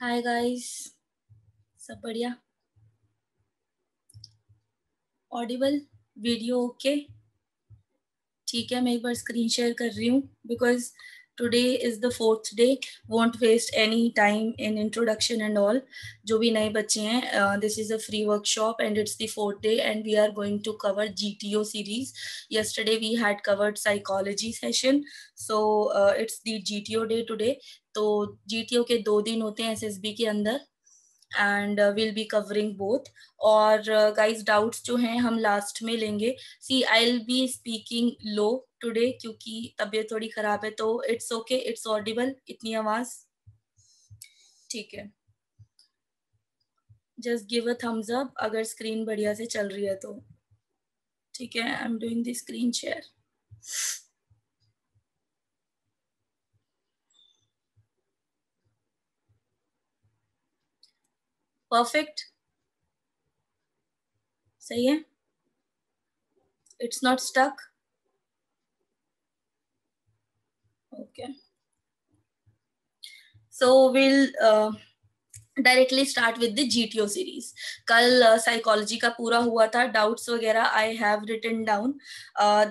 Hi guys सब बढ़िया Audible video okay ठीक है मैं एक बार स्क्रीन शेयर कर रही हूँ because today is the fourth day won't waste any time in introduction and all जो भी नए बच्चे हैं this is a free workshop and it's the fourth day and we are going to cover G T O series yesterday we had covered psychology session so it's the G T O day today तो G T ओ के दो दिन होते हैं S S B के अंदर and will be covering both और guys uh, doubts जो हैं हम लास्ट में लेंगे see I will be speaking low today क्योंकि तबीयत थोड़ी खराब है तो इट्स ओके इट्स ऑडिबल इतनी आवाज ठीक है just give a thumbs up अगर स्क्रीन बढ़िया से चल रही है तो ठीक है I am doing the screen share perfect सही है it's not stuck Okay. So we'll uh, directly start with the GTO series कल साइकोलॉजी uh, का पूरा हुआ था डाउट्स वगैरह I have written down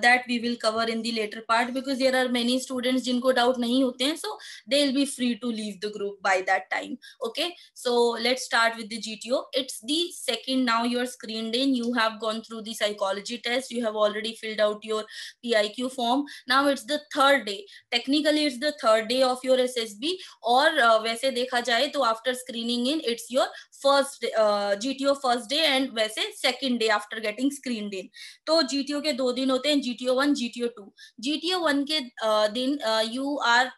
that we will cover in the latter part because there are many students जिनको doubt नहीं होते हैं so they will be free to leave the group by that time okay so let's start with the GTO it's the second now your screen in you have gone through the psychology test you have already filled out your PIQ form now it's the third day technically it's the third day of your SSB और uh, वैसे देखा जाए तो after screening in it's your first GTO first day and वैसे second day after getting screen day तो GTO के दो दिन होते हैं GTO one GTO two GTO one के दिन you are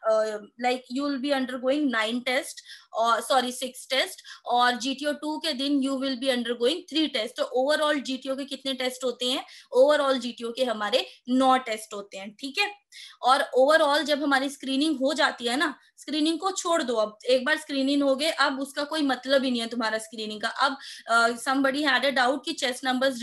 like you will be undergoing nine test और सॉरी सिक्स टेस्ट और जीटीओ टू के दिन you will be undergoing three test तो ओवरऑल जीटीओ के कितने टेस्ट होते हैं ओवरऑल जीटीओ के हमारे नौ टेस्ट होते हैं ठीक है और ओवरऑल जब हमारी स्क्रीनिंग हो जाती है ना स्क्रीनिंग को छोड़ दो अब एक बार स्क्रीनिंग हो गए अब उसका कोई मतलब ही नहीं है तुम्हारा हमारा स्क्रीनिंग का अब समबडी हैड अ डाउट कि चेस्ट नंबर्स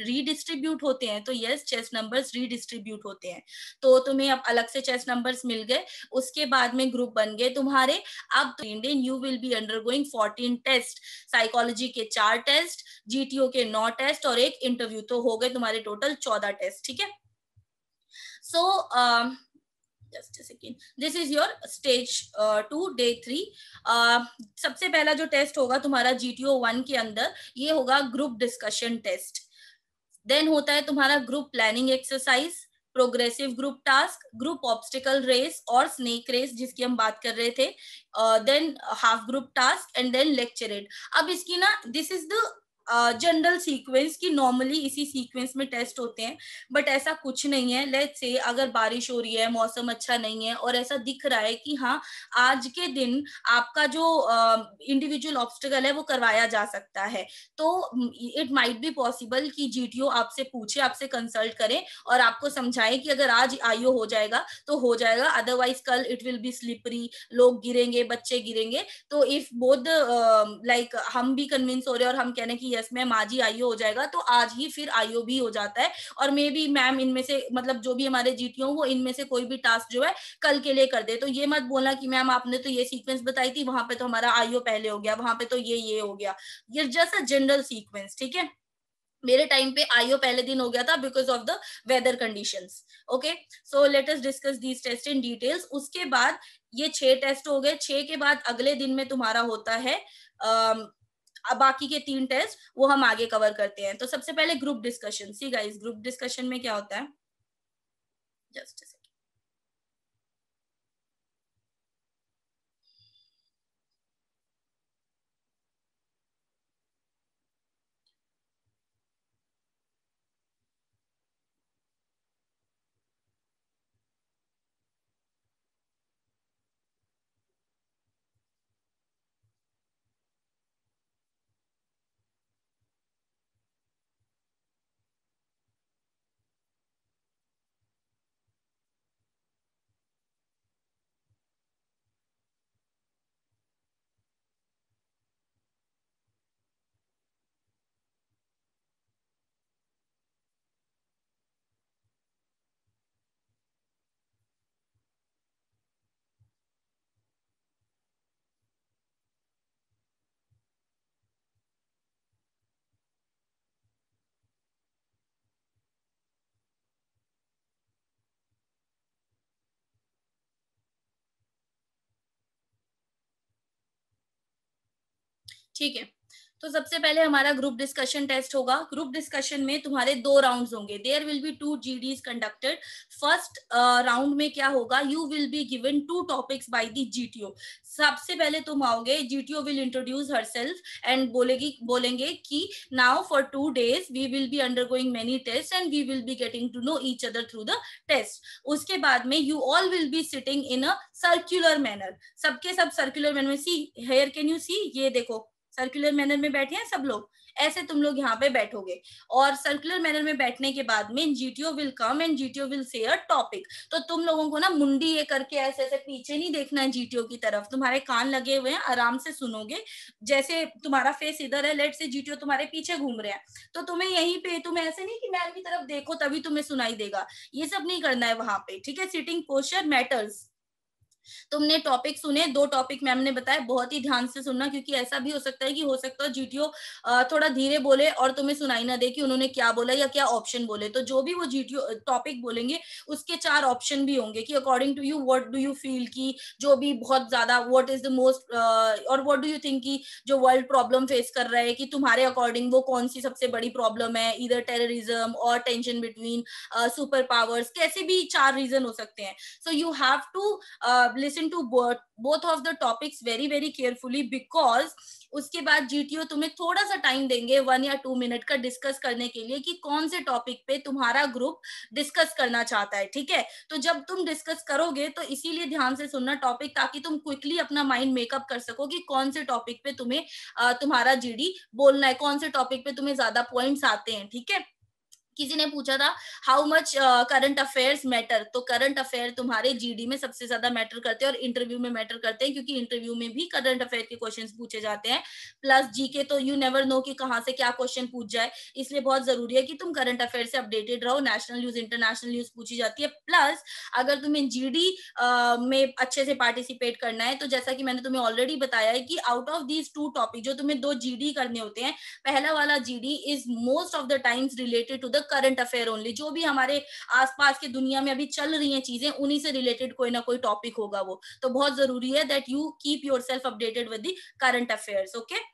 रीडिस्ट्रीब्यूट होते हैं तो यस चेस्ट नंबर्स रीडिस्ट्रीब्यूट होते हैं तो तुम्हें अब अलग से चेस्ट नंबर्स मिल गए उसके बाद में ग्रुप बन गए तुम्हारे अब Indian you will be undergoing fourteen test psychology के चार टेस्ट जीटीओ के नौ टेस्ट और एक इंटरव्यू तो हो गए तुम्हारे टोटल चौदह टेस्ट ठीक है so so, uh, just second this is your stage two day three सबसे पहला जो टेस्ट होगा तुम्हारा जी टी ओ वन के अंदर ये होगा ग्रुप डिस्कशन टेस्ट देन होता है तुम्हारा group planning exercise progressive group task group obstacle race और स्नेक रेस जिसकी हम बात कर रहे थे then half group task and then lecturette अब इसकी ना this is the general sequence की नॉर्मली इसी सीक्वेंस में टेस्ट होते हैं बट ऐसा कुछ नहीं है लेट से अगर बारिश हो रही है मौसम अच्छा नहीं है और ऐसा दिख रहा है कि हाँ आज के दिन आपका जो इंडिविजुअल uh, ऑब्स्टिकल है वो करवाया जा सकता है तो इट माइट बी पॉसिबल कि जी आपसे पूछे आपसे कंसल्ट करें और आपको समझाए कि अगर आज आईओ हो जाएगा तो हो जाएगा otherwise call it will B slippery लोग गिरेंगे बच्चे गिरेंगे तो इफ बोध लाइक हम भी कन्विंस हो रहे हैं और हम कहने की यस मैम आज ही आईओ हो जाएगा तो आज ही फिर आईओ भी हो जाता है और मे बी मैम इनमें से मतलब जो भी हमारे जी वो इनमें से कोई भी टास्क जो है कल के लिए कर दे तो ये मत बोलना की मैम आपने तो ये सीक्वेंस बताई थी वहां पर तो हमारा आईओ पहले हो गया वहां पर तो ये ये हो गया ये जस्ट अ जनरल सीक्वेंस ठीक है मेरे टाइम पे आईओ पहले दिन हो गया था because of the weather condition okay so let us discuss these test in details उसके बाद ये छह टेस्ट हो गए छह के बाद अगले दिन में तुम्हारा होता है बाकी के तीन टेस्ट वो हम आगे कवर करते हैं तो सबसे पहले group discussion see guys group discussion में क्या होता है जस्ट ठीक है तो सबसे पहले हमारा ग्रुप डिस्कशन टेस्ट होगा ग्रुप डिस्कशन में तुम्हारे दो राउंड्स होंगे there will be two GDs conducted first round में क्या होगा you will be given two topics by the GTO सबसे पहले तुम आओगे GTO will introduce herself and बोलेगी बोलेंगे कि now for two days we will be undergoing many test and we will be getting to know each other through the test उसके बाद में you all will be sitting in a circular manner सबके सब circular manner में see here can you see ये देखो circular manner में बैठे हैं सब लोग ऐसे तुम लोग यहाँ पे बैठोगे और सर्कुलर मैनर में बैठने के बाद में GTO will come and GTO will say topic तो तुम लोगों को ना मुंडी ये करके ऐसे ऐसे पीछे नहीं देखना है जीटीओ की तरफ तुम्हारे कान लगे हुए हैं आराम से सुनोगे जैसे तुम्हारा फेस इधर है लेट से जीटीओ तुम्हारे पीछे घूम रहे हैं तो तुम्हें यहीं पे तुम ऐसे नहीं कि मैम की तरफ देखो तभी तुम्हें सुनाई देगा ये सब नहीं करना है वहां पे ठीक है सिटिंग पोस्टर मैटर्स तुमने टॉपिक सुने दो टॉपिक मैम ने बताया बहुत ही ध्यान से सुनना क्योंकि ऐसा भी हो सकता है कि हो सकता है जीटीओ थोड़ा धीरे बोले और तुम्हें सुनाई ना दे कि उन्होंने क्या बोला या क्या ऑप्शन बोले तो जो भी वो जीटीओ टॉपिक बोलेंगे उसके चार ऑप्शन भी होंगे कि according to you what do you feel की जो भी बहुत ज्यादा वट इज द मोस्ट और वट डू यू थिंक की जो वर्ल्ड प्रॉब्लम फेस कर रहा है कि तुम्हारे अकॉर्डिंग वो कौन सी सबसे बड़ी प्रॉब्लम है इधर टेररिज्म और टेंशन बिटवीन सुपर पावर्स कैसे भी चार रीजन हो सकते हैं so you have to listen to both, both of the topics very very carefully because उसके बाद जीटीओ तुम्हें थोड़ा सा टाइम देंगे वन या टू मिनट का डिस्कस करने के लिए कि कौन से टॉपिक पे तुम्हारा ग्रुप डिस्कस करना चाहता है ठीक है तो जब तुम डिस्कस करोगे तो इसीलिए ध्यान से सुनना टॉपिक ताकि तुम क्विकली अपना माइंड मेकअप कर सको कि कौन से टॉपिक पे तुम्हें तुम्हारा जीडी बोलना है कौन से टॉपिक पे तुम्हें ज्यादा पॉइंट्स आते हैं ठीक है किसी ने पूछा था how much current affairs matter तो करंट अफेयर तुम्हारे जीडी में सबसे ज्यादा मैटर करते हैं और इंटरव्यू में मैटर करते हैं क्योंकि इंटरव्यू में भी करंट अफेयर के क्वेश्चंस पूछे जाते हैं प्लस जीके तो यू नेवर नो कि कहाँ से क्या क्वेश्चन पूछ जाए इसलिए बहुत जरूरी है कि तुम करंट अफेयर से अपडेटेड रहो नेशनल न्यूज इंटरनेशनल न्यूज पूछी जाती है प्लस अगर तुम्हें जी uh, में अच्छे से पार्टिसिपेट करना है तो जैसा कि मैंने तुम्हें ऑलरेडी बताया है कि out of these two topic जो तुम्हें दो जी करने होते हैं पहला वाला G is most of the times related to the current affair only जो भी हमारे आसपास के दुनिया में अभी चल रही है चीजें उन्हीं से रिलेटेड कोई ना कोई टॉपिक होगा वो तो बहुत जरूरी है that you keep yourself updated with the current affairs okay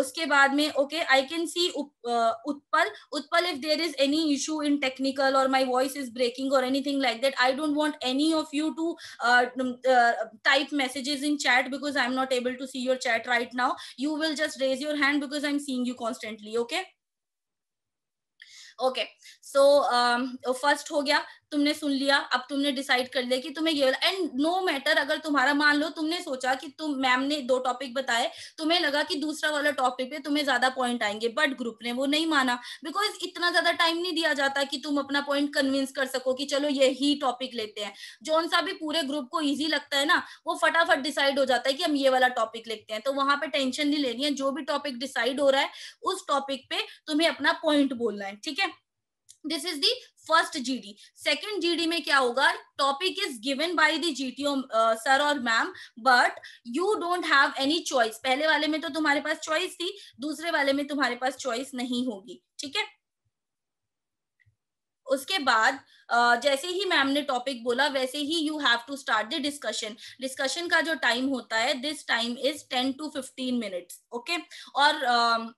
उसके बाद में okay I can see Utpal Utpal if there is any issue in technical और माई वॉइस इज ब्रेकिंग और anything like that I don't want any of you to type messages in chat because I am not able to see your chat right now you will just raise your hand because I M seeing you constantly okay Ok, so so, first um, uh, oh, हो गया तुमने सुन लिया अब तुमने decide कर लिया कि तुम्हें ये एंड नो मैटर अगर तुम्हारा मान लो तुमने सोचा कि तुम मैम ने दो टॉपिक बताए तुम्हें लगा कि दूसरा वाला टॉपिक पे तुम्हें ज्यादा पॉइंट आएंगे बट ग्रुप ने वो नहीं माना बिकॉज इतना ज्यादा टाइम नहीं दिया जाता कि तुम अपना पॉइंट कन्विंस कर सको कि चलो यही टॉपिक लेते हैं जो सा भी पूरे ग्रुप को ईजी लगता है ना वो फटाफट डिसाइड हो जाता है कि हम ये वाला टॉपिक लेते हैं तो वहां पर टेंशन नहीं लेनी है जो भी टॉपिक डिसाइड हो रहा है उस टॉपिक पे तुम्हें अपना पॉइंट बोलना है ठीक है this is the first GD second GD में क्या होगा topic is given by the GTO sir और ma'am but you don't have any choice पहले वाले में तो तुम्हारे पास चॉइस थी दूसरे वाले में तुम्हारे पास चॉइस नहीं होगी ठीक है उसके बाद uh, जैसे ही मैम ने टॉपिक बोला वैसे ही you have to start the discussion discussion का जो टाइम होता है this time is ten to fifteen minutes okay और um,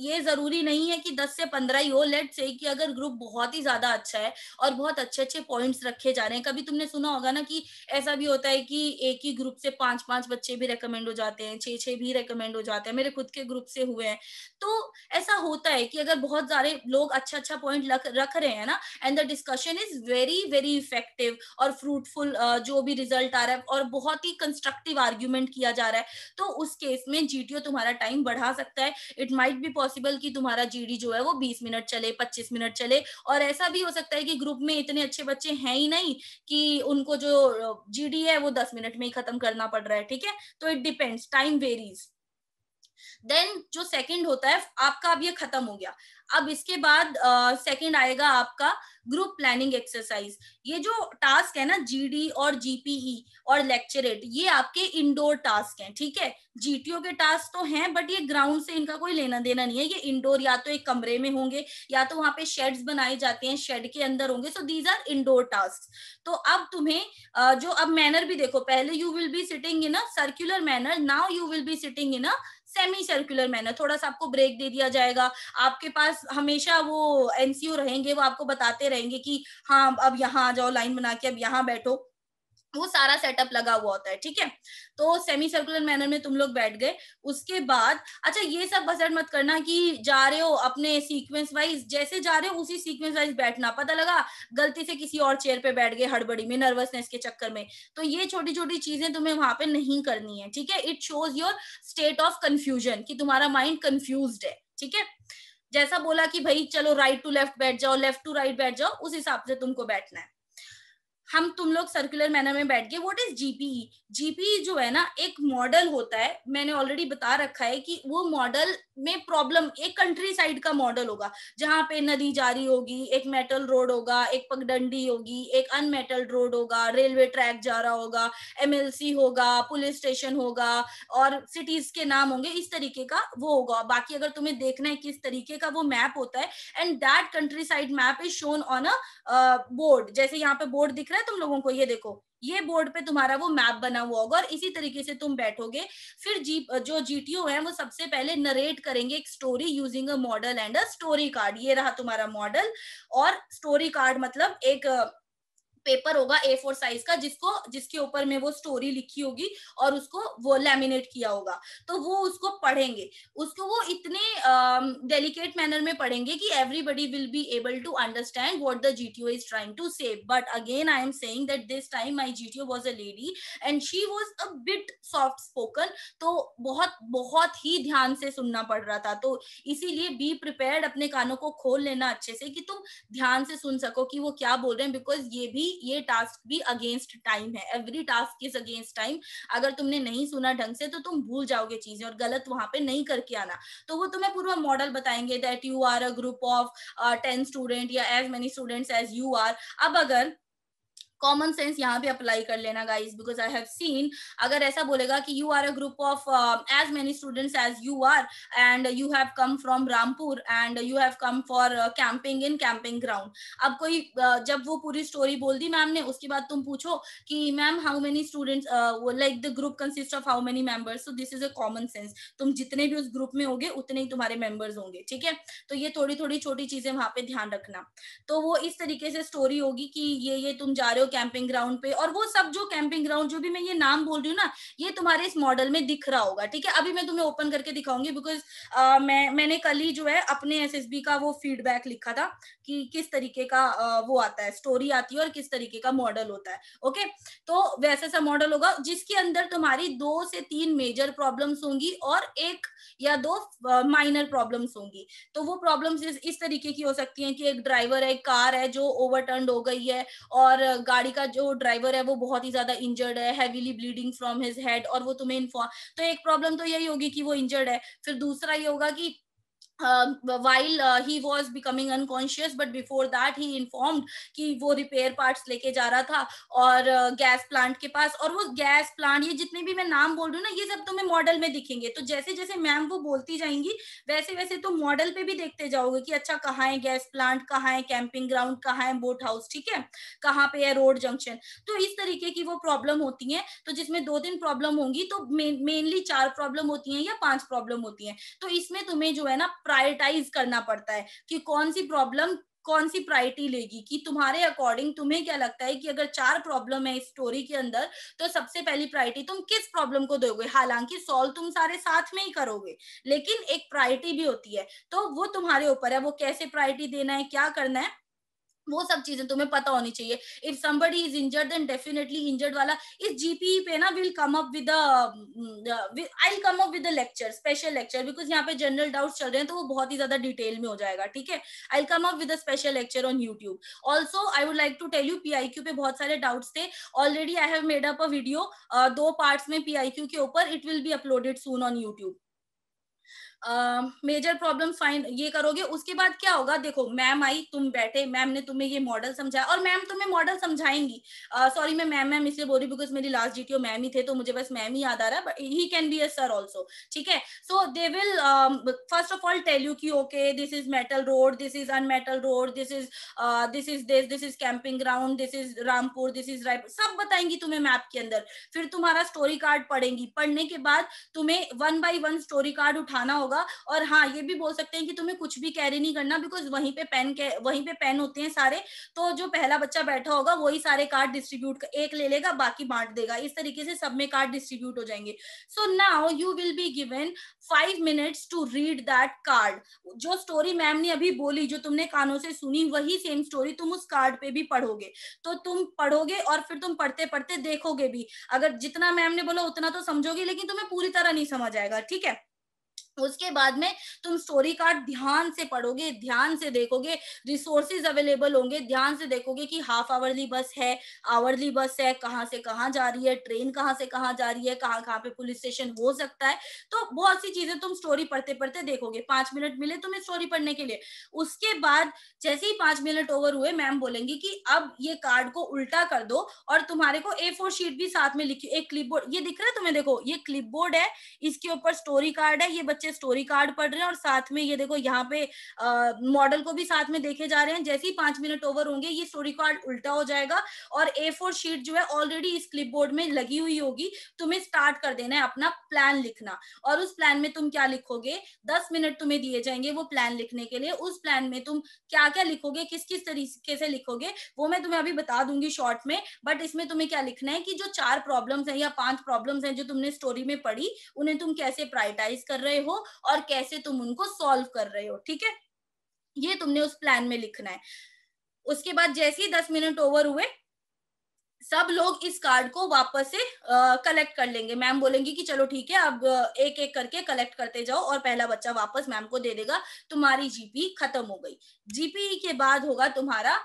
ये जरूरी नहीं है कि 10 से 15 ही हो लेट से कि अगर ग्रुप बहुत ही ज्यादा अच्छा है और बहुत अच्छे अच्छे पॉइंट्स रखे जा रहे हैं कभी तुमने सुना होगा ना कि ऐसा भी होता है कि एक ही ग्रुप से पांच पांच बच्चे भी रेकमेंड हो जाते हैं छह छह भी रेकमेंड हो जाते हैं मेरे खुद के ग्रुप से हुए हैं तो ऐसा होता है कि अगर बहुत सारे लोग अच्छा अच्छा पॉइंट रख रहे हैं ना and the discussion is very very effective और फ्रूटफुल जो भी रिजल्ट आ रहा है और बहुत ही कंस्ट्रक्टिव आर्ग्यूमेंट किया जा रहा है तो उस केस में जीटीओ तुम्हारा टाइम बढ़ा सकता है इट माइट बी पॉसिबल कि तुम्हारा जीडी जो है वो बीस मिनट चले पच्चीस मिनट चले और ऐसा भी हो सकता है कि ग्रुप में इतने अच्छे बच्चे हैं ही नहीं कि उनको जो जीडी है वो दस मिनट में ही खत्म करना पड़ रहा है ठीक है तो it depends time varies then जो सेकंड होता है आपका अब ये खत्म हो गया अब इसके बाद सेकंड आएगा आपका ग्रुप प्लानिंग एक्सरसाइज ये जो टास्क है ना जीडी और जीपीई e और लेक्चरेट ये आपके इंडोर टास्क हैं ठीक है जीटीओ के टास्क तो हैं बट ये ग्राउंड से इनका कोई लेना देना नहीं है ये इंडोर या तो एक कमरे में होंगे या तो वहां पे शेड्स बनाए जाते हैं शेड के अंदर होंगे so these are indoor task तो अब तुम्हें जो अब मैनर भी देखो पहले you will be sitting in a circular manner now you will be sitting in a semi circular manner थोड़ा सा आपको ब्रेक दे दिया जाएगा आपके पास हमेशा वो एनसीओ रहेंगे वो आपको बताते रहेंगे कि हाँ अब यहाँ आ जाओ लाइन बना के अब यहाँ बैठो वो सारा सेटअप लगा हुआ होता है ठीक है तो सेमी सर्कुलर मैनर में तुम लोग बैठ गए उसके बाद अच्छा ये सब बसर मत करना कि जा रहे हो अपने सीक्वेंस वाइज जैसे जा रहे हो उसी सीक्वेंस वाइज बैठना पता लगा गलती से किसी और चेयर पे बैठ गए हड़बड़ी में नर्वसनेस के चक्कर में तो ये छोटी छोटी चीजें तुम्हें वहां पे नहीं करनी है ठीक है it shows your state of confusion की तुम्हारा माइंड कंफ्यूज है ठीक है जैसा बोला कि भाई चलो राइट टू लेफ्ट बैठ जाओ लेफ्ट टू राइट बैठ जाओ उस हिसाब से तुमको बैठना है हम तुम लोग सर्कुलर मैनर में बैठ गए व्हाट इज जीपीई जीपीई जो है ना एक मॉडल होता है मैंने ऑलरेडी बता रखा है कि वो मॉडल में प्रॉब्लम एक कंट्री साइड का मॉडल होगा जहां पे नदी जारी होगी एक मेटल रोड होगा एक पगडंडी होगी एक अनमेटल रोड होगा रेलवे ट्रैक जा रहा होगा एमएलसी होगा पुलिस स्टेशन होगा और सिटीज के नाम होंगे इस तरीके का वो होगा बाकी अगर तुम्हें देखना है किस तरीके का वो मैप होता है and that countryside map is shown on a board जैसे यहाँ पे बोर्ड दिख रहा है तुम लोगों को ये देखो ये बोर्ड पे तुम्हारा वो मैप बना हुआ होगा और इसी तरीके से तुम बैठोगे फिर जी जो जीटीओ है वो सबसे पहले नरेट करेंगे एक story using a model and a story card ये रहा तुम्हारा मॉडल और स्टोरी कार्ड मतलब एक पेपर होगा ए फोर साइज का जिसको जिसके ऊपर में वो स्टोरी लिखी होगी और उसको वो लेमिनेट किया होगा तो वो उसको पढ़ेंगे उसको वो इतने डेलिकेट मैनर में पढ़ेंगे कि everybody will be able to understand what the G T is trying to say but again I am saying that this time my G T was a lady and she was a bit soft spoken तो बहुत बहुत ही ध्यान से सुनना पड़ रहा था तो इसीलिए बी प्रिपेयर्ड अपने कानों को खोल लेना अच्छे से कि तुम ध्यान से सुन सको कि वो क्या बोल रहे हैं बिकॉज ये भी ये टास्क भी अगेंस्ट टाइम है every task is against time अगर तुमने नहीं सुना ढंग से तो तुम भूल जाओगे चीजें और गलत वहां पे नहीं करके आना तो वो तुम्हें पूरा मॉडल बताएंगे that you are a group of ten student या as many students as you are अब अगर कॉमन सेंस यहाँ भी अप्लाई कर लेना guys because I have seen अगर ऐसा बोलेगा कि you are a group of as many students as you are and you have come from Rampur and you have come for camping in camping ground अब कोई uh, जब वो पूरी story बोल दी मैम ने उसके बाद तुम पूछो कि ma'am how many students like the group consist of how many members so this is a common sense तुम जितने भी उस ग्रुप में होगे उतने ही तुम्हारे मेंबर्स होंगे ठीक है तो ये थोड़ी थोड़ी छोटी चीजें वहां पे ध्यान रखना तो वो इस तरीके से स्टोरी होगी कि ये ये तुम जा रहे हो हो कैंपिंग ग्राउंड पे और वो सब जो कैंपिंग ग्राउंड जो भी मैं ये नाम बोल रही हूँ ना ये तुम्हारे इस मॉडल में दिख रहा होगा ठीक है अभी मैं तुम्हें ओपन करके दिखाऊंगी बिकॉज मैं मैंने कल ही जो है अपने एस का वो फीडबैक लिखा था कि किस तरीके का वो आता है स्टोरी आती है और किस तरीके का मॉडल होता है ओके तो वैसे सा मॉडल होगा जिसके अंदर तुम्हारी दो से तीन मेजर प्रॉब्लम्स होंगी और एक या दो माइनर uh, प्रॉब्लम्स होंगी तो वो प्रॉब्लम्स इस, तरीके की हो सकती हैं कि एक ड्राइवर है कार है जो ओवरटर्न हो गई है और गाड़ी गाड़ी का जो ड्राइवर है वो बहुत ही ज्यादा इंजर्ड है heavily bleeding from his head और वो तुम्हें इन्फॉर्म तो एक प्रॉब्लम तो यही होगी कि वो इंजर्ड है फिर दूसरा ये होगा कि uh, while uh, he was becoming unconscious but before that he informed कि वो repair parts लेके जा रहा था और uh, gas plant के पास और वो gas plant ये जितने भी मैं नाम बोल रही हूँ ना ये सब तुम्हें मॉडल में दिखेंगे तो जैसे जैसे मैम वो बोलती जाएंगी वैसे वैसे तो मॉडल पे भी देखते जाओगे कि अच्छा कहाँ है गैस प्लांट कहाँ है कैंपिंग ग्राउंड कहाँ है बोट हाउस ठीक है कहाँ पे है रोड जंक्शन तो इस तरीके की वो प्रॉब्लम होती है तो जिसमें दो दिन प्रॉब्लम होंगी तो मेनली चार प्रॉब्लम होती है या पांच प्रॉब्लम होती है तो इसमें तुम्हें जो है ना प्रायोरिटाइज करना पड़ता है कि कौन सी प्रॉब्लम कौन सी प्रायोरिटी लेगी कि तुम्हारे अकॉर्डिंग तुम्हें क्या लगता है कि अगर चार प्रॉब्लम है इस स्टोरी के अंदर तो सबसे पहली प्रायोरिटी तुम किस प्रॉब्लम को दोगे हालांकि सॉल्व तुम सारे साथ में ही करोगे लेकिन एक प्रायोरिटी भी होती है तो वो तुम्हारे ऊपर है वो कैसे प्रायोरिटी देना है क्या करना है वो सब चीजें तुम्हें पता होनी चाहिए if somebody is injured then definitely injured वाला इस जीपीई e पे ना will come up with I come up with lecture special lecture because यहाँ पे जनरल डाउट चल रहे हैं तो वो बहुत ही ज्यादा डिटेल में हो जाएगा ठीक है I come up with special lecture on YouTube also I would like to tell you P पे बहुत सारे डाउट्स थे already I have made up a video दो पार्ट्स में पी के ऊपर it will be uploaded soon on YouTube major problem find ये करोगे उसके बाद क्या होगा देखो मैम आई तुम बैठे मैम ने तुम्हें ये मॉडल समझाया और मैम तुम्हें मॉडल समझाएंगी सॉरी uh, मैं मैम मैम इसलिए बोल रही बिकॉज मेरी लास्ट जीटीओ मैम ही थे तो मुझे बस मैम ही याद आ रहा है but he can be a sir also ठीक है so they will first of all tell you की okay this is metal road this is unmetal road this is this is this this is camping ground this is Rampur this is Raipur सब बताएंगी तुम्हें map के अंदर फिर तुम्हारा story card पढ़ेंगी पढ़ने के बाद तुम्हें one by one story card उठाना होगा और हाँ ये भी बोल सकते हैं कि तुम्हें कुछ भी कैरी नहीं करना बिकॉज वहीं पे पेन के वहीं पे पेन होते हैं सारे तो जो पहला बच्चा बैठा होगा वही सारे कार्ड डिस्ट्रीब्यूट एक ले लेगा बाकी बांट देगा इस तरीके से सब में कार्ड डिस्ट्रीब्यूट हो जाएंगे so now you will be given five minutes to read that card जो स्टोरी मैम ने अभी बोली जो तुमने कानों से सुनी वही सेम स्टोरी तुम उस कार्ड पे भी पढ़ोगे तो तुम पढ़ोगे और फिर तुम पढ़ते पढ़ते देखोगे भी अगर जितना मैम ने बोला उतना तो समझोगे लेकिन तुम्हें पूरी तरह नहीं समझ आएगा ठीक है उसके बाद में तुम स्टोरी कार्ड ध्यान से पढ़ोगे ध्यान से देखोगे रिसोर्सेज अवेलेबल होंगे ध्यान से देखोगे कि हाफ आवरली बस है आवरली बस है कहाँ से कहाँ जा रही है ट्रेन कहाँ से कहाँ जा रही है कहाँ कहाँ पे पुलिस स्टेशन हो सकता है तो बहुत सी चीजें तुम स्टोरी पढ़ते पढ़ते देखोगे पांच मिनट मिले तुम्हें स्टोरी पढ़ने के लिए उसके बाद जैसे ही पांच मिनट ओवर हुए मैम बोलेंगे कि अब ये कार्ड को उल्टा कर दो और तुम्हारे को ए फोर शीट भी साथ में लिखी एक क्लिप बोर्ड ये दिख रहा है तुम्हें देखो ये क्लिप बोर्ड है इसके ऊपर स्टोरी कार्ड है ये बच्चे बच्चे स्टोरी कार्ड पढ़ रहे हैं और साथ में ये देखो यहाँ पे मॉडल को भी साथ में देखे जा रहे हैं जैसे ही पांच मिनट ओवर होंगे ये स्टोरी कार्ड उल्टा हो जाएगा और ए फोर शीट जो है ऑलरेडी इस क्लिप में लगी हुई होगी तुम्हें स्टार्ट कर देना है अपना प्लान लिखना और उस प्लान में तुम क्या लिखोगे दस मिनट तुम्हें दिए जाएंगे वो प्लान लिखने के लिए उस प्लान में तुम क्या क्या लिखोगे किस किस तरीके से लिखोगे वो मैं तुम्हें अभी बता दूंगी शॉर्ट में बट इसमें तुम्हें क्या लिखना है कि जो चार प्रॉब्लम्स हैं या पांच प्रॉब्लम्स हैं जो तुमने स्टोरी में पढ़ी उन्हें तुम कैसे प्रायोरिटाइज कर रहे हो और कैसे तुम उनको सॉल्व कर रहे हो ठीक है ये तुमने उस प्लान में लिखना है उसके बाद जैसे ही दस मिनट ओवर हुए सब लोग इस कार्ड को वापस से कलेक्ट कर लेंगे मैम बोलेंगी कि चलो ठीक है अब एक एक करके कलेक्ट करते जाओ और पहला बच्चा वापस मैम को दे देगा तुम्हारी जीपी खत्म हो गई जीपी के बाद होगा तुम्हारा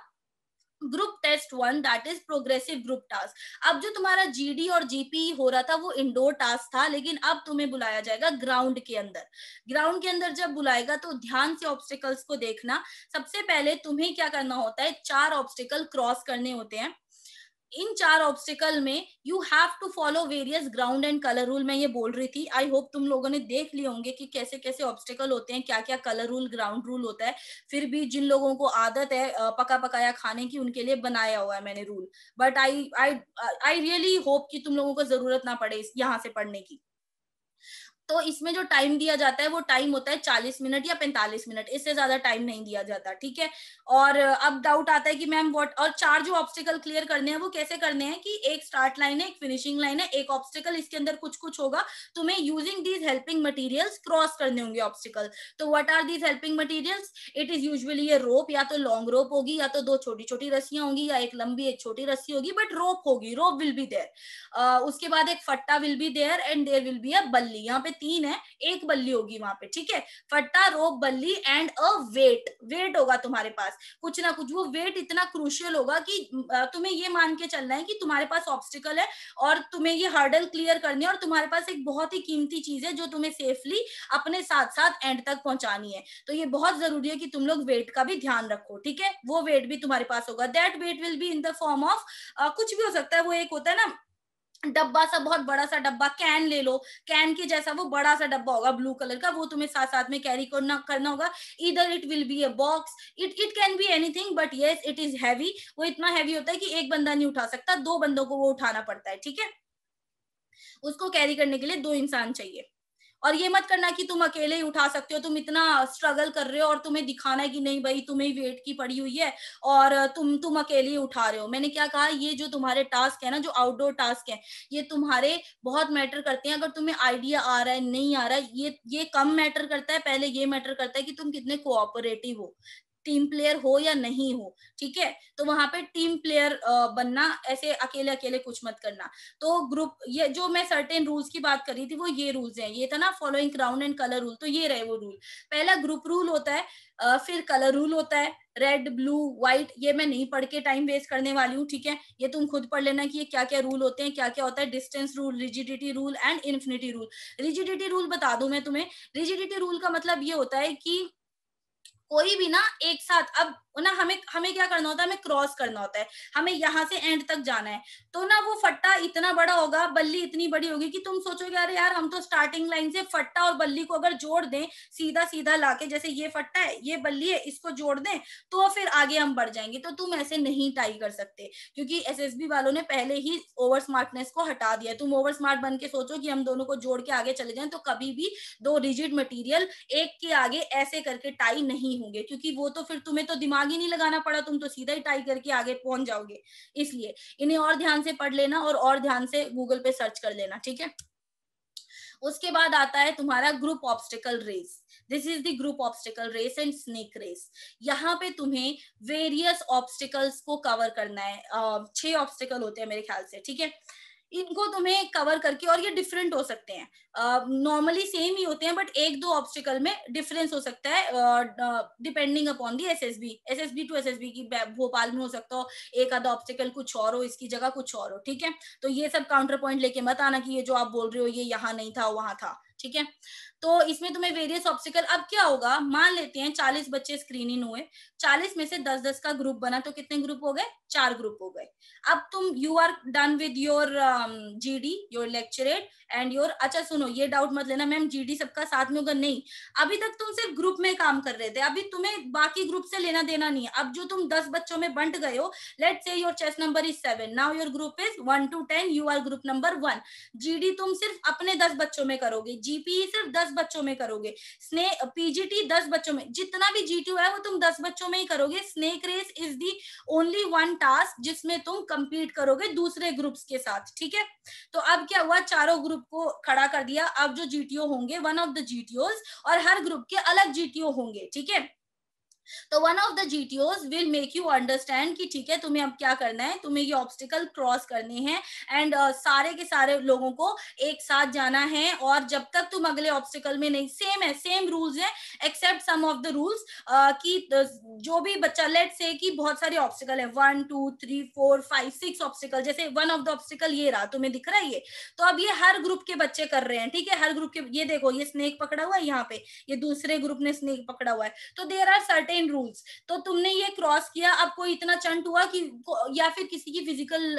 group test one that is progressive group task अब जो तुम्हारा जीडी और जीपी e हो रहा था वो इंडोर टास्क था लेकिन अब तुम्हें बुलाया जाएगा ग्राउंड के अंदर ग्राउंड के अंदर जब बुलाएगा तो ध्यान से ऑब्स्टिकल्स को देखना सबसे पहले तुम्हें क्या करना होता है चार ऑब्स्टिकल क्रॉस करने होते हैं इन चार ऑब्स्टिकल में you have to follow various ground and colour rule मैं ये बोल रही थी आई होप तुम लोगों ने देख लिए होंगे कि कैसे कैसे ऑब्स्टिकल होते हैं क्या क्या कलर रूल ग्राउंड रूल होता है फिर भी जिन लोगों को आदत है पका पकाया खाने की उनके लिए बनाया हुआ है मैंने rule but I I I really hope कि तुम लोगों को जरूरत ना पड़े यहाँ से पढ़ने की तो इसमें जो टाइम दिया जाता है वो टाइम होता है चालीस मिनट या पैंतालीस मिनट इससे ज्यादा टाइम नहीं दिया जाता ठीक है और अब डाउट आता है कि मैम व्हाट और चार जो ऑब्स्टिकल क्लियर करने हैं वो कैसे करने हैं कि एक स्टार्ट लाइन है एक फिनिशिंग लाइन है एक ऑब्स्टिकल इसके अंदर कुछ कुछ होगा तुम्हें using these helping material cross करने होंगे ऑब्स्टिकल तो what are these helping materials it is usually ये रोप या तो लॉन्ग रोप होगी या तो दो छोटी छोटी रस्सियां होंगी या एक लंबी एक छोटी रस्सी होगी बट रोप होगी रोप विल बी देयर उसके बाद एक फट्टा will be there and there will be a बल्ली यहाँ पे तीन है एक बल्ली होगी वहां पे ठीक है फट्टा रोप बल्ली एंड अ वेट वेट होगा तुम्हारे पास कुछ ना कुछ वो वेट इतना क्रूशियल होगा कि तुम्हें ये मान के चलना है कि तुम्हारे पास ऑब्स्टिकल है और तुम्हें ये हर्डल क्लियर करनी है और तुम्हारे पास एक बहुत ही कीमती चीज है जो तुम्हें सेफली अपने साथ साथ एंड तक पहुंचानी है तो ये बहुत जरूरी है कि तुम लोग वेट का भी ध्यान रखो ठीक है वो वेट भी तुम्हारे पास होगा that weight will be in the form of कुछ भी हो सकता है वो एक होता है ना डब्बा सा बहुत बड़ा सा डब्बा कैन ले लो कैन के जैसा वो बड़ा सा डब्बा होगा ब्लू कलर का वो तुम्हें साथ साथ में कैरी करना करना होगा इधर it will be a box it it can be anything but yes it is heavy वो इतना हैवी होता है कि एक बंदा नहीं उठा सकता दो बंदों को वो उठाना पड़ता है ठीक है उसको कैरी करने के लिए दो इंसान चाहिए और ये मत करना कि तुम अकेले ही उठा सकते हो तुम इतना स्ट्रगल कर रहे हो और तुम्हें दिखाना है कि नहीं भाई तुम्हें वेट की पड़ी हुई है और तुम तुम अकेले ही उठा रहे हो मैंने क्या कहा ये जो तुम्हारे टास्क है ना जो आउटडोर टास्क है ये तुम्हारे बहुत मैटर करते हैं अगर तुम्हें आइडिया आ रहा है नहीं आ रहा है ये ये कम मैटर करता है पहले ये मैटर करता है कि तुम कितने कोऑपरेटिव हो टीम प्लेयर हो या नहीं हो ठीक है तो वहां पे टीम प्लेयर बनना ऐसे अकेले अकेले कुछ मत करना तो ग्रुप ये जो मैं सर्टेन रूल्स की बात कर रही थी वो ये रूल्स हैं ये था ना following crown and colour rule तो ये रहे वो रूल पहला ग्रुप रूल होता है फिर कलर रूल होता है रेड ब्लू व्हाइट ये मैं नहीं पढ़ के टाइम वेस्ट करने वाली हूँ ठीक है ये तुम खुद पढ़ लेना कि ये क्या क्या रूल होते हैं क्या क्या होता है distance rule rigidity rule and infinity rule rigidity rule बता दू मैं तुम्हें रिजिडिटी रूल का मतलब ये होता है कि कोई भी ना एक साथ अब ना हमें हमें क्या करना होता है हमें क्रॉस करना होता है हमें यहाँ से एंड तक जाना है तो ना वो फट्टा इतना बड़ा होगा बल्ली इतनी बड़ी होगी कि तुम सोचोगे अरे यार हम तो स्टार्टिंग लाइन से फट्टा और बल्ली को अगर जोड़ दें सीधा सीधा लाके जैसे ये फट्टा है ये बल्ली है इसको जोड़ दें तो फिर आगे हम बढ़ जाएंगे तो तुम ऐसे नहीं टाई कर सकते क्योंकि एस वालों ने पहले ही ओवर स्मार्टनेस को हटा दिया तुम ओवर स्मार्ट बन के सोचो कि हम दोनों को जोड़ के आगे चले जाए तो कभी भी दो रिजिड मटीरियल एक के आगे ऐसे करके टाई नहीं होंगे क्योंकि वो तो फिर तुम्हें तो दिमाग दिमाग ही नहीं लगाना पड़ा तुम तो सीधा ही टाई करके आगे पहुंच जाओगे इसलिए इन्हें और ध्यान से पढ़ लेना और और ध्यान से गूगल पे सर्च कर लेना ठीक है उसके बाद आता है तुम्हारा group obstacle race this is the group obstacle race and snake race यहाँ पे तुम्हें वेरियस ऑब्स्टिकल्स को कवर करना है छह ऑब्स्टिकल होते हैं मेरे ख्याल से ठीक है इनको तुम्हें कवर करके और ये डिफरेंट हो सकते हैं नॉर्मली uh, सेम ही होते हैं बट एक दो ऑब्स्टिकल में डिफरेंस हो सकता है depending upon the S S B S S B to S S B की भोपाल में हो सकता हो एक आधा ऑब्स्टिकल कुछ और हो इसकी जगह कुछ और हो ठीक है तो ये सब काउंटर पॉइंट लेके मत आना कि ये जो आप बोल रहे हो ये यहाँ नहीं था वहां था ठीक है तो इसमें तुम्हें वेरियस ऑप्शिकल अब क्या होगा मान लेते हैं चालीस बच्चे स्क्रीनिंग हुए चालीस में से दस दस का ग्रुप बना तो कितने ग्रुप हो गए चार ग्रुप हो गए अब तुम you are done with your G D your lecturette and your अच्छा सुनो ये डाउट मत लेना मैम जी डी सबका साथ में होगा नहीं अभी तक तुम सिर्फ ग्रुप में काम कर रहे थे अभी तुम्हें बाकी ग्रुप से लेना देना नहीं है अब जो तुम दस बच्चों में बंट गए हो let's say your chest number is seven now your group is one to ten you are group number one GD तुम सिर्फ अपने दस बच्चों में करोगे जीपीई e सिर्फ दस बच्चों में करोगे स्ने पीजीटी दस बच्चों में जितना भी जी है वो तुम दस बच्चों में ही करोगे snake race is the only one task जिसमें तुम कंपीट करोगे दूसरे ग्रुप्स के साथ ठीक है तो अब क्या हुआ चारों ग्रुप को खड़ा कर दिया अब जो जीटीओ होंगे वन ऑफ द जीटीओ और हर ग्रुप के अलग जीटीओ होंगे ठीक है तो one of the GTOs will make you understand कि ठीक है तुम्हें अब क्या करना है तुम्हें ये ऑब्स्टिकल क्रॉस करने हैं एंड uh, सारे के सारे लोगों को एक साथ जाना है और जब तक तुम अगले ऑब्स्टिकल में नहीं सेम है सेम रूल्स है except some of the rules कि uh, जो भी बच्चा लेट से कि बहुत सारे ऑब्स्टिकल है one two three four five six obstacle जैसे वन ऑफ द ऑब्स्टिकल ये रहा तुम्हें दिख रहा है ये तो अब ये हर ग्रुप के बच्चे कर रहे हैं ठीक है हर ग्रुप के ये देखो ये स्नेक पकड़ा हुआ है यहाँ पे ये दूसरे ग्रुप ने स्नेक पकड़ा हुआ है तो देर आर सर्टे सर्टेन रूल्स तो तुमने ये क्रॉस किया अब कोई इतना चंट हुआ कि या फिर किसी की फिजिकल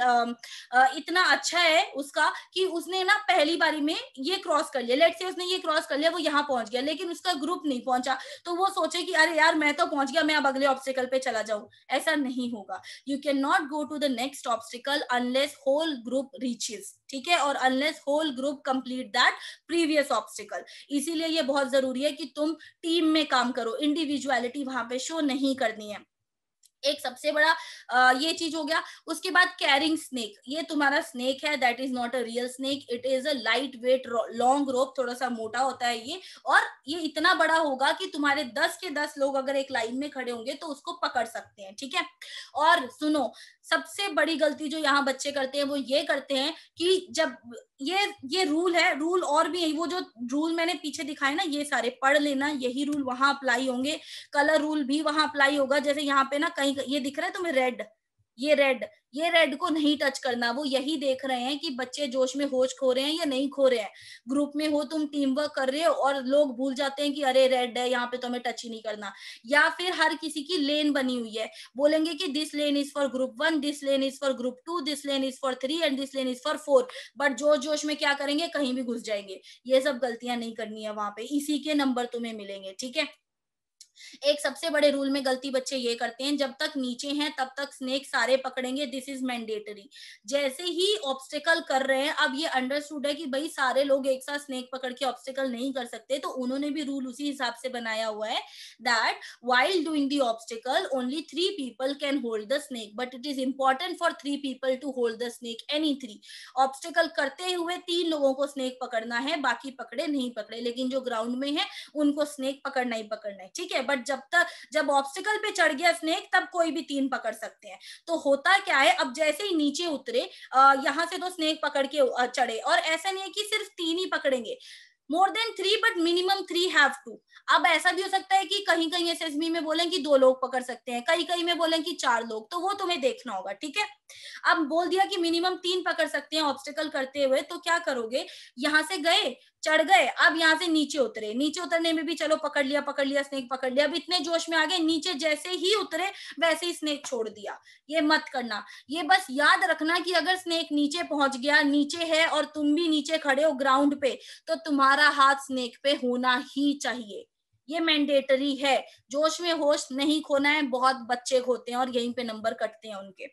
इतना अच्छा है उसका कि उसने ना पहली बारी में ये क्रॉस कर लिया लेट से उसने ये क्रॉस कर लिया वो यहाँ पहुंच गया लेकिन उसका ग्रुप नहीं पहुंचा तो वो सोचे कि अरे यार मैं तो पहुंच गया मैं अब अगले ऑब्स्टिकल पे चला जाऊं ऐसा नहीं होगा you can not go to the next obstacle unless whole group reaches ठीक है और unless whole group complete that previous obstacle इसीलिए ये बहुत जरूरी है कि तुम टीम में काम करो इंडिविजुअलिटी वहां पे शो नहीं करनी है एक सबसे बड़ा आ, ये चीज हो गया उसके बाद कैरिंग स्नेक ये तुम्हारा स्नेक है that is not a real snake it is a light weight long rope थोड़ा सा मोटा होता है ये और ये इतना बड़ा होगा कि तुम्हारे दस के दस लोग अगर एक लाइन में खड़े होंगे तो उसको पकड़ सकते हैं ठीक है और सुनो सबसे बड़ी गलती जो यहाँ बच्चे करते हैं वो ये करते हैं कि जब ये ये रूल है रूल और भी है वो जो रूल मैंने पीछे दिखाए ना ये सारे पढ़ लेना यही रूल वहां अप्लाई होंगे कलर रूल भी वहां अप्लाई होगा जैसे यहाँ पे ना कहीं ये दिख रहा है तुम्हें रेड ये रेड ये रेड को नहीं टच करना वो यही देख रहे हैं कि बच्चे जोश में होश खो रहे हैं या नहीं खो रहे हैं ग्रुप में हो तुम टीम वर्क कर रहे हो और लोग भूल जाते हैं कि अरे रेड है यहाँ पे तो हमें टच ही नहीं करना या फिर हर किसी की लेन बनी हुई है बोलेंगे कि this lane is for group one this lane is for group two this lane is for three and this lane is for four but जोश जोश में क्या करेंगे कहीं भी घुस जाएंगे ये सब गलतियां नहीं करनी है वहां पे इसी के नंबर तुम्हें मिलेंगे ठीक है एक सबसे बड़े रूल में गलती बच्चे ये करते हैं जब तक नीचे हैं तब तक स्नेक सारे पकड़ेंगे दिस इज मैंडेटरी जैसे ही ऑब्स्टिकल कर रहे हैं अब ये अंडरस्टूड है कि भाई सारे लोग एक साथ स्नेक पकड़ के ऑब्स्टिकल नहीं कर सकते तो उन्होंने भी रूल उसी हिसाब से बनाया हुआ है that while doing the obstacle only three people can hold the snake but it is important for three people to hold the snake any three obstacle करते हुए तीन लोगों को स्नेक पकड़ना है बाकी पकड़े नहीं पकड़े लेकिन जो ग्राउंड में है उनको स्नेक पकड़ना ही पकड़ना है ठीक है बट जब तक जब ऑब्स्टिकल पे चढ़ गया स्नेक तब कोई भी तीन पकड़ सकते हैं तो होता क्या है अब जैसे ही नीचे उतरे यहाँ से तो स्नेक पकड़ के चढ़े और ऐसा नहीं है कि सिर्फ तीन ही पकड़ेंगे more than three but minimum three have to अब ऐसा भी हो सकता है कि कहीं कहीं एस एस बी में बोलें कि दो लोग पकड़ सकते हैं कहीं कहीं में बोलें कि चार लोग तो वो तुम्हें देखना होगा ठीक है अब बोल दिया कि मिनिमम तीन पकड़ सकते हैं ऑब्स्टिकल करते हुए तो क्या करोगे यहां से गए चढ़ गए अब यहाँ से नीचे उतरे नीचे उतरने में भी चलो पकड़ लिया पकड़ लिया स्नेक पकड़ लिया अब इतने जोश में आ गए नीचे जैसे ही उतरे वैसे ही स्नेक छोड़ दिया ये मत करना ये बस याद रखना कि अगर स्नेक नीचे पहुंच गया नीचे है और तुम भी नीचे खड़े हो ग्राउंड पे तो तुम्हारा हाथ स्नेक पे होना ही चाहिए ये मैंडेटरी है जोश में होश नहीं खोना है बहुत बच्चे खोते हैं और यहीं पे नंबर कटते हैं उनके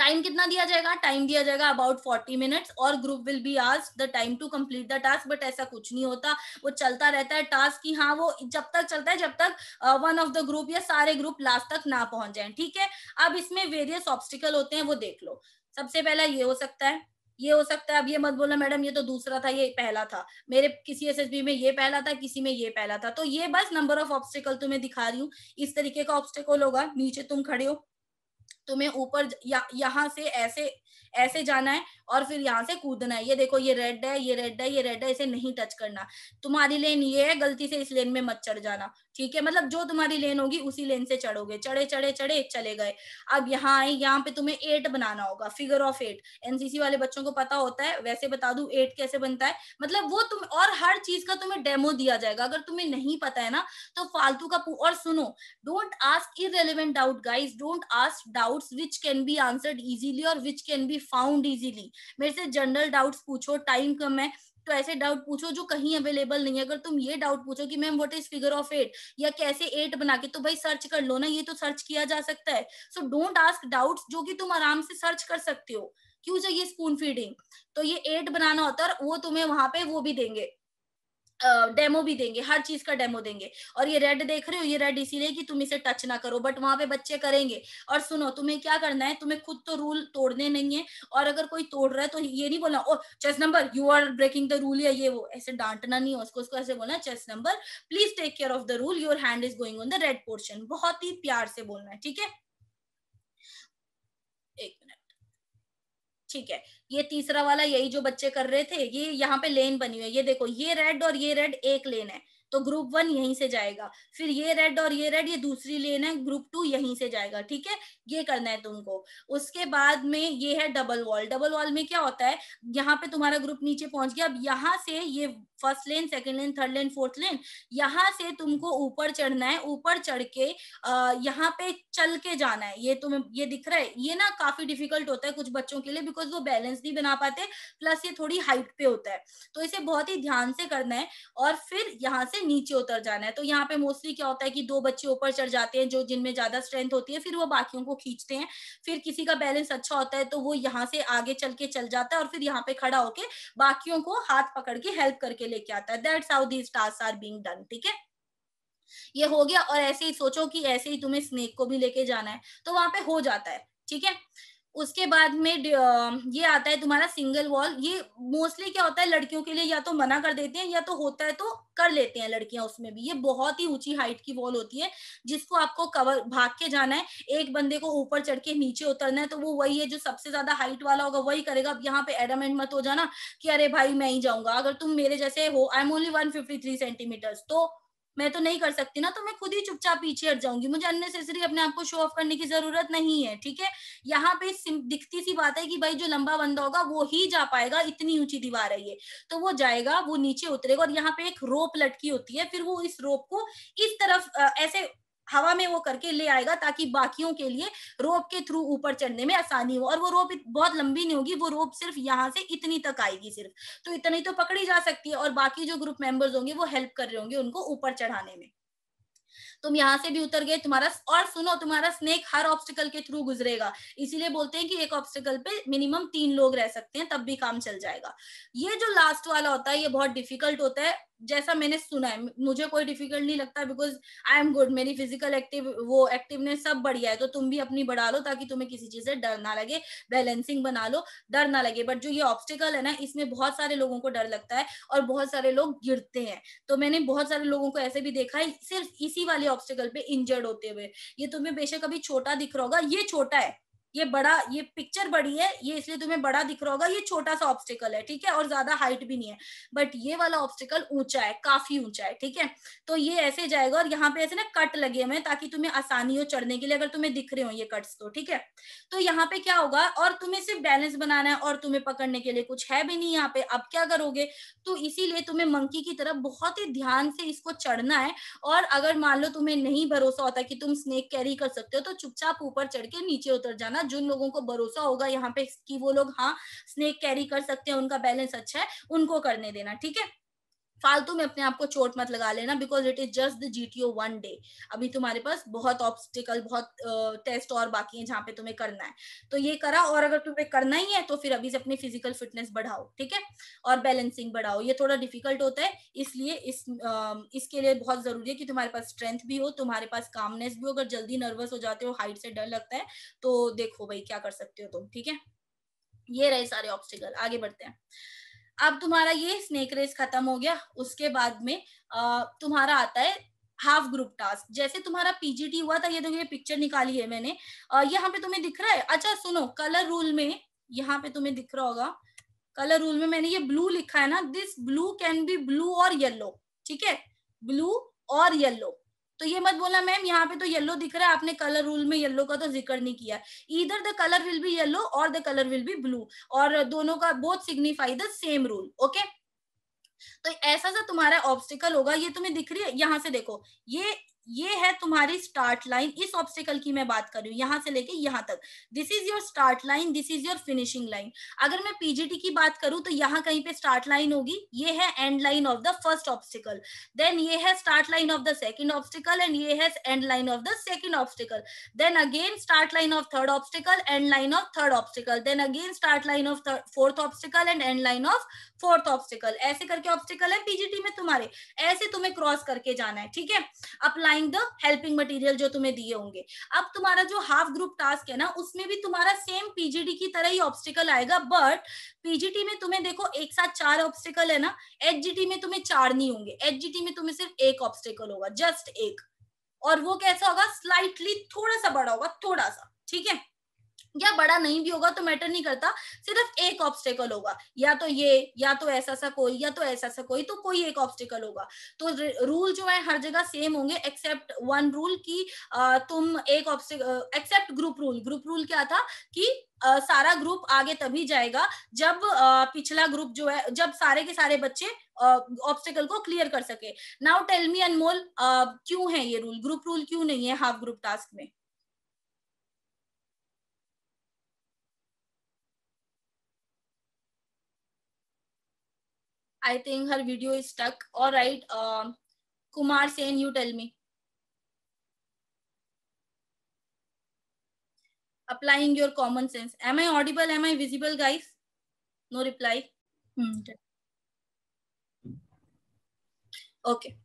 टाइम कितना दिया जाएगा टाइम दिया जाएगा अबाउट फोर्टी मिनट्स और ग्रुप विल बी आज the time to complete the task but ऐसा कुछ नहीं होता वो चलता रहता है टास्क की हाँ वो जब तक चलता है जब तक वन ऑफ द ग्रुप या सारे ग्रुप लास्ट तक ना पहुंच जाए ठीक है अब इसमें वेरियस ऑब्स्टिकल होते हैं वो देख लो सबसे पहला ये हो सकता है ये हो सकता है अब ये मत बोलना मैडम ये तो दूसरा था ये पहला था मेरे किसी एस में ये पहला था किसी में ये पहला था तो ये बस नंबर ऑफ ऑब्स्टिकल तुम्हें दिखा रही हूँ इस तरीके का ऑब्स्टिकल होगा नीचे तुम खड़े हो तुम्हें ऊपर यहाँ से ऐसे ऐसे जाना है और फिर यहाँ से कूदना है ये देखो ये रेड है ये रेड है ये रेड है इसे नहीं टच करना तुम्हारी लेन ये है गलती से इस लेन में मत चढ़ जाना ठीक है मतलब जो तुम्हारी लेन होगी उसी लेन से चढ़ोगे चढ़े चढ़े चढ़े चले गए अब यहाँ आए यहाँ पे तुम्हें एट बनाना होगा फिगर ऑफ एट एनसीसी वाले बच्चों को पता होता है वैसे बता दू एट कैसे बनता है मतलब वो तुम और हर चीज का तुम्हें डेमो दिया जाएगा अगर तुम्हें नहीं पता है ना तो फालतू का और सुनो don't ask irrelevant doubt guys don't ask doubt which can be answered easily और which can be be found easily मेरे से जनरल डाउट्स पूछो टाइम कम है तो ऐसे डाउट पूछो जो कहीं अवेलेबल नहीं है अगर तुम ये डाउट पूछो कि ma'am what is figure of eight या कैसे एट बना के तो भाई सर्च कर लो ना ये तो सर्च किया जा सकता है सो डोंट आस्क डाउट्स जो कि तुम आराम से सर्च कर सकते हो क्यों चाहिए स्पून फीडिंग तो ये एट बनाना होता है और वो तुम्हें वहां पे वो भी देंगे डेमो भी देंगे हर चीज का डेमो देंगे और ये रेड देख रहे हो ये रेड इसीलिए कि तुम इसे टच ना करो बट वहां पे बच्चे करेंगे और सुनो तुम्हें क्या करना है तुम्हें खुद तो रूल तोड़ने नहीं है और अगर कोई तोड़ रहा है तो ये नहीं बोलना oh chest number you are breaking the rule या ये वो ऐसे डांटना नहीं है उसको उसको ऐसे बोलना chest number please take care of the rule your hand is going on the red portion बहुत ही प्यार से बोलना है ठीक है ठीक है ये तीसरा वाला यही जो बच्चे कर रहे थे ये यहाँ पे लेन बनी हुई है ये देखो ये रेड और ये रेड एक लेन है तो ग्रुप वन यहीं से जाएगा फिर ये रेड और ये रेड ये दूसरी लेन है ग्रुप टू यहीं से जाएगा ठीक है ये करना है तुमको उसके बाद में ये है डबल वॉल डबल वॉल में क्या होता है यहाँ पे तुम्हारा ग्रुप नीचे पहुंच गया अब यहाँ से ये first lane second lane third lane fourth lane यहाँ से तुमको ऊपर चढ़ना है ऊपर चढ़ के यहाँ पे चल के जाना है ये तुम्हें ये दिख रहा है ये ना काफी डिफिकल्ट होता है कुछ बच्चों के लिए बिकॉज वो बैलेंस नहीं बना पाते प्लस ये थोड़ी हाइट पे होता है तो इसे बहुत ही ध्यान से करना है और फिर यहाँ से है नीचे उतर जाना है तो यहाँ पे मोस्टली क्या होता है कि दो बच्चे ऊपर चढ़ जाते हैं जो जिनमें ज्यादा स्ट्रेंथ होती है फिर वो बाकियों को खींचते हैं फिर किसी का बैलेंस अच्छा होता है तो वो यहाँ से आगे चल के चल जाता है और फिर यहाँ पे खड़ा होके बाकियों को हाथ पकड़ के हेल्प करके लेके आता है that's how these task are being done ठीक है ये हो गया और ऐसे ही सोचो कि ऐसे ही तुम्हें स्नेक को भी लेके जाना है तो वहां पे हो जाता है ठीक है उसके बाद में ये आता है तुम्हारा सिंगल वॉल ये मोस्टली क्या होता है लड़कियों के लिए या तो मना कर देते हैं या तो होता है तो कर लेते हैं लड़कियां उसमें भी ये बहुत ही ऊंची हाइट की वॉल होती है जिसको आपको कवर भाग के जाना है एक बंदे को ऊपर चढ़ के नीचे उतरना है तो वो वही है जो सबसे ज्यादा हाइट वाला होगा वही करेगा अब यहाँ पे एडामेंट मत हो जाना कि अरे भाई मैं ही जाऊंगा अगर तुम मेरे जैसे हो I am only one fifty three centimetres तो मैं तो नहीं कर सकती ना तो मैं खुद ही चुपचाप पीछे हट जाऊंगी मुझे अननेसेसरी अपने आप को शो ऑफ करने की जरूरत नहीं है ठीक है यहाँ पे दिखती सी बात है कि भाई जो लंबा बंदा होगा वो ही जा पाएगा इतनी ऊंची दीवार है ये तो वो जाएगा वो नीचे उतरेगा और यहाँ पे एक रोप लटकी होती है फिर वो इस रोप को इस तरफ ऐसे हवा में वो करके ले आएगा ताकि बाकियों के लिए रोप के थ्रू ऊपर चढ़ने में आसानी हो और वो रोप बहुत लंबी नहीं होगी वो रोप सिर्फ यहाँ से इतनी तक आएगी सिर्फ तो इतनी तो पकड़ी जा सकती है और बाकी जो ग्रुप मेंबर्स होंगे वो हेल्प कर रहे होंगे उनको ऊपर चढ़ाने में तुम यहाँ से भी उतर गए तुम्हारा और सुनो तुम्हारा स्नेक हर ऑब्स्टिकल के थ्रू गुजरेगा इसीलिए बोलते हैं कि एक ऑब्स्टिकल पे मिनिमम तीन लोग रह सकते हैं तब भी काम चल जाएगा ये जो लास्ट वाला होता है ये बहुत डिफिकल्ट होता है जैसा मैंने सुना है मुझे कोई डिफिकल्ट नहीं लगता बिकॉज आई एम गुड मेरी फिजिकल एक्टिव वो एक्टिवनेस सब बढ़िया है तो तुम भी अपनी बढ़ा लो ताकि तुम्हें किसी चीज से डर ना लगे बैलेंसिंग बना लो डर ना लगे बट जो ये ऑब्स्टिकल है ना इसमें बहुत सारे लोगों को डर लगता है और बहुत सारे लोग गिरते हैं तो मैंने बहुत सारे लोगों को ऐसे भी देखा है सिर्फ इसी वाले ऑब्स्टिकल पे इंजर्ड होते हुए ये तुम्हें बेशक अभी छोटा दिख रहा होगा ये छोटा है ये बड़ा ये पिक्चर बड़ी है ये इसलिए तुम्हें बड़ा दिख रहा होगा ये छोटा सा ऑब्स्टिकल है ठीक है और ज्यादा हाइट भी नहीं है बट ये वाला ऑब्स्टिकल ऊंचा है काफी ऊंचा है ठीक है तो ये ऐसे जाएगा और यहाँ पे ऐसे ना कट लगे हुए ताकि तुम्हें आसानी हो चढ़ने के लिए अगर तुम्हें दिख रहे हो ये कट्स तो ठीक है तो यहाँ पे क्या होगा और तुम्हें सिर्फ बैलेंस बनाना है और तुम्हें पकड़ने के लिए कुछ है भी नहीं यहाँ पे अब क्या करोगे तो इसीलिए तुम्हें मंकी की तरफ बहुत ही ध्यान से इसको चढ़ना है और अगर मान लो तुम्हें नहीं भरोसा होता कि तुम स्नेक कैरी कर सकते हो तो चुपचाप ऊपर चढ़ के नीचे उतर जाना ना जिन लोगों को भरोसा होगा यहाँ पे कि वो लोग हाँ स्नेक कैरी कर सकते हैं उनका बैलेंस अच्छा है उनको करने देना ठीक है फालतू में अपने आप को चोट मत लगा लेना because it is just the G T O one day अभी तुम्हारे पास बहुत ऑब्स्टिकल बहुत टेस्ट और बाकी है जहां पे तुम्हें करना है तो ये करा और अगर तुम्हें करना ही है तो फिर अभी से अपनी फिजिकल फिटनेस बढ़ाओ ठीक है और बैलेंसिंग बढ़ाओ ये थोड़ा डिफिकल्ट होता है इसलिए इस इसके लिए बहुत जरूरी है कि तुम्हारे पास स्ट्रेंथ भी हो तुम्हारे पास कामनेस भी हो अगर जल्दी नर्वस हो जाते हो हाइट से डर लगता है तो देखो भाई क्या कर सकते हो तुम ठीक है ये रहे सारे ऑब्स्टिकल आगे बढ़ते हैं अब तुम्हारा ये स्नेक रेस खत्म हो गया उसके बाद में तुम्हारा आता है हाफ ग्रुप टास्क जैसे तुम्हारा पीजीटी हुआ था ये देखो ये पिक्चर निकाली है मैंने यहाँ पे तुम्हें दिख रहा है अच्छा सुनो कलर रूल में यहाँ पे तुम्हें दिख रहा होगा कलर रूल में मैंने ये ब्लू लिखा है ना this blue can be blue और येल्लो ठीक है ब्लू और येल्लो तो ये मत बोलना मैम यहाँ पे तो येलो दिख रहा है आपने कलर रूल में येलो का तो जिक्र नहीं किया इधर the colour will be yellow और the colour will be blue और दोनों का both signify the same rule okay तो ऐसा सा तुम्हारा ऑब्स्टिकल होगा ये तुम्हें दिख रही है यहां से देखो ये ये है तुम्हारी स्टार्ट लाइन इस ऑब्स्टिकल की मैं बात कर रही हूँ यहां से लेके यहां तक this is your start line this is your finishing line अगर मैं पीजीटी की बात करूं तो यहाँ कहीं पे स्टार्ट लाइन होगी ये है end line of the first obstacle then ये है start line of the second obstacle and ये है end line of the second obstacle then again start line of third obstacle end line of third obstacle then again start line of fourth obstacle end end line of fourth obstacle ऐसे करके obstacle है PGT में तुम्हारे ऐसे तुम्हें cross करके जाना है ठीक है अपना अप्लाइंग द हेल्पिंग मटेरियल जो तुम्हें दिए होंगे अब तुम्हारा जो हाफ ग्रुप टास्क है ना उसमें भी तुम्हारा सेम पीजीडी की तरह ही ऑब्स्टिकल आएगा बट पीजीटी में तुम्हें देखो एक साथ चार ऑब्स्टिकल है ना एचजीटी में तुम्हें चार नहीं होंगे एचजीटी में तुम्हें सिर्फ एक ऑब्स्टिकल होगा जस्ट एक और वो कैसा होगा स्लाइटली थोड़ा सा बड़ा होगा थोड़ा सा ठीक है या बड़ा नहीं भी होगा तो मैटर नहीं करता सिर्फ एक ऑब्स्टेकल होगा या तो ये या तो ऐसा सा कोई या तो ऐसा सा कोई तो कोई एक ऑब्स्टेकल होगा तो रूल जो है हर जगह सेम होंगे एक्सेप्ट वन रूल की तुम एक obstacle except group rule group rule क्या था कि Uh, सारा ग्रुप आगे तभी जाएगा जब uh, पिछला ग्रुप जो है जब सारे के सारे बच्चे ऑब्स्टिकल uh, को क्लियर कर सके नाउ टेल मी अनमोल क्यों है ये रूल ग्रुप रूल क्यों नहीं है हाफ ग्रुप टास्क में I think her video is stuck. All right. Um, Kumar Sen, you tell me. Applying your common sense. Am I audible? Am I visible, guys? No reply. Hmm, okay.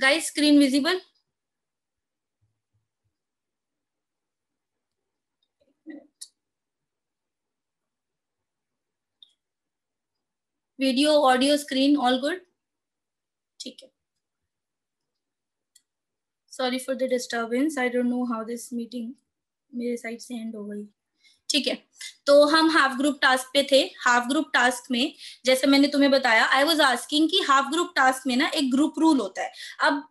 Guys, screen visible? Video audio screen all good ठीक है sorry for the disturbance I don't know how this meeting मेरे side से end हो गई ठीक है तो हम हाफ ग्रुप टास्क पे थे हाफ ग्रुप टास्क में जैसे मैंने तुम्हें बताया आई वाज आस्किंग कि हाफ ग्रुप टास्क में ना एक ग्रुप रूल होता है अब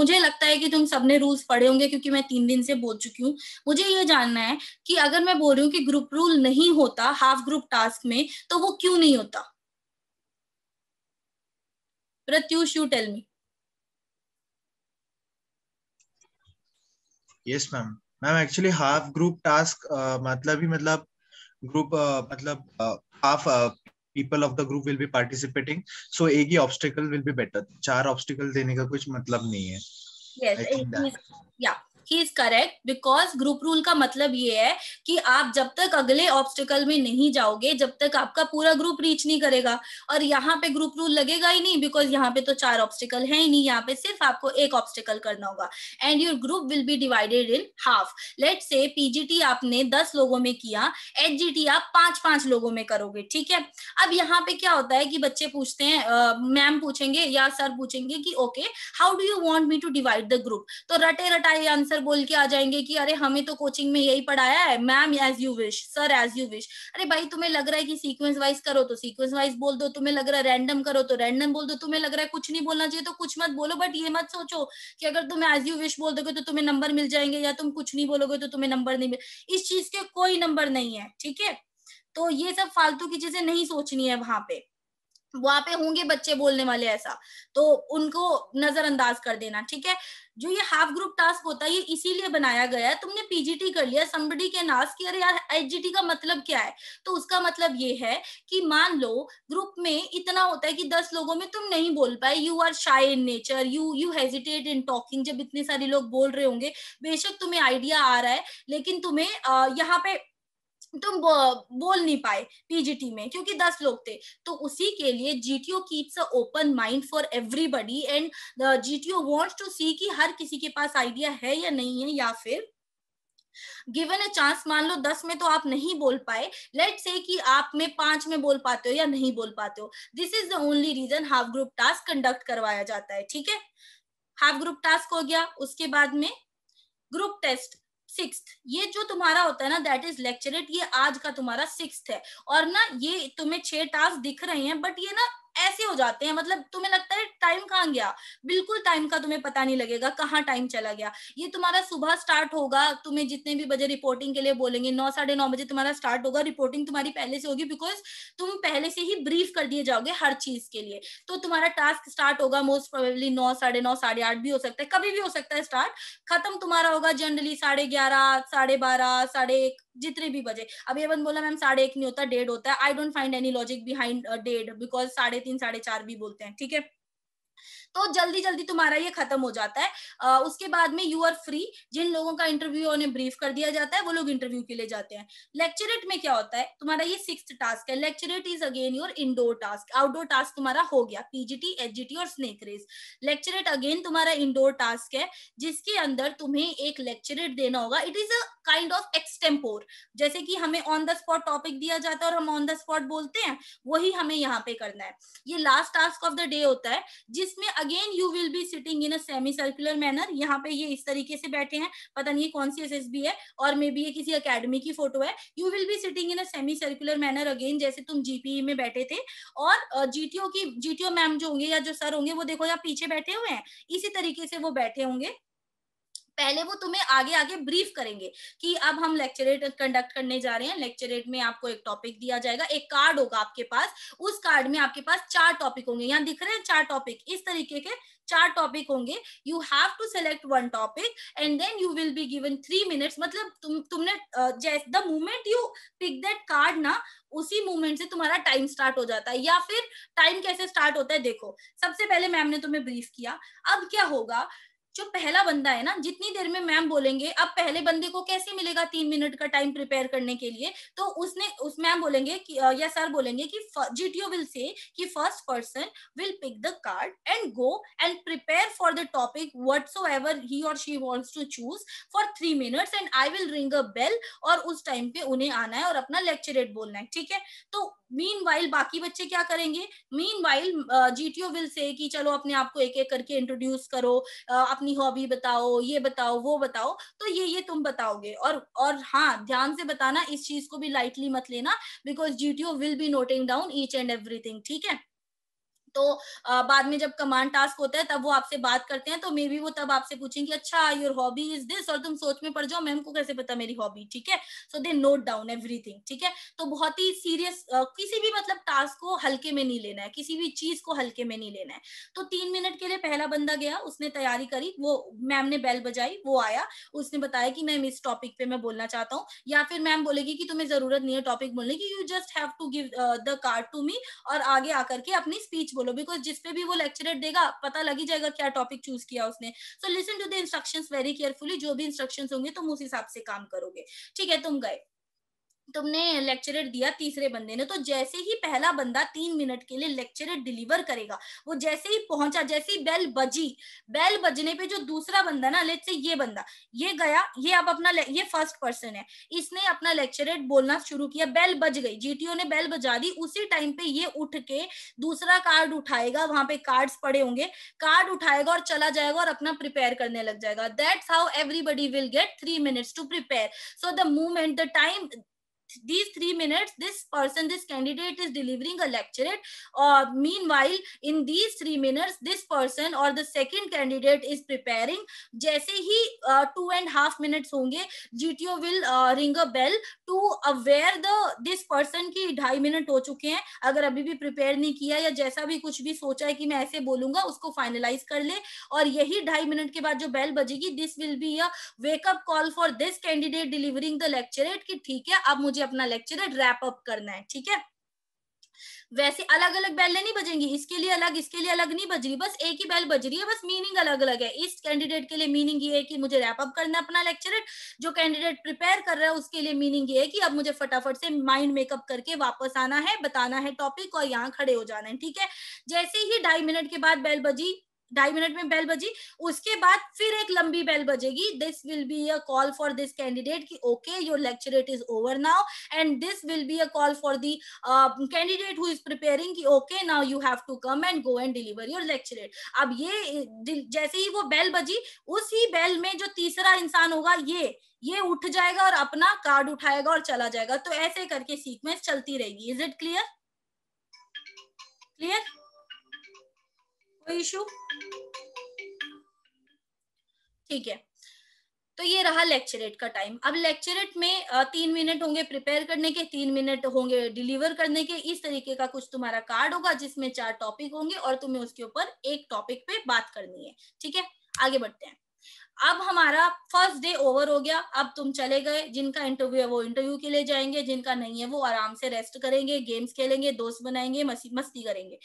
मुझे लगता है कि तुम सबने रूल्स पढ़े होंगे क्योंकि मैं तीन दिन से बोल चुकी हूँ मुझे ये जानना है कि अगर मैं बोल रही हूँ कि ग्रुप रूल नहीं होता हाफ ग्रुप टास्क में तो वो क्यों नहीं होता Pratyush, you tell me. Yes, ma'am. Ma'am, actually, half group task uh, मतलब ही मतलब group uh, मतलब uh, half uh, people of the group will be participating. So एक ही obstacle will be better. चार obstacle देने का कुछ मतलब नहीं है. Yes, it is. Yeah. He is correct because group rule का मतलब ये है कि आप जब तक अगले ऑब्स्टिकल में नहीं जाओगे जब तक आपका पूरा ग्रुप रीच नहीं करेगा और यहाँ पे ग्रुप रूल लगेगा ही नहीं बिकॉज यहाँ पे तो चार ऑब्स्टिकल है ही नहीं यहाँ पे सिर्फ आपको एक ऑब्स्टिकल करना होगा and your group will be divided in half let's say PGT आपने दस लोगों में किया एच आप पांच पांच लोगों में करोगे ठीक है अब यहाँ पे क्या होता है कि बच्चे पूछते हैं मैम पूछेंगे या सर पूछेंगे कि okay how do you want me to divide the group तो रटे रटाए आंसर सर बोल के आ जाएंगे कि अरे हमें तो कोचिंग में यही पढ़ाया है ma'am as you wish sir as you wish अरे भाई तुम्हें लग रहा है कि सीक्वेंस वाइज करो तो सीक्वेंस वाइज बोल दो तुम्हें लग रहा है रैंडम करो तो रैंडम बोल दो तुम्हें लग रहा है कुछ नहीं बोलना चाहिए तो कुछ मत बोलो बट ये मत सोचो कि अगर तुम एज यू विश बोल दोगे तो तुम्हें नंबर मिल जाएंगे या तुम कुछ नहीं बोलोगे तो तुम्हें नंबर नहीं मिल इस चीज के कोई नंबर नहीं है ठीक है तो ये सब फालतू की चीजें नहीं सोचनी है वहां पे वहां पे होंगे बच्चे बोलने वाले ऐसा तो उनको नजरअंदाज कर देना ठीक है जो ये हाफ ग्रुप टास्क होता है ये इसीलिए बनाया गया है तुमने पीजीटी कर लिया संबडी के नास की अरे यार एचजीटी का मतलब क्या है तो उसका मतलब ये है कि मान लो ग्रुप में इतना होता है कि दस लोगों में तुम नहीं बोल पाए you are shy in nature you you hesitate in talking जब इतने सारे लोग बोल रहे होंगे बेशक तुम्हें आइडिया आ रहा है लेकिन तुम्हें यहाँ पे तुम बोल नहीं पाए पीजीटी में क्योंकि दस लोग थे तो उसी के लिए GTO keeps a open mind for everybody and GTO wants to see कि हर किसी के पास आइडिया है या नहीं है या फिर गिवन अ चांस मान लो दस में तो आप नहीं बोल पाए लेट से कि आप में पांच में बोल पाते हो या नहीं बोल पाते हो this is the only reason half group task conduct करवाया जाता है ठीक है हाफ ग्रुप टास्क हो गया उसके बाद में ग्रुप टेस्ट सिक्स ये जो तुम्हारा होता है ना दैट इज लेक्चरेट ये आज का तुम्हारा सिक्स है और ना ये तुम्हें छह टास्क दिख रहे हैं बट ये ना ऐसे हो जाते हैं मतलब तुम्हें लगता है टाइम कहाँ गया बिल्कुल टाइम का तुम्हें पता नहीं लगेगा कहाँ टाइम चला गया ये तुम्हारा सुबह स्टार्ट होगा तुम्हें जितने भी बजे रिपोर्टिंग के लिए बोलेंगे नौ साढ़े नौ बजे तुम्हारा स्टार्ट होगा रिपोर्टिंग तुम्हारी पहले से होगी बिकॉज तुम पहले से ही ब्रीफ कर दिए जाओगे हर चीज के लिए तो तुम्हारा टास्क स्टार्ट होगा मोस्ट प्रोबेबली नौ साढ़े नौ साढ़े आठ भी हो सकता है कभी भी हो सकता है स्टार्ट खत्म तुम्हारा होगा जनरली साढ़े ग्यारह साढ़े बारह साढ़े एक जितने भी बजे अब ये बोला मैम साढ़े एक नहीं होता डेढ़ होता है I don't find any logic behind डेढ़ बिकॉज साढ़े तीन साढ़े चार भी बोलते हैं ठीक है तो जल्दी जल्दी तुम्हारा ये खत्म हो जाता है आ, उसके बाद में यू आर फ्री जिन लोगों का इंटरव्यू उन्हें ब्रीफ कर दिया जाता है वो लोग इंटरव्यू के लिए जाते हैं लेक्चरेट में क्या होता है तुम्हारा ये सिक्स टास्क है lecturette is again your indoor task outdoor task तुम्हारा हो गया पीजीटी एचजीटी और स्नेक रेस लेक्चरेट अगेन तुम्हारा इंडोर टास्क है जिसके अंदर तुम्हें एक लेक्चरेट देना होगा it is a kind of extempore जैसे कि हमें ऑन द स्पॉट टॉपिक दिया जाता है और हम ऑन द स्पॉट बोलते हैं वही हमें यहाँ पे करना है ये last task of the day होता है जिसमें again you will be sitting in a semi circular manner यहाँ पे ये इस तरीके से बैठे हैं पता नहीं कौन सी एस है और मे बी ये किसी अकेडमी की फोटो है you will be sitting in a semi circular manner again जैसे तुम जीपीई e में बैठे थे और जीटीओ की जीटीओ मैम जो होंगे या जो सर होंगे वो देखो यहाँ पीछे बैठे हुए हैं इसी तरीके से वो बैठे होंगे पहले वो तुम्हें आगे आगे ब्रीफ करेंगे कि अब हम लेक्चरेट कंडक्ट करने जा रहे हैं लेक्चरेट में आपको एक टॉपिक दिया जाएगा एक कार्ड होगा आपके पास उस कार्ड में आपके पास चार टॉपिक होंगे यहाँ दिख रहे हैं चार टॉपिक इस तरीके के चार टॉपिक होंगे you have to select one topic and then you will be given three minutes मतलब तुम तुमने the moment you pick that card ना उसी मोमेंट से तुम्हारा टाइम स्टार्ट हो जाता है या फिर टाइम कैसे स्टार्ट होता है देखो सबसे पहले मैम ने तुम्हें ब्रीफ किया अब क्या होगा जो पहला बंदा है ना जितनी देर में मैम बोलेंगे अब पहले बंदे को कैसे मिलेगा तीन मिनट का टाइम प्रिपेयर करने के लिए तो उसने उस मैम बोलेंगे कि या सर बोलेंगे कि जीटीओ विल से कि first person will pick the card and go and prepare for the topic whatsoever he और she wants to choose for three minutes and I will ring a bell और उस time पे उन्हें आना है और अपना lecturette बोलना है ठीक है तो मीन वाइल बाकी बच्चे क्या करेंगे mean while GTO will say कि चलो अपने आप को एक एक करके इंट्रोड्यूस करो अपनी हॉबी बताओ ये बताओ वो बताओ तो ये ये तुम बताओगे और और हाँ ध्यान से बताना इस चीज को भी लाइटली मत लेना because GTO will be noting down each and everything ठीक है तो बाद में जब कमांड टास्क होता है तब वो आपसे बात करते हैं तो मे बी वो तब आपसे पूछेंगे अच्छा योर हॉबी इज दिस और तुम सोच में पड़ जाओ मैम को कैसे पता मेरी हॉबी ठीक है so they note down everything ठीक है तो बहुत ही सीरियस किसी भी मतलब टास्क को हल्के में नहीं लेना है किसी भी चीज को हल्के में नहीं लेना है तो तीन मिनट के लिए पहला बंदा गया उसने तैयारी करी वो मैम ने बेल बजाई वो आया उसने बताया कि मैम इस टॉपिक पे मैं बोलना चाहता हूँ या फिर मैम बोलेगी कि तुम्हें जरूरत नहीं है टॉपिक बोलने की you just have to give the card to me और आगे आकर के अपनी स्पीच बोल बोलो बिकॉज जिसपे भी वो लेक्चरर देगा पता लगी जाएगा क्या टॉपिक चूज किया उसने so listen to the instruction very carefully जो भी इंस्ट्रक्शन होंगे तुम उस हिसाब से काम करोगे ठीक है तुम गए तुमने लेक्चरर दिया तीसरे बंदे ने तो जैसे ही पहला बंदा तीन मिनट के लिए लेक्चर डिलीवर करेगा वो जैसे ही पहुंचा जैसे ही बेल बजी बेल बजने पे जो दूसरा बंदा ना लेट से ये बंदा ये गया ये अब अपना ये फर्स्ट पर्सन है इसने अपना लेक्चर बोलना शुरू किया बेल बज गई जीटीओ ने बेल बजा दी उसी टाइम पे ये उठ के दूसरा कार्ड उठाएगा वहां पे कार्ड पड़े होंगे कार्ड उठाएगा और चला जाएगा और अपना प्रिपेयर करने लग जाएगा that's how everybody will get three minutes to prepare so the movement the time these three minutes this person this candidate is delivering a lecturate uh, meanwhile in these three minutes this person or the second candidate is preparing जैसे ही two and half minutes होंगे GTO will ring a bell to aware the this person की ढाई minute हो चुके हैं अगर अभी भी प्रिपेयर नहीं किया या जैसा भी कुछ भी सोचा है कि मैं ऐसे बोलूंगा उसको फाइनलाइज कर ले और यही ढाई मिनट के बाद जो बेल बजेगी this will be a wake up call for this candidate delivering the lecturette कि ठीक है अब मुझे मुझे अपना लेक्चर रैप अप करना है ठीक है वैसे अलग अलग बेल नहीं बजेंगी इसके लिए अलग इसके लिए अलग नहीं बज रही बस एक ही बैल बज रही है बस मीनिंग अलग अलग है इस कैंडिडेट के लिए मीनिंग ये है कि मुझे रैप अप करना अपना लेक्चर जो कैंडिडेट प्रिपेयर कर रहा है उसके लिए मीनिंग ये है कि अब मुझे फटाफट से माइंड मेकअप करके वापस आना है बताना है टॉपिक और यहाँ खड़े हो जाना है ठीक है जैसे ही ढाई मिनट के बाद बैल बजी ढाई मिनट में बेल बजी उसके बाद फिर एक लंबी बेल बजेगी this will be a call for this candidate कि okay your lecture it is over now and this will be a call for the candidate who is preparing कि okay now you have to come and go and deliver your lecturette अब ये जैसे ही वो bell बजी उसी bell में जो तीसरा इंसान होगा ये ये उठ जाएगा और अपना कार्ड उठाएगा और चला जाएगा तो ऐसे करके सीक्वेंस चलती रहेगी इज इट क्लियर क्लियर कोई इशू ठीक है तो ये रहा लेक्चरेट का टाइम अब लेक्चरेट में तीन मिनट होंगे प्रिपेयर करने के तीन मिनट होंगे डिलीवर करने के इस तरीके का कुछ तुम्हारा कार्ड होगा जिसमें चार टॉपिक होंगे और तुम्हें उसके ऊपर एक टॉपिक पे बात करनी है ठीक है आगे बढ़ते हैं अब हमारा फर्स्ट डे ओवर हो गया अब तुम चले गए जिनका इंटरव्यू है वो इंटरव्यू के लिए जाएंगे जिनका नहीं है वो आराम से रेस्ट करेंगे गेम्स खेलेंगे दोस्त बनाएंगे मस्ती करेंगे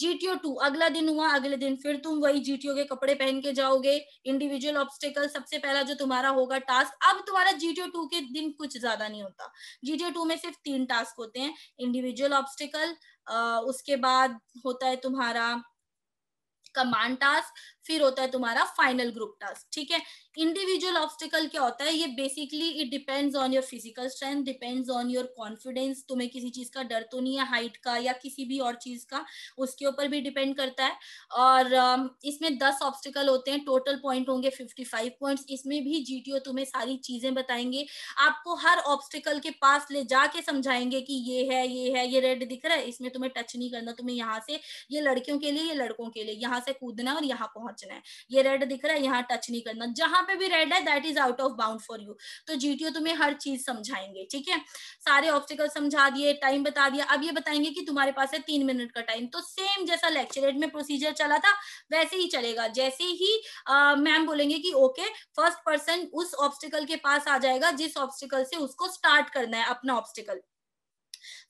जीटीओ टू अगला दिन हुआ अगले दिन फिर तुम वही जीटीओ के कपड़े पहन के जाओगे इंडिविजुअल ऑब्स्टिकल सबसे पहला जो तुम्हारा होगा टास्क अब तुम्हारा जीटीओ टू के दिन कुछ ज्यादा नहीं होता जीटीओ टू में सिर्फ तीन टास्क होते हैं इंडिविजुअल ऑब्स्टिकल उसके बाद होता है तुम्हारा कमांड टास्क फिर होता है तुम्हारा फाइनल ग्रुप टास्क ठीक है इंडिविजुअल ऑब्स्टिकल क्या होता है ये basically it depends on your physical strength depends on your confidence तुम्हें किसी चीज का डर तो नहीं है हाइट का या किसी भी और चीज का उसके ऊपर भी डिपेंड करता है और um, इसमें दस ऑब्स्टिकल होते हैं टोटल पॉइंट होंगे फिफ्टी फाइव पॉइंट इसमें भी जी तुम्हें सारी चीजें बताएंगे आपको हर ऑब्स्टिकल के पास ले जाके समझाएंगे कि ये है ये है ये रेड दिख रहा है इसमें तुम्हें टच नहीं करना तुम्हें यहाँ से ये लड़कियों के लिए ये लड़कों के लिए यहाँ से कूदना और यहाँ पहुंचना पहुंचना है ये रेड दिख रहा है यहाँ टच नहीं करना जहां पे भी रेड है that is out of bound for you तो जीटीओ तुम्हें हर चीज समझाएंगे ठीक है सारे ऑब्स्टिकल समझा दिए टाइम बता दिया अब ये बताएंगे कि तुम्हारे पास है तीन मिनट का टाइम तो सेम जैसा लेक्चर में प्रोसीजर चला था वैसे ही चलेगा जैसे ही मैम बोलेंगे कि ओके फर्स्ट पर्सन उस ऑब्स्टिकल के पास आ जाएगा जिस ऑब्स्टिकल से उसको स्टार्ट करना है अपना ऑब्स्टिकल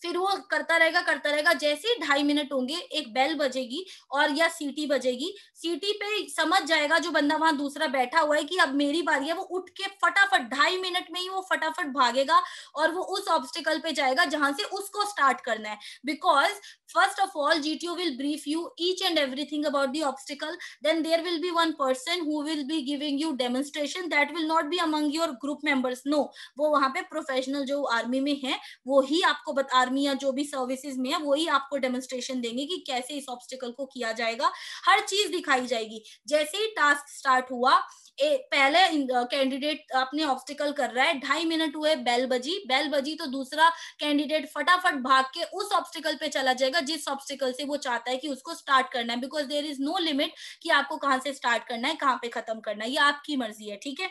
फिर वो करता रहेगा करता रहेगा जैसे ही ढाई मिनट होंगे एक बेल बजेगी और या सीटी बजेगी सीटी पे समझ जाएगा जो बंदा वहां दूसरा बैठा हुआ है कि अब मेरी बारी है वो उठ के फटाफट ढाई मिनट में ही वो फटाफट भागेगा और वो उस ऑब्स्टिकल पे जाएगा जहां से उसको स्टार्ट करना है because first of all G will brief you each and everything about the obstacle then there will be one person who will be giving you demonstration that will not be among your group members no वो वहां पे professional जो army में है वो ही आपको बता army army या जो भी सर्विसेज में है वही आपको डेमोन्स्ट्रेशन देंगे कि कैसे इस ऑब्स्टिकल को किया जाएगा हर चीज दिखाई जाएगी जैसे ही टास्क स्टार्ट हुआ ए, पहले कैंडिडेट अपने ऑब्स्टिकल कर रहा है ढाई मिनट हुए बेल बजी बेल बजी तो दूसरा कैंडिडेट फटाफट भाग के उस ऑब्स्टिकल पे चला जाएगा जिस ऑब्स्टिकल से वो चाहता है कि उसको स्टार्ट करना है because there is no limit कि आपको कहाँ से स्टार्ट करना है कहाँ पे खत्म करना है ये आपकी मर्जी है ठीक है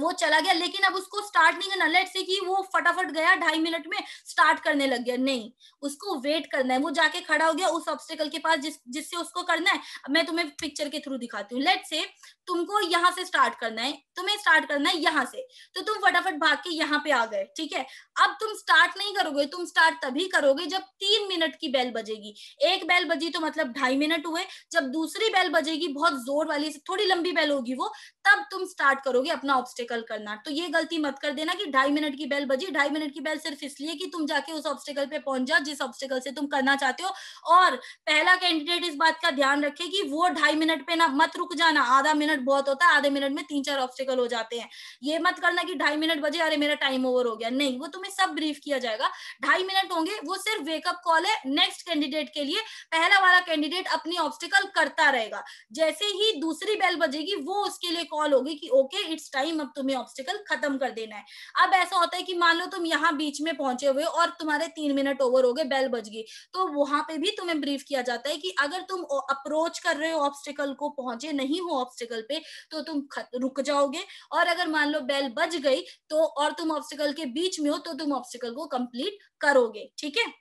वो चला गया लेकिन अब उसको स्टार्ट नहीं करना लेट से कि वो फटाफट गया ढाई मिनट में स्टार्ट करने लग गया नहीं उसको वेट करना है वो जाके खड़ा हो गया उस ऑब्स्टिकल के पास जिस जिससे उसको करना है मैं तुम्हें पिक्चर के थ्रू दिखाती हूँ लेट से तुमको यहाँ से स्टार्ट करना है तुम्हें स्टार्ट करना है यहाँ से तो तुम फटाफट भाग के यहाँ पे आ गए ठीक है अब तुम स्टार्ट नहीं करोगे तुम स्टार्ट तभी करोगे जब तीन मिनट की बेल बजेगी एक बेल बजी तो मतलब ढाई मिनट हुए जब दूसरी बेल बजेगी बहुत जोर वाली थोड़ी लंबी बेल होगी वो तब तुम स्टार्ट करोगे अपना अपना ऑब्स्टेकल करना तो ये गलती मत कर देना कि ढाई मिनट की बेल बजी ढाई मिनट की बेल सिर्फ इसलिए कि तुम जाके उस ऑब्स्टेकल पे पहुंच जाओ जिस ऑब्स्टेकल से तुम करना चाहते हो और पहला कैंडिडेट इस बात का ध्यान रखे कि वो ढाई मिनट पे ना मत रुक जाना आधा मिनट बहुत होता है आधे मिनट में तीन चार ऑब्स्टेकल हो जाते हैं ये मत करना की ढाई मिनट बजे अरे मेरा टाइम ओवर हो गया नहीं वो तुम्हें सब ब्रीफ किया जाएगा ढाई मिनट होंगे वो सिर्फ वेकअप कॉल है नेक्स्ट कैंडिडेट के लिए पहला वाला कैंडिडेट अपनी ऑब्स्टिकल करता रहेगा जैसे ही दूसरी बेल बजेगी वो उसके लिए कॉल होगी कि ओके इट्स टाइम अब तुम्हें ऑब्स्टिकल खत्म कर देना है अब ऐसा होता है कि मान लो तुम यहाँ बीच में पहुंचे हुए और तुम्हारे तीन मिनट ओवर हो गए बेल बज गई तो वहां पे भी तुम्हें ब्रीफ किया जाता है कि अगर तुम अप्रोच कर रहे हो ऑब्स्टिकल को पहुंचे नहीं हो ऑब्स्टिकल पे तो तुम रुक जाओगे और अगर मान लो बेल बज गई तो और तुम ऑब्स्टिकल के बीच में हो तो तुम ऑब्स्टिकल को कंप्लीट करोगे ठीक है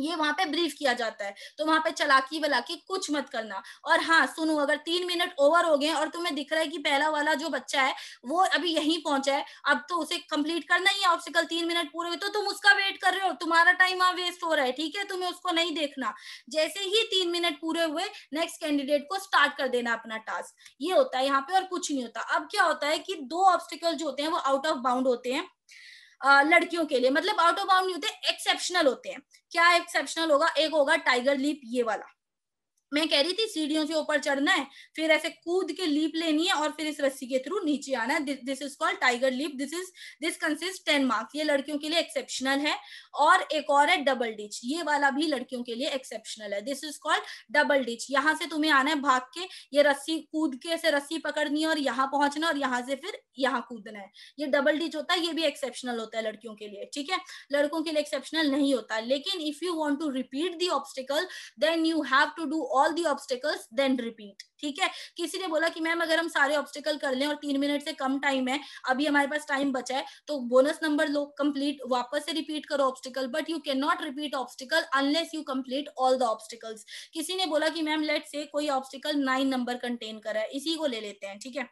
ये वहां पे ब्रीफ किया जाता है तो वहां पे चलाकी वलाकी कुछ मत करना और हाँ सुनो अगर तीन मिनट ओवर हो गए और तुम्हें दिख रहा है कि पहला वाला जो बच्चा है वो अभी यहीं पहुंचा है अब तो उसे कंप्लीट करना ही है ऑब्स्टिकल तीन मिनट पूरे हुए तो तुम उसका वेट कर रहे हो तुम्हारा टाइम वहां वेस्ट हो रहा है ठीक है तुम्हें उसको नहीं देखना जैसे ही तीन मिनट पूरे हुए नेक्स्ट कैंडिडेट को स्टार्ट कर देना अपना टास्क ये होता है यहाँ पे और कुछ नहीं होता अब क्या होता है कि दो ऑब्स्टिकल जो होते हैं वो आउट ऑफ बाउंड होते हैं लड़कियों के लिए मतलब आउट ऑफ बाउंड नहीं होते एक्सेप्शनल होते हैं क्या एक्सेप्शनल होगा एक होगा टाइगर लीप ये वाला मैं कह रही थी सीढ़ियों से ऊपर चढ़ना है फिर ऐसे कूद के लीप लेनी है और फिर इस रस्सी के थ्रू नीचे आना है this is called tiger leap this is this consist ten marks ये लड़कियों के लिए एक्सेप्शनल है और एक और है डबल डिच ये वाला भी लड़कियों के लिए एक्सेप्शनल है this is called double ditch यहाँ से तुम्हें आना है भाग के ये रस्सी कूद के ऐसे रस्सी पकड़नी है और यहाँ पहुंचना और यहाँ से फिर यहाँ कूदना है ये डबल डिच होता है ये भी एक्सेप्शनल होता है लड़कियों के लिए ठीक है लड़कों के लिए एक्सेप्शनल नहीं होता लेकिन if you want to repeat the obstacle then you have to do all the obstacles then repeat ठीक है किसी ने बोला कि मैम अगर हम सारे ऑब्स्टिकल कर लें और तीन मिनट से कम टाइम है अभी हमारे पास टाइम बचा है तो बोनस नंबर लो कंप्लीट वापस से रिपीट करो obstacle but you can not repeat obstacle unless you complete all the obstacles किसी ने बोला कि मैम लेट से कोई ऑब्स्टिकल नाइन नंबर कंटेन करा है इसी को ले लेते हैं ठीक है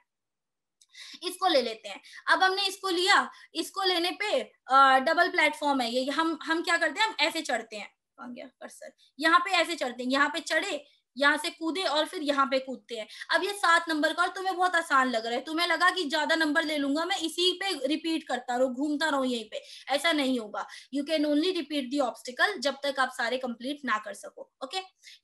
इसको ले लेते हैं अब हमने इसको लिया इसको लेने पे आ, डबल प्लेटफॉर्म है ये हम हम क्या करते हैं हम ऐसे चढ़ते हैं गया कर्सर यहाँ पे ऐसे चढ़ते हैं यहाँ पे चढ़े यहाँ से कूदे और फिर यहाँ पे कूदते हैं अब ये सात नंबर का और तुम्हें बहुत आसान लग रहा है तुम्हें लगा कि ज्यादा नंबर ले लूंगा मैं इसी पे रिपीट करता रहू घूमता रहू यहीं पे ऐसा नहीं होगा you can only repeat the obstacle जब तक आप सारे कंप्लीट ना कर सको ओके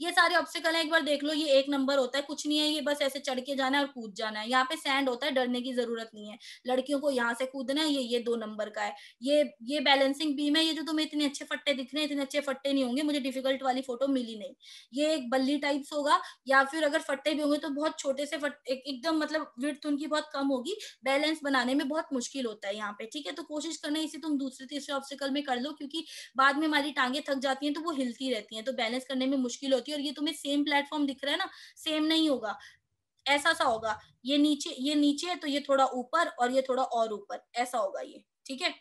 ये सारे ऑब्स्टिकल है एक बार देख लो ये एक नंबर होता है कुछ नहीं है ये बस ऐसे चढ़ के जाना है और कूद जाना है यहाँ पे सैंड होता है डरने की जरूरत नहीं है लड़कियों को यहाँ से कूदना है ये ये दो नंबर का है ये ये बैलेंसिंग बीम है ये जो तुम्हें इतने अच्छे फट्टे दिख रहे हैं इतने अच्छे फट्टे नहीं होंगे मुझे डिफिकल्ट वाली फोटो मिली नहीं ये एक बल्ली टाइप मिक्स होगा या फिर अगर फट्टे भी होंगे तो बहुत छोटे से फट एकदम मतलब विर्थ उनकी बहुत कम होगी बैलेंस बनाने में बहुत मुश्किल होता है यहाँ पे ठीक है तो कोशिश करना इसे तुम दूसरे तीसरे ऑब्स्टिकल में कर लो क्योंकि बाद में हमारी टांगे थक जाती है तो वो हिलती रहती है तो बैलेंस करने में मुश्किल होती है और ये तुम्हें सेम प्लेटफॉर्म दिख रहा है ना सेम नहीं होगा ऐसा सा होगा ये नीचे ये नीचे है तो ये थोड़ा ऊपर और ये थोड़ा और ऊपर ऐसा होगा ये ठीक है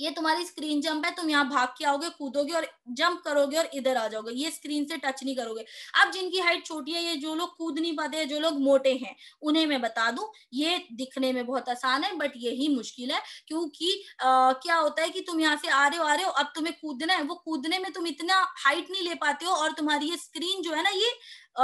ये तुम्हारी स्क्रीन जंप है तुम यहाँ भाग के आओगे कूदोगे और जंप करोगे और इधर आ जाओगे ये स्क्रीन से टच नहीं करोगे अब जिनकी हाइट छोटी है ये जो लोग कूद नहीं पाते जो लोग मोटे हैं उन्हें मैं बता दूं ये दिखने में बहुत आसान है बट यही मुश्किल है क्योंकि आ, क्या होता है कि तुम यहाँ से आ रहे हो आ रहे हो अब तुम्हें कूदना है वो कूदने में तुम इतना हाइट नहीं ले पाते हो और तुम्हारी ये स्क्रीन जो है ना ये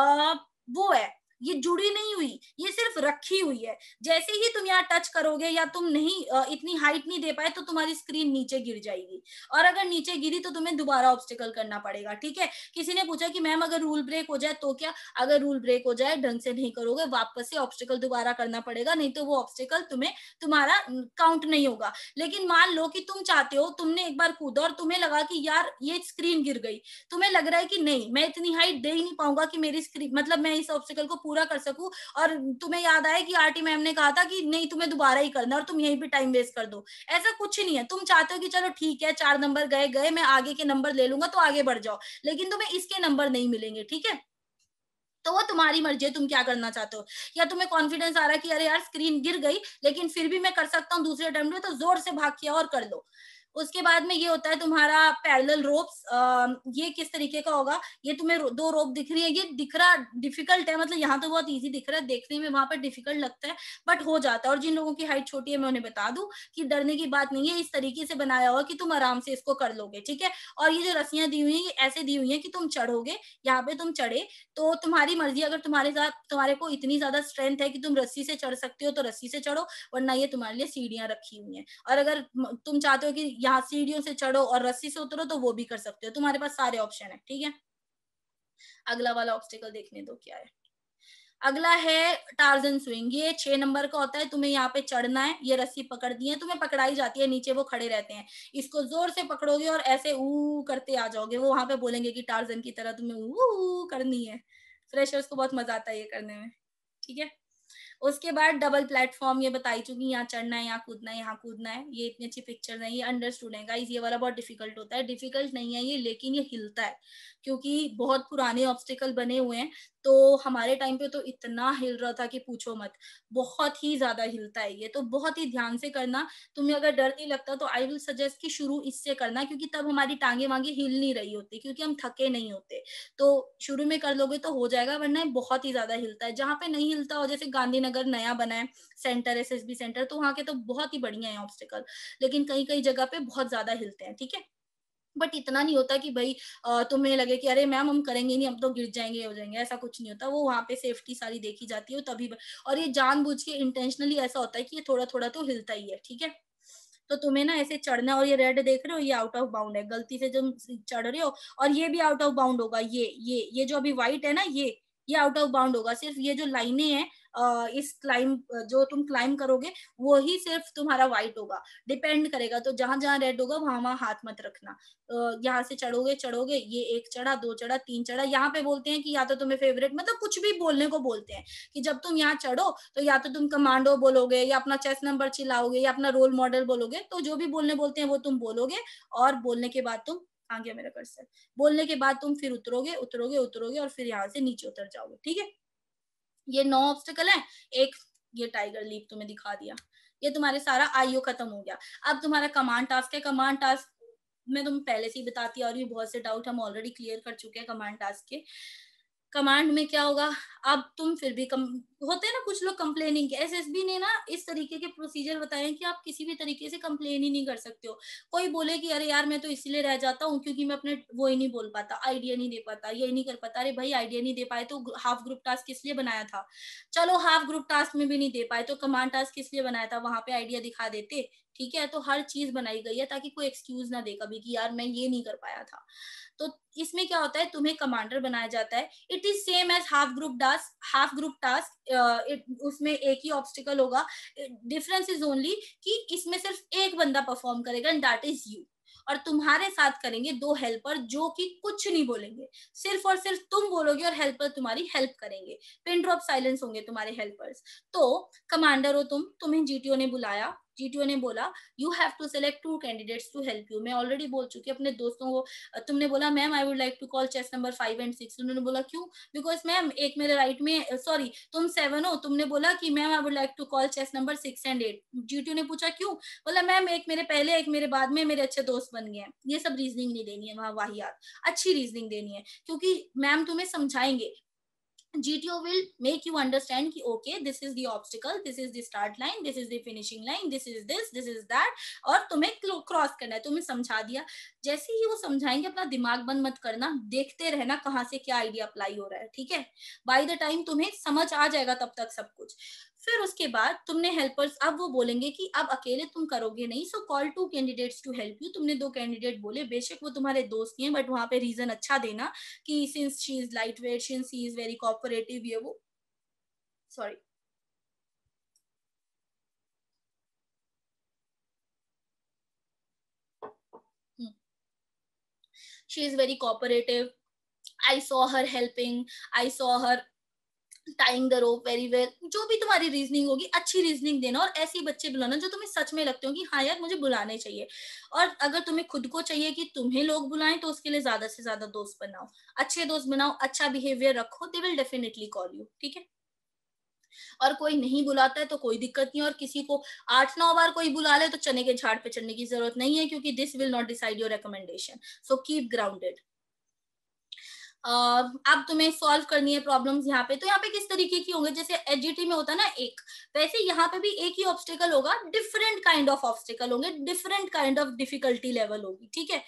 अः वो है ये जुड़ी नहीं हुई ये सिर्फ रखी हुई है जैसे ही तुम यहाँ टच करोगे या तुम नहीं इतनी हाइट नहीं दे पाए तो तुम्हारी स्क्रीन नीचे गिर जाएगी और अगर नीचे गिरी तो तुम्हें दोबारा ऑब्स्टिकल करना पड़ेगा ठीक है किसी ने पूछा कि मैम अगर रूल ब्रेक हो जाए तो क्या अगर रूल ब्रेक हो जाए ढंग से नहीं करोगे वापस से ऑब्स्टिकल दोबारा करना पड़ेगा नहीं तो वो ऑब्स्टिकल तुम्हें तुम्हारा काउंट नहीं होगा लेकिन मान लो कि तुम चाहते हो तुमने एक बार कूदा और तुम्हें लगा कि यार ये स्क्रीन गिर गई तुम्हें लग रहा है कि नहीं मैं इतनी हाइट दे ही नहीं पाऊंगा कि मेरी स्क्रीन मतलब मैं इस ऑब्स्टिकल को पूरा कर सकूं और तुम्हें याद आए कि आरटी मैम ने कहा था कि नहीं तुम्हें दोबारा ही करना और तुम यहीं पे टाइम वेस्ट कर दो ऐसा कुछ नहीं है तुम चाहते हो कि चलो ठीक है चार नंबर गए गए मैं आगे के नंबर ले लूंगा तो आगे बढ़ जाओ लेकिन तुम्हें इसके नंबर नहीं मिलेंगे ठीक है तो वो तुम्हारी मर्जी है तुम क्या करना चाहते हो या तुम्हें कॉन्फिडेंस आ रहा है कि अरे यार स्क्रीन गिर गई लेकिन फिर भी मैं कर सकता हूँ दूसरे अटेम्प्ट में तो जोर से भाग किया और कर लो उसके बाद में ये होता है तुम्हारा पैरेलल रोप्स ये किस तरीके का होगा ये तुम्हें दो रोप दिख रही है ये दिख रहा डिफिकल्ट है मतलब यहाँ तो बहुत ईजी दिख रहा है देखने में वहां पर डिफिकल्ट लगता है बट हो जाता है और जिन लोगों की हाइट छोटी है मैं उन्हें बता दू कि डरने की बात नहीं है इस तरीके से बनाया हुआ कि तुम आराम से इसको कर लोगे ठीक है और ये जो रस्सियां दी हुई है ऐसे दी हुई है कि तुम चढ़ोगे यहाँ पे तुम चढ़े तो तुम्हारी मर्जी अगर तुम्हारे साथ तुम्हारे को इतनी ज्यादा स्ट्रेंथ है कि तुम रस्सी से चढ़ सकते हो तो रस्सी से चढ़ो वरना ये तुम्हारे लिए सीढ़ियां रखी हुई है और अगर तुम चाहते हो कि यहाँ सीढ़ियों से चढ़ो और रस्सी से उतरो तो वो भी कर सकते हो तुम्हारे पास सारे ऑप्शन है ठीक है अगला वाला ऑब्स्टिकल देखने दो क्या है अगला है टार्जन स्विंग ये छह नंबर का होता है तुम्हें यहाँ पे चढ़ना है ये रस्सी पकड़ दी है तुम्हें पकड़ाई जाती है नीचे वो खड़े रहते हैं इसको जोर से पकड़ोगे और ऐसे ऊ करते आ जाओगे वो वहां पे बोलेंगे कि टार्जन की तरह तुम्हें ऊ करनी है फ्रेशर्स को बहुत मजा आता है ये करने में ठीक है उसके बाद डबल प्लेटफॉर्म ये बताई चुकी यहाँ चढ़ना है यहाँ कूदना है यहाँ कूदना है ये इतनी अच्छी पिक्चर है ये अंडरस्टूड है गाइज ये वाला बहुत डिफिकल्ट होता है डिफिकल्ट नहीं है ये लेकिन ये हिलता है क्योंकि बहुत पुराने ऑब्स्टिकल बने हुए हैं तो हमारे टाइम पे तो इतना हिल रहा था कि पूछो मत बहुत ही ज्यादा हिलता है ये तो बहुत ही ध्यान से करना तुम्हें अगर डर नहीं लगता तो आई विल सजेस्ट कि शुरू इससे करना क्योंकि तब हमारी टांगे वांगे हिल नहीं रही होती क्योंकि हम थके नहीं होते तो शुरू में कर लोगे तो हो जाएगा वरना बहुत ही ज्यादा हिलता है जहाँ पे नहीं हिलता हो जैसे गांधीनगर नया बना है सेंटर एस सेंटर तो वहाँ के तो बहुत ही बढ़िया है ऑब्स्टिकल लेकिन कई कई जगह पे बहुत ज्यादा हिलते हैं ठीक है बट इतना नहीं होता कि भाई तुम्हें लगे कि अरे मैम हम करेंगे नहीं हम तो गिर जाएंगे हो जाएंगे ऐसा कुछ नहीं होता वो वहाँ पे सेफ्टी सारी देखी जाती है तभी और ये जानबूझ के इंटेंशनली ऐसा होता है कि ये थोड़ा थोड़ा तो हिलता ही है ठीक है तो तुम्हें ना ऐसे चढ़ना और ये रेड देख रहे हो ये आउट ऑफ बाउंड है गलती से तुम चढ़ रहे हो और ये भी आउट ऑफ बाउंड होगा ये ये ये जो अभी व्हाइट है ना ये ये आउट ऑफ बाउंड होगा सिर्फ ये जो लाइनें हैं इस क्लाइंब जो तुम क्लाइंब करोगे वो ही सिर्फ तुम्हारा वाइट होगा डिपेंड करेगा तो जहां जहां रेड होगा वहां वहां हाथ मत रखना यहाँ से चढ़ोगे चढ़ोगे ये एक चढ़ा दो चढ़ा तीन चढ़ा यहाँ पे बोलते हैं कि या तो तुम्हें फेवरेट मतलब कुछ भी बोलने को बोलते हैं कि जब तुम यहाँ चढ़ो तो या तो तुम कमांडो बोलोगे या अपना चेस नंबर चिल्लाओगे या अपना रोल मॉडल बोलोगे तो जो भी बोलने बोलते हैं वो तुम बोलोगे और बोलने के बाद तुम आ गया मेरा कर्सर बोलने के बाद तुम फिर उतरोगे उतरोगे उतरोगे और फिर यहाँ से नीचे उतर जाओगे ठीक है ये नौ ऑब्स्टिकल है एक ये टाइगर लीप तुम्हें दिखा दिया ये तुम्हारे सारा आईओ खत्म हो गया अब तुम्हारा कमांड टास्क है कमांड टास्क मैं तुम पहले से ही बताती और भी बहुत से डाउट हम ऑलरेडी क्लियर कर चुके हैं कमांड टास्क के कमांड में क्या होगा अब तुम फिर भी कम होते हैं ना कुछ लोग कंप्लेनिंग के बी ने ना इस तरीके के प्रोसीजर बताए हैं कि आप किसी भी तरीके से कंप्लेन ही नहीं कर सकते हो कोई बोले कि अरे यार मैं तो इसीलिए रह जाता हूँ क्योंकि मैं अपने वो ही नहीं बोल पाता आइडिया नहीं दे पाता ये नहीं कर पाता अरे भाई आइडिया नहीं दे पाए तो हाफ ग्रुप टास्क किस लिए बनाया था चलो हाफ ग्रुप टास्क में भी नहीं दे पाए तो कमांड टास्क किस लिए बनाया था वहां पे आइडिया दिखा देते ठीक है तो हर चीज बनाई गई है ताकि कोई एक्सक्यूज ना दे कभी कि यार मैं ये नहीं कर पाया था तो इसमें क्या होता है तुम्हें कमांडर बनाया जाता है it is same as half group task half group task उसमें एक ही ऑब्स्टिकल होगा डिफरेंस इज ओनली कि इसमें सिर्फ एक बंदा परफॉर्म करेगा एंड दैट इज यू और तुम्हारे साथ करेंगे दो हेल्पर जो कि कुछ नहीं बोलेंगे सिर्फ और सिर्फ तुम बोलोगे और हेल्पर तुम्हारी हेल्प करेंगे पिन ड्रॉप साइलेंस होंगे तुम्हारे हेल्पर्स तो कमांडर हो तुम तुम्हें जीटीओ ने बुलाया जीटीओ ने बोला you have to select two candidates to help you मैं ऑलरेडी बोल चुकी अपने दोस्तों को तुमने बोला ma'am I would like to call chest number five and six उन्होंने बोला क्यों बिकॉज मैम एक मेरे राइट में सॉरी तुम सेवन हो तुमने बोला कि ma'am I would like to call chest number six and eight GTO ने पूछा क्यों बोला मैम एक मेरे पहले एक मेरे बाद में मेरे अच्छे दोस्त बन गए ये सब रीजनिंग नहीं देनी है वहां वाहियात अच्छी रीजनिंग देनी है क्योंकि मैम तुम्हें समझाएंगे GTO will make you understand ki, okay, this is the obstacle, this is the start line, this is the finishing line, this is this, this is that और तुम्हें क्रॉस करना है तुम्हें समझा दिया जैसे ही वो समझाएंगे अपना दिमाग बंद मत करना देखते रहना कहाँ से क्या आइडिया अप्लाई हो रहा है ठीक है बाय द टाइम तुम्हें समझ आ जाएगा तब तक सब कुछ फिर उसके बाद तुमने हेल्पर्स अब वो बोलेंगे कि अब अकेले तुम करोगे नहीं so call two candidates to help you तुमने दो कैंडिडेट बोले बेशक वो तुम्हारे दोस्त ही हैं बट वहां पे रीजन अच्छा देना कि since she is light weight since she is very cooperative ये वो sorry she is very cooperative I saw her helping I saw her tying the rope very well जो भी तुम्हारी रीजनिंग होगी अच्छी रीजनिंग देना और ऐसे बच्चे बुलाना जो तुम्हें सच में लगते हो कि हाँ यार मुझे बुलाने चाहिए और अगर तुम्हें खुद को चाहिए कि तुम्हें लोग बुलाएं तो उसके लिए ज्यादा से ज्यादा दोस्त बनाओ अच्छे दोस्त बनाओ अच्छा बिहेवियर रखो they will definitely call you ठीक है और कोई नहीं बुलाता है तो कोई दिक्कत नहीं और किसी को आठ नौ बार कोई बुला ले तो चने के झाड़ पे चढ़ने की जरूरत नहीं है क्योंकि this will not decide your recommendation so keep grounded अब तुम्हें सॉल्व करनी है प्रॉब्लम्स यहाँ पे तो यहाँ पे किस तरीके की होंगे जैसे एजीटी में होता है ना एक वैसे यहाँ पे भी एक ही ऑब्स्टिकल होगा डिफरेंट काइंड ऑफ ऑब्स्टिकल होंगे different kind of difficulty level होगी ठीक है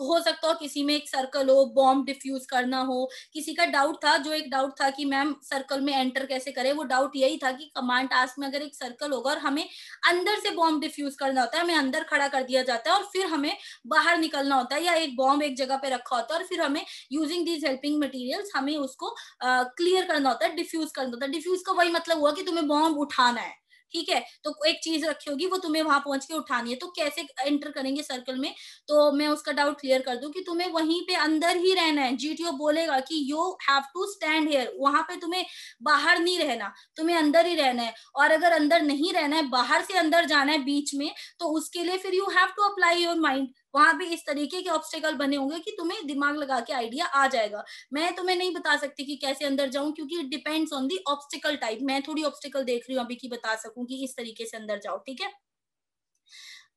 हो सकता हो किसी में एक सर्कल हो बॉम्ब डिफ्यूज करना हो किसी का डाउट था जो एक डाउट था कि मैम सर्कल में एंटर कैसे करे वो डाउट यही था कि कमांड टास्क में अगर एक सर्कल होगा और हमें अंदर से बॉम्ब डिफ्यूज करना होता है हमें अंदर खड़ा कर दिया जाता है और फिर हमें बाहर निकलना होता है या एक बॉम्ब एक जगह पे रखा होता है और फिर हमें using these help helping materials हमें उसको क्लियर uh, करना होता है डिफ्यूज करना होता है डिफ्यूज का वही मतलब हुआ कि तुम्हें बॉम्ब उठाना है ठीक है तो एक चीज रखी होगी वो तुम्हें वहां पहुंच के उठानी है तो कैसे एंटर करेंगे सर्कल में तो मैं उसका डाउट क्लियर कर दूं कि तुम्हें वहीं पे अंदर ही रहना है जीटीओ बोलेगा कि you have to stand here वहां पे तुम्हें बाहर नहीं रहना तुम्हें अंदर ही रहना है और अगर अंदर नहीं रहना है बाहर से अंदर जाना है बीच में तो उसके लिए फिर you have to apply your mind वहां भी इस तरीके के ऑब्स्टेकल बने होंगे कि तुम्हें दिमाग लगा के आइडिया आ जाएगा मैं तुम्हें नहीं बता सकती कि कैसे अंदर जाऊं क्योंकि it depends on the obstacle type मैं थोड़ी ऑब्स्टिकल देख रही हूँ अभी की बता सकूं कि इस तरीके से अंदर जाओ ठीक है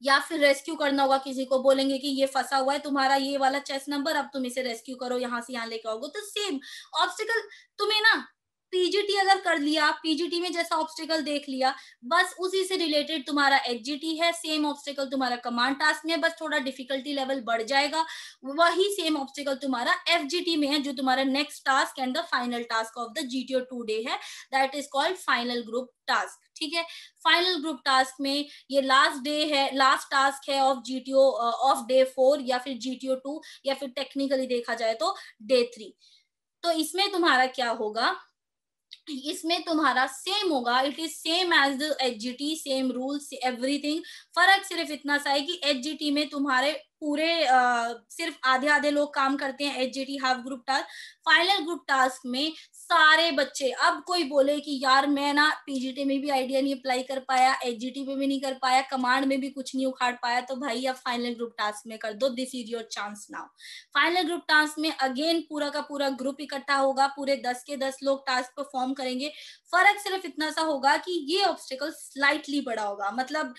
या फिर रेस्क्यू करना होगा किसी को बोलेंगे कि ये फंसा हुआ है तुम्हारा ये वाला चेस नंबर अब तुम इसे रेस्क्यू करो यहाँ से यहाँ लेके आओगे तो सेम ऑब्स्टिकल तुम्हें ना पीजीटी अगर कर लिया पीजीटी में जैसा ऑब्स्टिकल देख लिया बस उसी से रिलेटेड तुम्हारा एचजीटी है सेम ऑब्स्टिकल तुम्हारा कमांड टास्क में बस थोड़ा डिफिकल्टी लेवल बढ़ जाएगा वही सेम ऑब्स्टिकल तुम्हारा एफजीटी में है जो तुम्हारा next task and the final task of the GTO today है that is called final group task ठीक है फाइनल ग्रुप टास्क में ये लास्ट डे है लास्ट टास्क है of GTO of day four या फिर जीटीओ टू या फिर टेक्निकली देखा जाए तो डे थ्री तो इसमें तुम्हारा क्या होगा इसमें तुम्हारा सेम होगा it is same as the H G T same rules everything फर्क सिर्फ इतना सा है कि एच जी टी में तुम्हारे पूरे आ, सिर्फ आधे आधे लोग काम करते हैं H G T half group task final group task में सारे बच्चे अब कोई बोले कि यार मैं ना पीजीटी में भी आइडिया नहीं अप्लाई कर पाया एचजीटी में भी नहीं कर पाया कमांड में भी कुछ नहीं उखाड़ पाया तो भाई अब फाइनल ग्रुप टास्क में कर दो this is your chance now final group task में अगेन पूरा का पूरा ग्रुप इकट्ठा होगा पूरे दस के दस लोग टास्क परफॉर्म करेंगे फर्क सिर्फ इतना सा होगा कि ये ऑब्स्टिकल स्लाइटली बड़ा होगा मतलब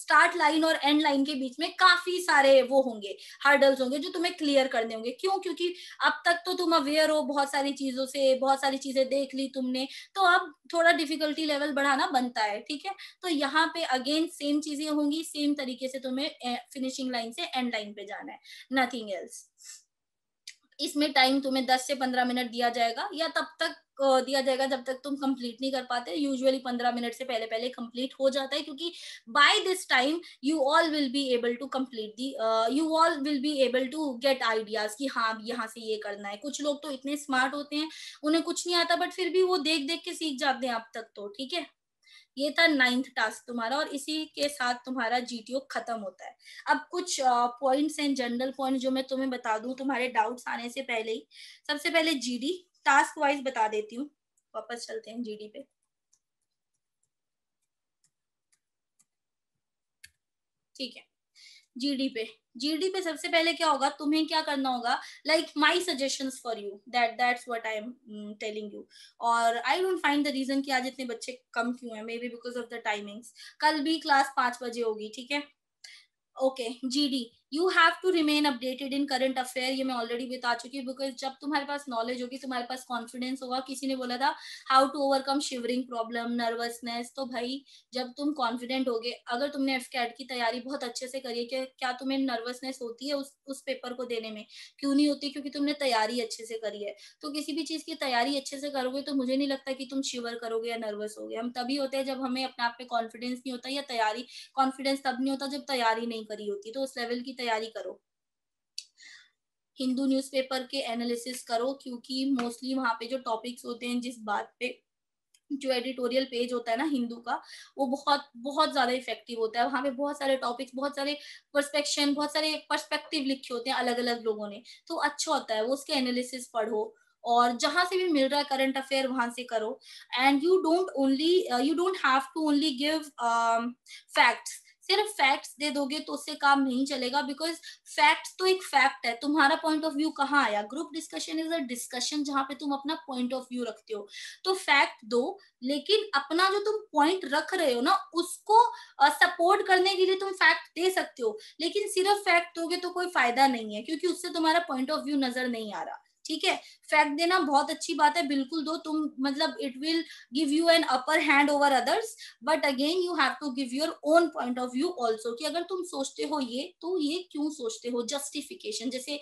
स्टार्ट लाइन और एंड लाइन के बीच में काफी सारे वो होंगे हर्डल्स होंगे जो तुम्हें क्लियर करने होंगे क्यों क्योंकि अब तक तो तुम अवेयर हो बहुत सारी चीजों चीजों से बहुत सारी चीजें देख ली तुमने तो अब थोड़ा डिफिकल्टी लेवल बढ़ाना बनता है ठीक है तो यहाँ पे अगेन सेम चीजें होंगी सेम तरीके से तुम्हें फिनिशिंग लाइन से एंड लाइन पे जाना है नथिंग एल्स इसमें टाइम तुम्हें 10 से 15 मिनट दिया जाएगा या तब तक दिया जाएगा जब तक तुम कंप्लीट नहीं कर पाते यूजुअली पंद्रह मिनट से पहले पहले कंप्लीट हो जाता है क्योंकि by this time you all will be able to complete the you all will be able to get ideas कि हाँ यहाँ से ये करना है कुछ लोग तो इतने स्मार्ट होते हैं उन्हें कुछ नहीं आता बट फिर भी वो देख देख के सीख जाते हैं अब तक तो ठीक है ये था नाइन्थ टास्क तुम्हारा और इसी के साथ तुम्हारा जीटीओ खत्म होता है अब कुछ पॉइंट्स एंड जनरल पॉइंट जो मैं तुम्हें बता दूं तुम्हारे डाउट्स आने से पहले ही सबसे पहले जीडी टास्क वाइज बता देती हूँ वापस चलते हैं जीडी पे ठीक है जीडी पे जीडी पे सबसे पहले क्या होगा तुम्हें क्या करना होगा like my suggestion for you that that's what I am telling you और I don't find the reason कि आज इतने बच्चे कम क्यों है maybe because of the timings कल भी क्लास पांच बजे होगी ठीक है okay GD you have to remain updated in current affair ये मैं ऑलरेडी बता चुकी हूँ बिकॉज जब तुम्हारे पास नॉलेज होगी तुम्हारे पास कॉन्फिडेंस होगा किसी ने बोला था how to overcome shivering problem nervousness तो भाई जब तुम कॉन्फिडेंट होगे अगर तुमने एफ की तैयारी बहुत अच्छे से करी है क्या तुम्हें नर्वसनेस होती है उस उस पेपर को देने में क्यों नहीं होती क्योंकि तुमने तैयारी अच्छे से करी है तो किसी भी चीज की तैयारी अच्छे से करोगे तो मुझे नहीं लगता कि तुम शिवर करोगे या नर्वस होगे हम तभी होते हैं जब हमें अपने आप में कॉन्फिडेंस नहीं होता या तैयारी कॉन्फिडेंस तब नहीं होता जब तैयारी नहीं करी होती तो उस लेवल की तैयारी करो हिंदू न्यूज़पेपर के एनालिसिस करो क्योंकि मोस्टली वहां पे जो टॉपिक्स होते हैं जिस बात पे जो एडिटोरियल पेज होता है ना हिंदू का वो बहुत बहुत ज्यादा इफेक्टिव होता है वहां पे बहुत सारे टॉपिक्स बहुत सारे परस्पेक्शन बहुत सारे परस्पेक्टिव लिखे होते हैं अलग अलग लोगों ने तो अच्छा होता है वो उसके एनालिसिस पढ़ो और जहां से भी मिल रहा है करंट अफेयर वहां से करो and you don't only you don't have to only give facts सिर्फ फैक्ट्स दे दोगे तो उससे काम नहीं चलेगा बिकॉज फैक्ट्स तो एक फैक्ट है तुम्हारा पॉइंट ऑफ व्यू कहाँ आया group discussion is a discussion जहां पे तुम अपना पॉइंट ऑफ व्यू रखते हो तो फैक्ट दो लेकिन अपना जो तुम पॉइंट रख रहे हो ना उसको सपोर्ट uh, करने के लिए तुम फैक्ट दे सकते हो लेकिन सिर्फ फैक्ट दोगे तो कोई फायदा नहीं है क्योंकि उससे तुम्हारा पॉइंट ऑफ व्यू नजर नहीं आ रहा ठीक है फैक्ट देना बहुत अच्छी बात है बिल्कुल दो तुम मतलब it will give you an upper hand over others but again you have to give your own point of view also कि अगर तुम सोचते हो ये तो ये क्यों सोचते हो जस्टिफिकेशन जैसे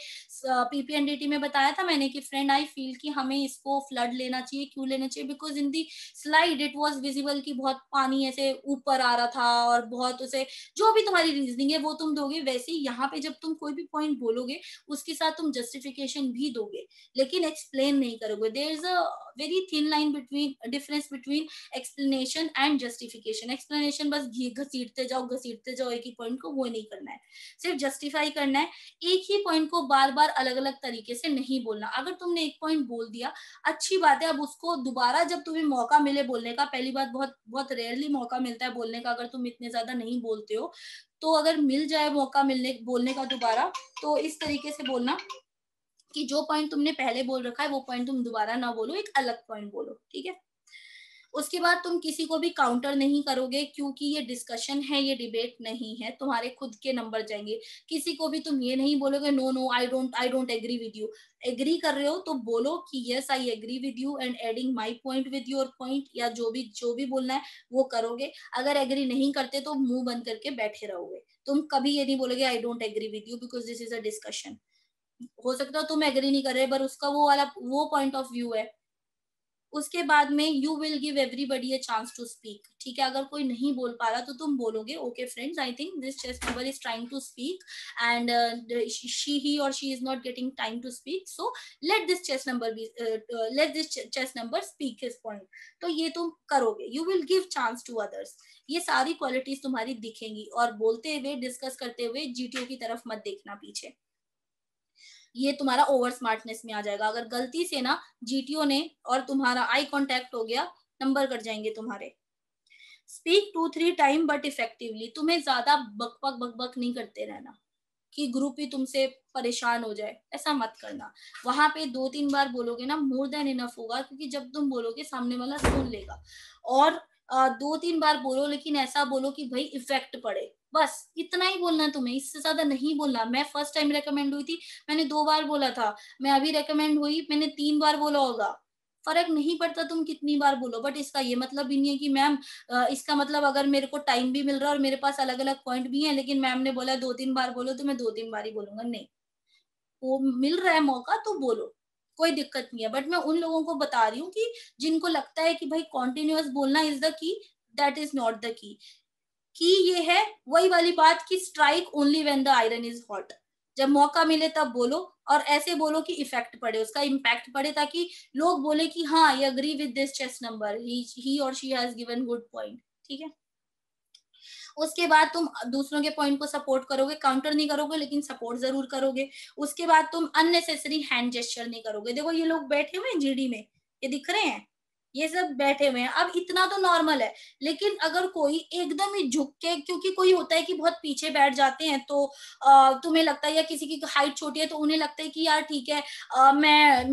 पीपीएनडीटी में बताया था मैंने कि फ्रेंड आई फील कि हमें इसको फ्लड लेना चाहिए क्यों लेना चाहिए because in the slide it was visible कि बहुत पानी ऐसे ऊपर आ रहा था और बहुत उसे जो भी तुम्हारी रीजनिंग है वो तुम दोगे वैसे ही यहाँ पे जब तुम कोई भी पॉइंट बोलोगे उसके साथ तुम जस्टिफिकेशन भी दोगे लेकिन एक्सप्लेन नहीं करोगे there is a very thin line between difference between explanation and justification explanation बस घसीटते जाओ घसीटते जाओ एक ही पॉइंट को वो नहीं करना है सिर्फ जस्टिफाई करना है एक ही पॉइंट को बार बार अलग अलग तरीके से नहीं बोलना अगर तुमने एक पॉइंट बोल दिया अच्छी बात है अब उसको दोबारा जब तुम्हें मौका मिले बोलने का पहली बात बहुत बहुत रेयरली मौका मिलता है बोलने का अगर तुम इतने ज्यादा नहीं बोलते हो तो अगर मिल जाए मौका मिलने बोलने का दोबारा तो इस तरीके से बोलना कि जो पॉइंट तुमने पहले बोल रखा है वो पॉइंट तुम दोबारा ना बोलो एक अलग पॉइंट बोलो ठीक है उसके बाद तुम किसी को भी काउंटर नहीं करोगे क्योंकि ये डिस्कशन है ये डिबेट नहीं है तुम्हारे खुद के नंबर जाएंगे किसी को भी तुम ये नहीं बोलोगे no no I don't I don't agree with you agree कर रहे हो तो बोलो कि yes I agree with you and adding my point with your point या जो भी जो भी बोलना है वो करोगे अगर एग्री नहीं करते तो मुंह बंद करके बैठे रहोगे तुम कभी ये नहीं बोलोगे I don't agree with you because this is a discussion हो सकता है तुम एग्री नहीं कर रहे पर उसका वो वाला वो पॉइंट ऑफ व्यू है उसके बाद में you will give everybody a chance to speak ठीक है अगर कोई नहीं बोल पा रहा तो तुम बोलोगे okay friends I think this chest member is trying to speak and she he और she is not getting time to speak so let this chest number be let this chest number speak his point तो ये तुम करोगे you will give chance to others ये सारी qualities तुम्हारी दिखेंगी और बोलते हुए डिस्कस करते हुए जीटीओ की तरफ मत देखना पीछे ये तुम्हारा ओवर स्मार्टनेस में आ जाएगा अगर गलती से ना जीटीओ ने और तुम्हारा आई कॉन्टेक्ट हो गया नंबर कट जाएंगे तुम्हारे speak two three time but effectively तुम्हें ज्यादा बकबक बकबक नहीं करते रहना कि ग्रुप ही तुमसे परेशान हो जाए ऐसा मत करना वहां पे दो तीन बार बोलोगे ना मोर देन इनफ होगा क्योंकि जब तुम बोलोगे सामने वाला सुन लेगा और दो तीन बार बोलो लेकिन ऐसा बोलो कि भाई इफेक्ट पड़े बस इतना ही बोलना तुम्हें इससे ज्यादा नहीं बोलना मैं फर्स्ट टाइम रेकमेंड हुई थी मैंने दो बार बोला था मैं अभी रेकमेंड हुई मैंने तीन बार बोला होगा फर्क नहीं पड़ता तुम कितनी बार बोलो बट इसका ये मतलब भी नहीं है कि मैम इसका मतलब अगर मेरे को टाइम भी मिल रहा है और मेरे पास अलग अलग पॉइंट भी है लेकिन मैम ने बोला दो तीन बार बोलो तो मैं दो तीन बार ही बोलूंगा नहीं वो मिल रहा है मौका तो बोलो कोई दिक्कत नहीं है बट मैं उन लोगों को बता रही हूँ कि जिनको लगता है कि भाई कॉन्टिन्यूस बोलना is the key that is not the key key ये है वही वाली बात कि strike only when the iron is hot जब मौका मिले तब बोलो और ऐसे बोलो कि इफेक्ट पड़े उसका इम्पैक्ट पड़े ताकि लोग बोले कि हाँ I agree with this chest number he और she has given good point ठीक है उसके बाद तुम दूसरों के पॉइंट को सपोर्ट करोगे काउंटर नहीं करोगे लेकिन सपोर्ट जरूर करोगे उसके बाद तुम अननेसेसरी हैंड जेस्टर नहीं करोगे देखो ये लोग बैठे हुए हैं जीडी में ये दिख रहे हैं ये सब बैठे हुए हैं अब इतना तो नॉर्मल है लेकिन अगर कोई एकदम ही झुक के क्योंकि कोई होता है कि बहुत पीछे बैठ जाते हैं तो तुम्हें लगता है या किसी की हाइट छोटी है तो उन्हें लगता है कि यार ठीक है आ, मैं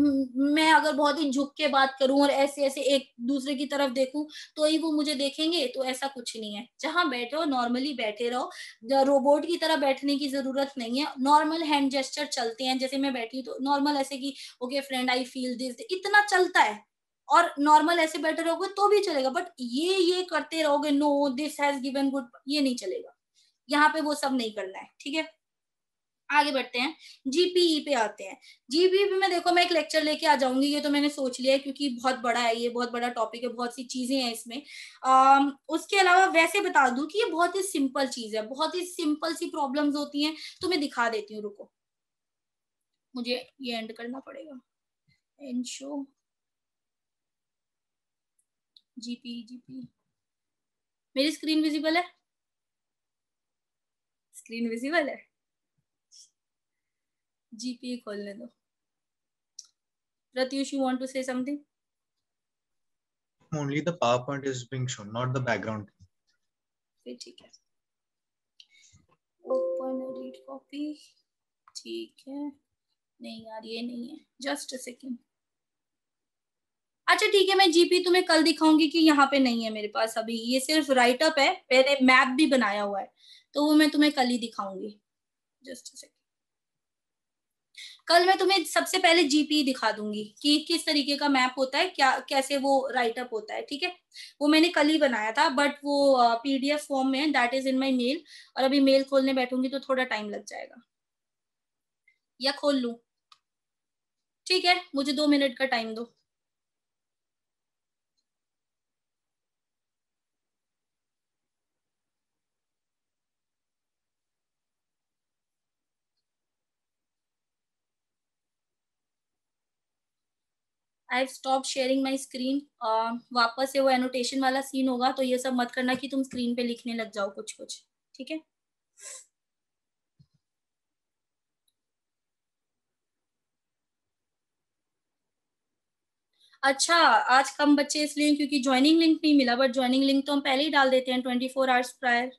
मैं अगर बहुत ही झुक के बात करूं और ऐसे ऐसे एक दूसरे की तरफ देखूं तो ही वो मुझे देखेंगे तो ऐसा कुछ नहीं है जहां बैठे हो नॉर्मली बैठे रहो रोबोट की तरह बैठने की जरूरत नहीं है नॉर्मल हैंड जेस्टर चलते हैं जैसे मैं बैठी तो नॉर्मल ऐसे की okay friend I feel this इतना चलता है और नॉर्मल ऐसे बैठे रहोगे तो भी चलेगा बट ये ये करते रहोगे no this has given good ये नहीं चलेगा यहाँ पे वो सब नहीं करना है ठीक है आगे बढ़ते हैं जीपीई e पे आते हैं जीपीई e पे मैं देखो मैं एक लेक्चर लेके आ जाऊंगी ये तो मैंने सोच लिया है क्योंकि बहुत बड़ा है ये बहुत बड़ा टॉपिक है बहुत सी चीजें हैं इसमें आ, उसके अलावा वैसे बता दू कि ये बहुत ही सिंपल चीज है बहुत ही सिंपल सी प्रॉब्लम होती है तो मैं दिखा देती हूँ रुको मुझे ये एंड करना पड़ेगा एंड शो जीपी जीपी मेरी स्क्रीन विजिबल है स्क्रीन विजिबल है जीपी खोलने दो Pratyush, you want to say something? Only the PowerPoint is being shown, not the background. ठीक है open read copy ठीक है नहीं यार ये नहीं है just a second अच्छा ठीक है मैं जीपी तुम्हें कल दिखाऊंगी कि यहाँ पे नहीं है मेरे पास अभी ये सिर्फ राइटअप है पहले मैप भी बनाया हुआ है तो वो मैं तुम्हें कल ही दिखाऊंगी जस्ट कल मैं तुम्हें सबसे पहले जीपी दिखा दूंगी कि किस तरीके का मैप होता है क्या कैसे वो राइटअप होता है ठीक है वो मैंने कल ही बनाया था बट वो पीडीएफ फॉर्म में that is in my mail और अभी मेल खोलने बैठूंगी तो थोड़ा टाइम लग जाएगा या खोल लू ठीक है मुझे दो मिनट का टाइम दो I stop sharing my screen वापस से वो एनोटेशन वाला सीन होगा तो ये सब मत करना कि तुम स्क्रीन पे लिखने लग जाओ कुछ कुछ ठीक है अच्छा आज कम बच्चे इसलिए क्योंकि ज्वाइनिंग लिंक नहीं मिला बट ज्वाइनिंग लिंक तो हम पहले ही डाल देते हैं ट्वेंटी फोर आवर्स प्रायर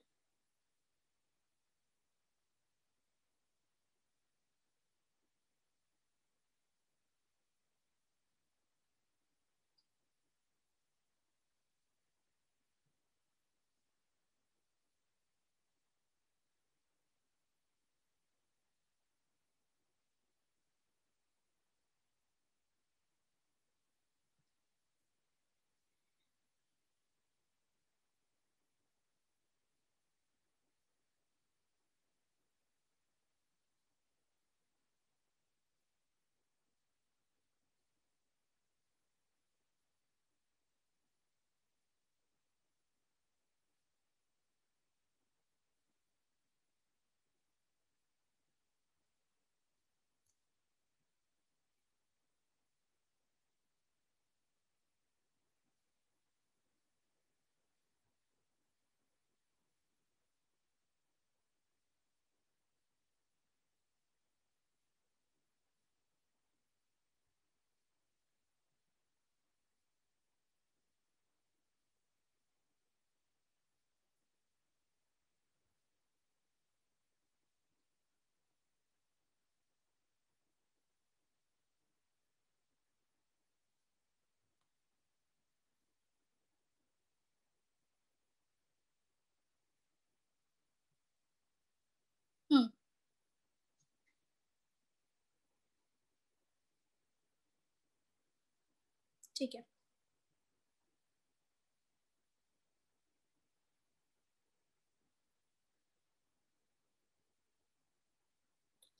ठीक है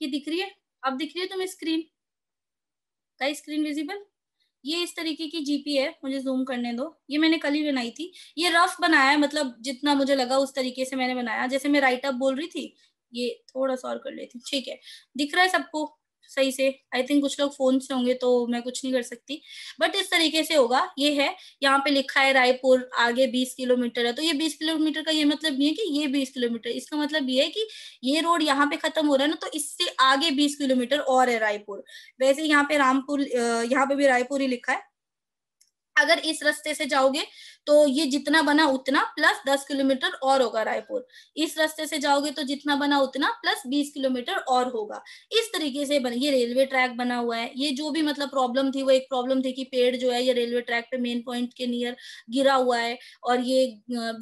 ये दिख रही है अब दिख रही है तुम्हें स्क्रीन का स्क्रीन विजिबल ये इस तरीके की जीपी है मुझे जूम करने दो ये मैंने कल ही बनाई थी ये रफ बनाया है मतलब जितना मुझे लगा उस तरीके से मैंने बनाया जैसे मैं राइट अप बोल रही थी ये थोड़ा सा और कर लेती ठीक है दिख रहा है सबको सही से आई थिंक कुछ लोग फोन से होंगे तो मैं कुछ नहीं कर सकती बट इस तरीके से होगा ये है यहाँ पे लिखा है रायपुर आगे बीस किलोमीटर है तो ये बीस किलोमीटर का ये मतलब ये है कि ये बीस किलोमीटर इसका मतलब ये है कि ये रोड यहाँ पे खत्म हो रहा है ना तो इससे आगे बीस किलोमीटर और है रायपुर वैसे यहाँ पे रामपुर यहाँ पे भी रायपुर ही लिखा है अगर इस रास्ते से जाओगे तो ये जितना बना उतना प्लस दस किलोमीटर और होगा रायपुर इस रास्ते से जाओगे तो जितना बना उतना प्लस बीस किलोमीटर और होगा इस तरीके से बन, ये रेलवे ट्रैक बना हुआ है ये जो भी मतलब प्रॉब्लम थी वो एक प्रॉब्लम थी कि पेड़ जो है ये रेलवे ट्रैक पे मेन पॉइंट के नियर गिरा हुआ है और ये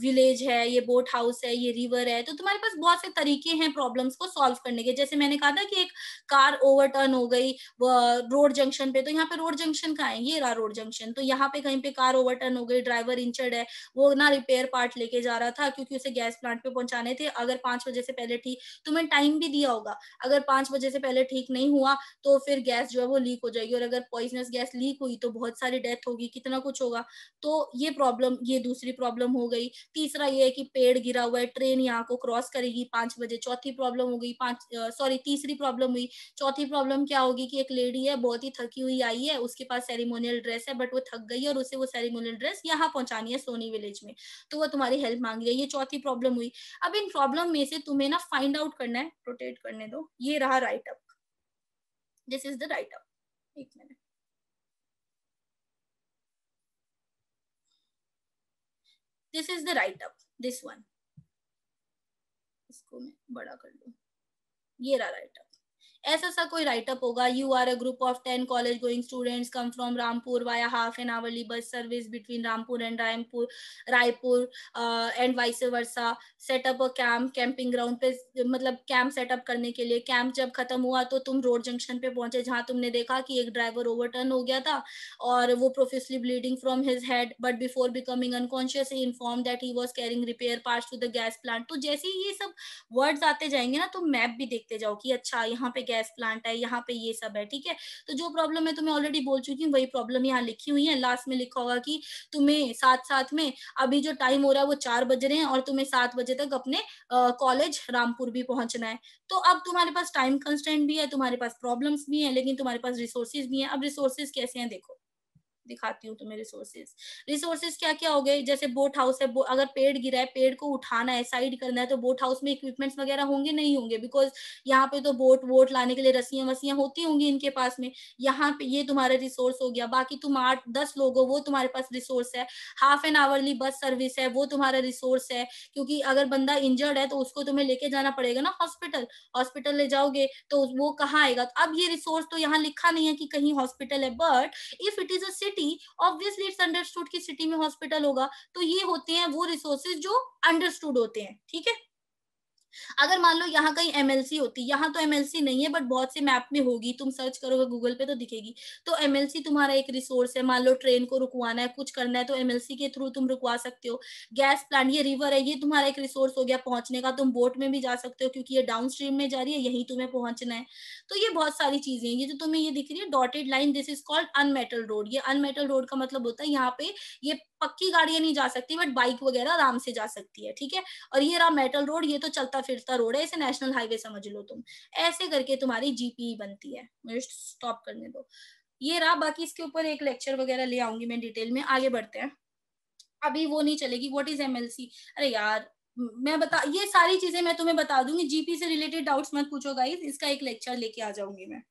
विलेज है ये बोट हाउस है ये रिवर है तो तुम्हारे पास बहुत से तरीके हैं प्रॉब्लम्स को सॉल्व करने के जैसे मैंने कहा था कि एक कार ओवरटर्न हो गई रोड जंक्शन पे तो यहाँ पे रोड जंक्शन का है ये रहा रोड जंक्शन तो यहाँ पे कहीं पे कार ओवरटर्न हो गई ड्राइवर इन इंजर्ड है वो ना रिपेयर पार्ट लेके जा रहा था क्योंकि उसे गैस प्लांट पे पहुंचाने थे अगर पांच बजे से पहले ठीक तुम्हें तो टाइम भी दिया होगा अगर पांच बजे से पहले ठीक नहीं हुआ तो फिर गैस जो है वो लीक हो जाएगी और अगर पॉइजनस गैस लीक हुई तो बहुत सारी डेथ होगी कितना कुछ होगा तो ये प्रॉब्लम ये दूसरी प्रॉब्लम हो गई तीसरा ये है कि पेड़ गिरा हुआ है ट्रेन यहाँ को क्रॉस करेगी पांच बजे चौथी प्रॉब्लम हो गई पांच सॉरी तीसरी प्रॉब्लम हुई चौथी प्रॉब्लम क्या होगी कि एक लेडी है बहुत ही थकी हुई आई है उसके पास सेरेमोनियल ड्रेस है बट वो थक गई और उसे वो सेरेमोनियल ड्रेस यहाँ पहुंचानी करवानी है सोनी विलेज में तो वो तुम्हारी हेल्प मांग रही है ये चौथी प्रॉब्लम हुई अब इन प्रॉब्लम में से तुम्हें ना फाइंड आउट करना है रोटेट करने दो ये रहा write up this is the write up एक minute this is the write up this one इसको मैं बड़ा कर लू ये रहा राइट अप ऐसा सा कोई राइटअप होगा you are a group of ten college going students come from Rampur via half an hourly bus service between Rampur and Raipur Raipur and vice versa setup a camp camping ground पे मतलब कैंप सेटअप करने के लिए camp जब खत्म हुआ तो तुम रोड जंक्शन पे पहुंचे जहां तुमने देखा कि एक ड्राइवर ओवरटर्न हो गया था और वो profusely bleeding from his head but before becoming unconscious he inform that he was carrying repair part to the gas plant तो जैसे ही ये सब वर्ड्स आते जाएंगे ना तो मैप भी देखते जाओ कि अच्छा यहाँ पे गैस गैस प्लांट है यहाँ पे ये सब है ठीक है तो जो प्रॉब्लम है तो मैं ऑलरेडी बोल चुकी हूँ वही प्रॉब्लम यहाँ लिखी हुई है लास्ट में लिखा होगा कि तुम्हें साथ साथ में अभी जो टाइम हो रहा है वो चार बज रहे हैं और तुम्हें सात बजे तक अपने कॉलेज रामपुर भी पहुंचना है तो अब तुम्हारे पास टाइम कंस्टेंट भी है तुम्हारे पास प्रॉब्लम्स भी है लेकिन तुम्हारे पास रिसोर्सेज भी है अब रिसोर्सेज कैसे हैं देखो दिखाती हूँ तुम्हें रिसोर्सेज रिसोर्सेज क्या क्या हो गए जैसे बोट हाउस है बो, अगर पेड़ गिरा है पेड़ को उठाना है साइड करना है तो बोट हाउस में इक्विपमेंट्स वगैरह होंगे नहीं होंगे बिकॉज यहाँ पे तो बोट वोट लाने के लिए रस्सियां वस्सियां होती होंगी इनके पास में यहाँ पे ये तुम्हारा रिसोर्स हो गया बाकी तुम आठ दस लोग हो वो तुम्हारे पास रिसोर्स है half an hourly bus service है वो तुम्हारा रिसोर्स है क्योंकि अगर बंदा इंजर्ड है तो उसको तुम्हें लेके जाना पड़ेगा ना हॉस्पिटल हॉस्पिटल ले जाओगे तो वो कहाँ आएगा तो अब ये रिसोर्स तो यहाँ लिखा नहीं है कि कहीं हॉस्पिटल है but if it is a city obviously it's understood की सिटी में हॉस्पिटल होगा तो ये होते हैं वो रिसोर्सेज जो अंडरस्टूड होते हैं ठीक है अगर मान लो यहाँ कहीं एमएलसी होती यहाँ तो एमएलसी नहीं है बट बहुत से मैप में होगी तुम सर्च करोगे गूगल पे तो दिखेगी तो एमएलसी तुम्हारा एक रिसोर्स है मान लो ट्रेन को रुकवाना है कुछ करना है तो एमएलसी के थ्रू तुम रुकवा सकते हो गैस प्लांट ये रिवर है ये तुम्हारा एक रिसोर्स हो गया पहुंचने का तुम बोट में भी जा सकते हो क्योंकि ये डाउन स्ट्रीम में जा रही है यही तुम्हें पहुंचना है तो ये बहुत सारी चीजें ये जो तुम्हें ये दिख रही है dotted line this is called unmetalled road ये अनमेटल रोड का मतलब होता है यहाँ पे ये पक्की गाड़ियां नहीं जा सकती बट बाइक वगैरह आराम से जा सकती है ठीक है और ये रहा मेटल रोड ये तो चलता फिरता रोड है इसे नेशनल हाईवे समझ लो तुम ऐसे करके तुम्हारी जीपीई e बनती है मुझे स्टॉप करने दो ये रहा बाकी इसके ऊपर एक लेक्चर वगैरह ले आऊंगी मैं डिटेल में आगे बढ़ते हैं अभी वो नहीं चलेगी व्हाट इज एम अरे यार मैं बता ये सारी चीजें मैं तुम्हें बता दूंगी जीपी e से रिलेटेड डाउट्स मत पूछो गाइस इसका एक लेक्चर लेके आ जाऊंगी मैं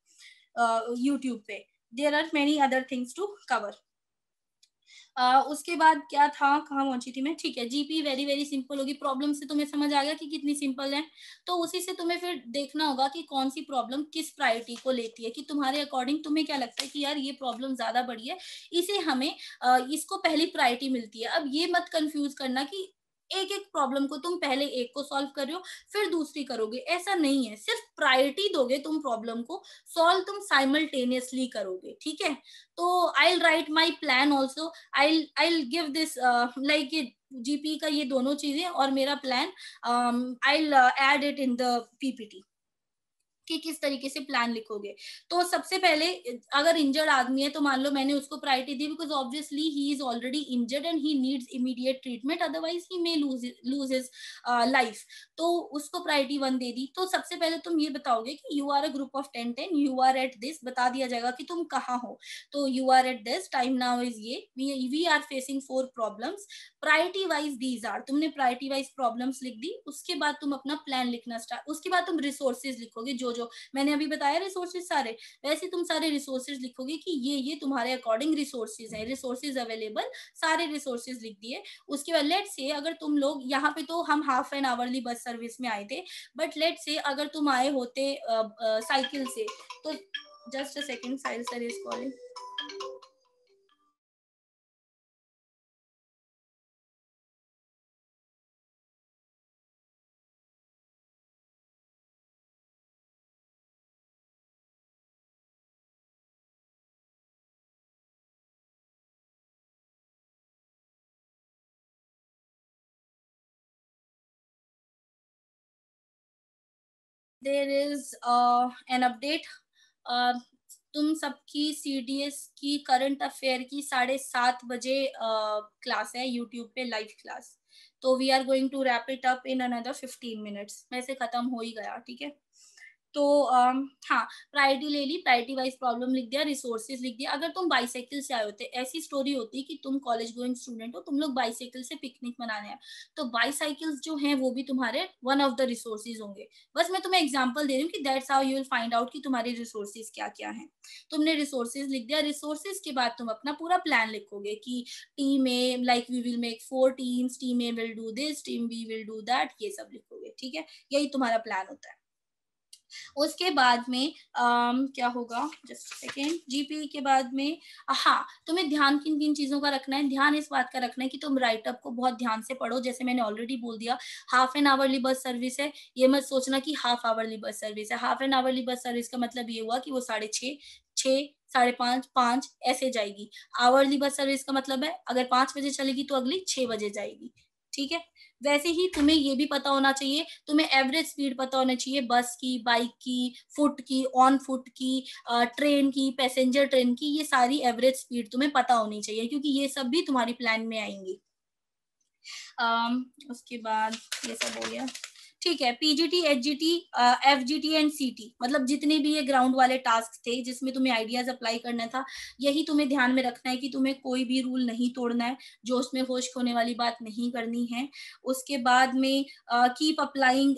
यूट्यूब uh, पे there are many other things to cover उसके बाद क्या था कहाँ पहुंची थी मैं ठीक है जीपी वेरी वेरी सिंपल होगी प्रॉब्लम से तुम्हें समझ आ गया कि कितनी सिंपल है तो उसी से तुम्हें फिर देखना होगा कि कौन सी प्रॉब्लम किस प्रायोरिटी को लेती है कि तुम्हारे अकॉर्डिंग तुम्हें क्या लगता है कि यार ये प्रॉब्लम ज्यादा बड़ी है इसे हमें इसको पहली प्रायोरिटी मिलती है अब ये मत कंफ्यूज करना कि एक एक प्रॉब्लम को तुम पहले एक को सॉल्व कर रहे हो फिर दूसरी करोगे ऐसा नहीं है सिर्फ प्रायोरिटी दोगे तुम प्रॉब्लम को सॉल्व तुम साइमल्टेनियसली करोगे ठीक है तो I write my plan also I I give this like ये जीपी e का ये दोनों चीजें और मेरा plan I add it in the PPT कि किस तरीके से प्लान लिखोगे तो सबसे पहले अगर इंजर्ड आदमी है तो मान लो मैंने उसको प्रायोरिटी दी because obviously he is already injured and he needs immediate treatment otherwise he may lose his life तो उसको प्रायोरिटी वन दे दी तो सबसे पहले तुम ये बताओगे कि you are a group of ten ten you are at this बता दिया जाएगा कि तुम कहाँ हो तो you are at this time now is ये we are facing four problems priority wise these are तुमने प्रायोरिटी वाइज प्रॉब्लम्स लिख दी उसके बाद तुम अपना प्लान लिखना स्टार्ट उसके बाद तुम रिसोर्सेज लिखोगे जो जो मैंने अभी बताया रिसोर्सेज सारे वैसे तुम सारे रिसोर्सेज लिखोगे कि ये ये तुम्हारे अकॉर्डिंग रिसोर्सेज हैं रिसोर्सेज अवेलेबल सारे रिसोर्सेज लिख दिए उसके बाद लेट से अगर तुम लोग यहाँ पे तो हम half an hourly bus service में आए थे बट लेट से अगर तुम आए होते साइकिल से तो जस्ट अ सेकेंड साइल sir is calling there is an update तुम सबकी सी डी एस की करंट अफेयर की साढ़े सात बजे क्लास uh, है यूट्यूब पे लाइव क्लास तो we are going to wrap it up in another fifteen minutes वैसे खत्म हो ही गया ठीक है तो हाँ प्रायोरिटी ले ली प्रायोरिटी वाइज प्रॉब्लम लिख दिया रिसोर्सेज लिख दिया अगर तुम बाइसाइकिल से आए होते तो ऐसी स्टोरी होती कि तुम कॉलेज गोइंग स्टूडेंट हो तुम लोग बाइसाइकिल से पिकनिक मनाने हैं तो बाइसाइकिल्स जो हैं वो भी तुम्हारे वन ऑफ द रिसोर्सेज होंगे बस मैं तुम्हें एग्जाम्पल दे रही हूँ कि that's how you will find out कि तुम्हारे रिसोर्सेज क्या क्या है तुमने रिसोर्सेज लिख दिया रिसोर्सेज के बाद तुम अपना पूरा प्लान लिखोगे कि team A like we will make four teams team A will do this team B will do that ये सब लिखोगे ठीक है यही तुम्हारा प्लान होता है उसके बाद में um, क्या होगा जस्ट सेकेंड जीपी के बाद में हाँ तुम्हें ध्यान किन किन चीज़ों का रखना है ध्यान इस बात का रखना है कि तुम राइटअप को बहुत ध्यान से पढ़ो जैसे मैंने ऑलरेडी बोल दिया half an hourly bus service है ये मत सोचना कि हाफ आवरली बस सर्विस है half an hourly bus service का मतलब ये हुआ कि वो साढ़े छे छे साढ़े पांच पांच ऐसे जाएगी आवरली बस सर्विस का मतलब है अगर पांच बजे चलेगी तो अगली छह बजे जाएगी ठीक है वैसे ही तुम्हें ये भी पता होना चाहिए तुम्हें एवरेज स्पीड पता होना चाहिए बस की बाइक की फुट की ऑन फुट की ट्रेन की पैसेंजर ट्रेन की ये सारी एवरेज स्पीड तुम्हें पता होनी चाहिए क्योंकि ये सब भी तुम्हारी प्लान में आएंगी अम्म उसके बाद ये सब हो गया ठीक है पीजीटी एचजीटी एफजीटी एंड सीटी मतलब जितने भी ये ग्राउंड वाले टास्क थे जिसमें तुम्हें आइडियाज अप्लाई करना था यही तुम्हें ध्यान में रखना है कि तुम्हें कोई भी रूल नहीं तोड़ना है जो उसमें होश खोने वाली बात नहीं करनी है उसके बाद में कीप अप्लाइंग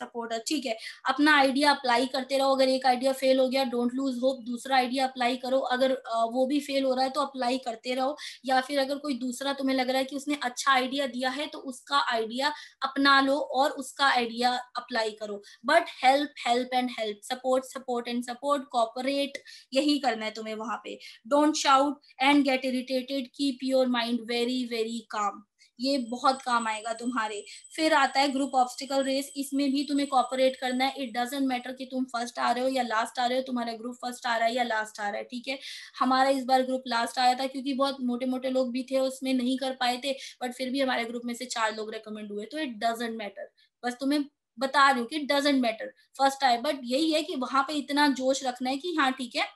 सपोर्टर ठीक है अपना आइडिया अप्लाई करते रहो अगर एक आइडिया फेल हो गया डोंट लूज होप दूसरा आइडिया अप्लाई करो अगर uh, वो भी फेल हो रहा है तो अप्लाई करते रहो या फिर अगर कोई दूसरा तुम्हें लग रहा है कि उसने अच्छा आइडिया दिया है तो उसका आइडिया अपना लो और उसका का आइडिया अप्लाई करो but help help and help support support and support cooperate यही करना है तुम्हें वहां पे don't shout and get irritated keep your mind very very calm ये बहुत काम आएगा तुम्हारे फिर आता है ग्रुप ऑब्स्टिकल रेस इसमें भी तुम्हें कॉपरेट करना है इट डजेंट मैटर कि तुम फर्स्ट आ रहे हो या लास्ट आ रहे हो तुम्हारा ग्रुप फर्स्ट आ रहा है या लास्ट आ रहा है ठीक है हमारा इस बार ग्रुप लास्ट आया था क्योंकि बहुत मोटे मोटे लोग भी थे उसमें नहीं कर पाए थे बट फिर भी हमारे ग्रुप में से चार लोग रिकमेंड हुए तो इट डजेंट मैटर बस तुम्हें बता रही हूँ कि डजेंट मैटर फर्स्ट आए बट यही है कि वहां पे इतना जोश रखना है कि हाँ ठीक है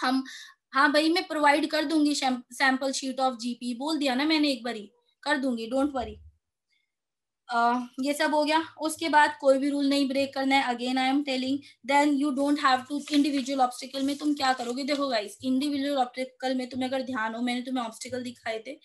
हम हाँ भाई मैं प्रोवाइड कर दूंगी सैंपल शीट ऑफ जीपी बोल दिया ना मैंने एक बारी कर दूंगी डोंट वरी ये सब हो गया उसके बाद कोई भी रूल नहीं ब्रेक करना है again I am telling then you don't have to individual obstacle में तुम क्या करोगे देखो गाइस इंडिविजुअल ऑब्स्टिकल में तुम्हें अगर ध्यान हो मैंने तुम्हें ऑब्स्टिकल दिखाए थे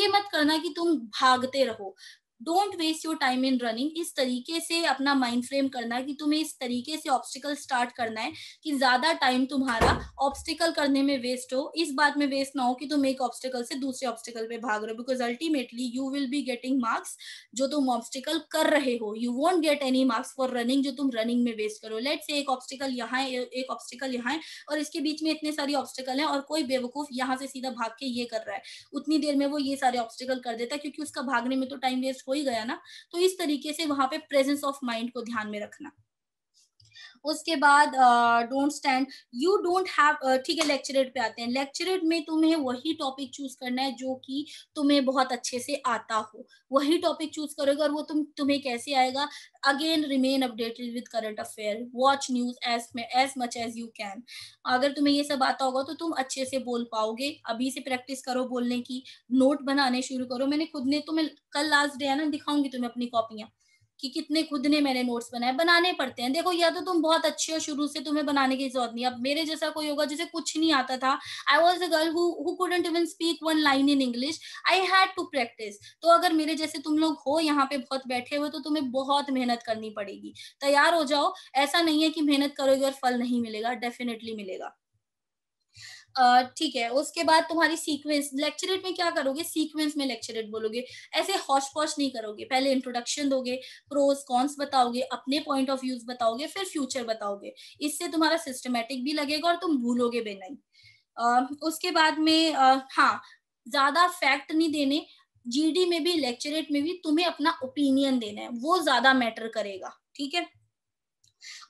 ये मत करना कि तुम भागते रहो don't waste your time in running इस तरीके से अपना माइंड फ्रेम करना है कि तुम्हें इस तरीके से ऑब्स्टिकल स्टार्ट करना है कि ज्यादा टाइम तुम्हारा ऑब्स्टिकल करने में वेस्ट हो इस बात में वेस्ट ना हो कि तुम एक ऑब्स्टिकल से दूसरे ऑब्स्टिकल पे भाग रहे हो because ultimately you will be getting marks जो तुम ऑब्स्टिकल कर रहे हो you won't get any marks for running जो तुम रनिंग में वेस्ट करो लेट से एक ऑब्स्टिकल यहाँ है एक ऑब्स्टिकल यहाँ है और इसके बीच में इतने सारे ऑब्स्टिकल है और कोई बेवकूफ यहाँ से सीधा भाग के ये कर रहा है उतनी देर में वो ये सारे ऑब्स्टिकल कर देता है क्योंकि उसका भागने में तो टाइम वेस्ट हो ही गया ना तो इस तरीके से वहां पे प्रेजेंस ऑफ माइंड को ध्यान में रखना उसके बाद don't stand you don't have ठीक है लेक्चरेट पे आते हैं लेक्चरेट में तुम्हें वही टॉपिक चूज करना है जो कि तुम्हें बहुत अच्छे से आता हो वही टॉपिक चूज करोगे और वो तुम तुम्हें कैसे आएगा again remain updated with current affair watch news as as much as you can अगर तुम्हें ये सब आता होगा तो तुम अच्छे से बोल पाओगे अभी से प्रैक्टिस करो बोलने की नोट बनाने शुरू करो मैंने खुद ने तुम्हें कल लास्ट डे है ना दिखाऊंगी तुम्हें अपनी कॉपियां कि कितने खुद ने मैंने नोट्स बनाए बनाने पड़ते हैं देखो या तो तुम बहुत अच्छे हो शुरू से तुम्हें बनाने की जरूरत नहीं अब मेरे जैसा कोई होगा जिसे कुछ नहीं आता था I was a girl who couldn't even speak one line in English I had to practice तो अगर मेरे जैसे तुम लोग हो यहाँ पे बहुत बैठे हुए तो तुम्हें बहुत मेहनत करनी पड़ेगी तैयार हो जाओ ऐसा नहीं है कि मेहनत करोगे और फल नहीं मिलेगा डेफिनेटली मिलेगा ठीक है उसके बाद तुम्हारी सीक्वेंस लेक्चरेट में क्या करोगे सीक्वेंस में लेक्चरेट बोलोगे ऐसे हॉश पॉश नहीं करोगे पहले इंट्रोडक्शन दोगे प्रोज कॉन्स बताओगे अपने पॉइंट ऑफ व्यूज बताओगे फिर फ्यूचर बताओगे इससे तुम्हारा सिस्टमेटिक भी लगेगा और तुम भूलोगे भी नहीं उसके बाद में हाँ ज्यादा फैक्ट नहीं देने जीडी में भी लेक्चरेट में भी तुम्हें अपना ओपिनियन देना है वो ज्यादा मैटर करेगा ठीक है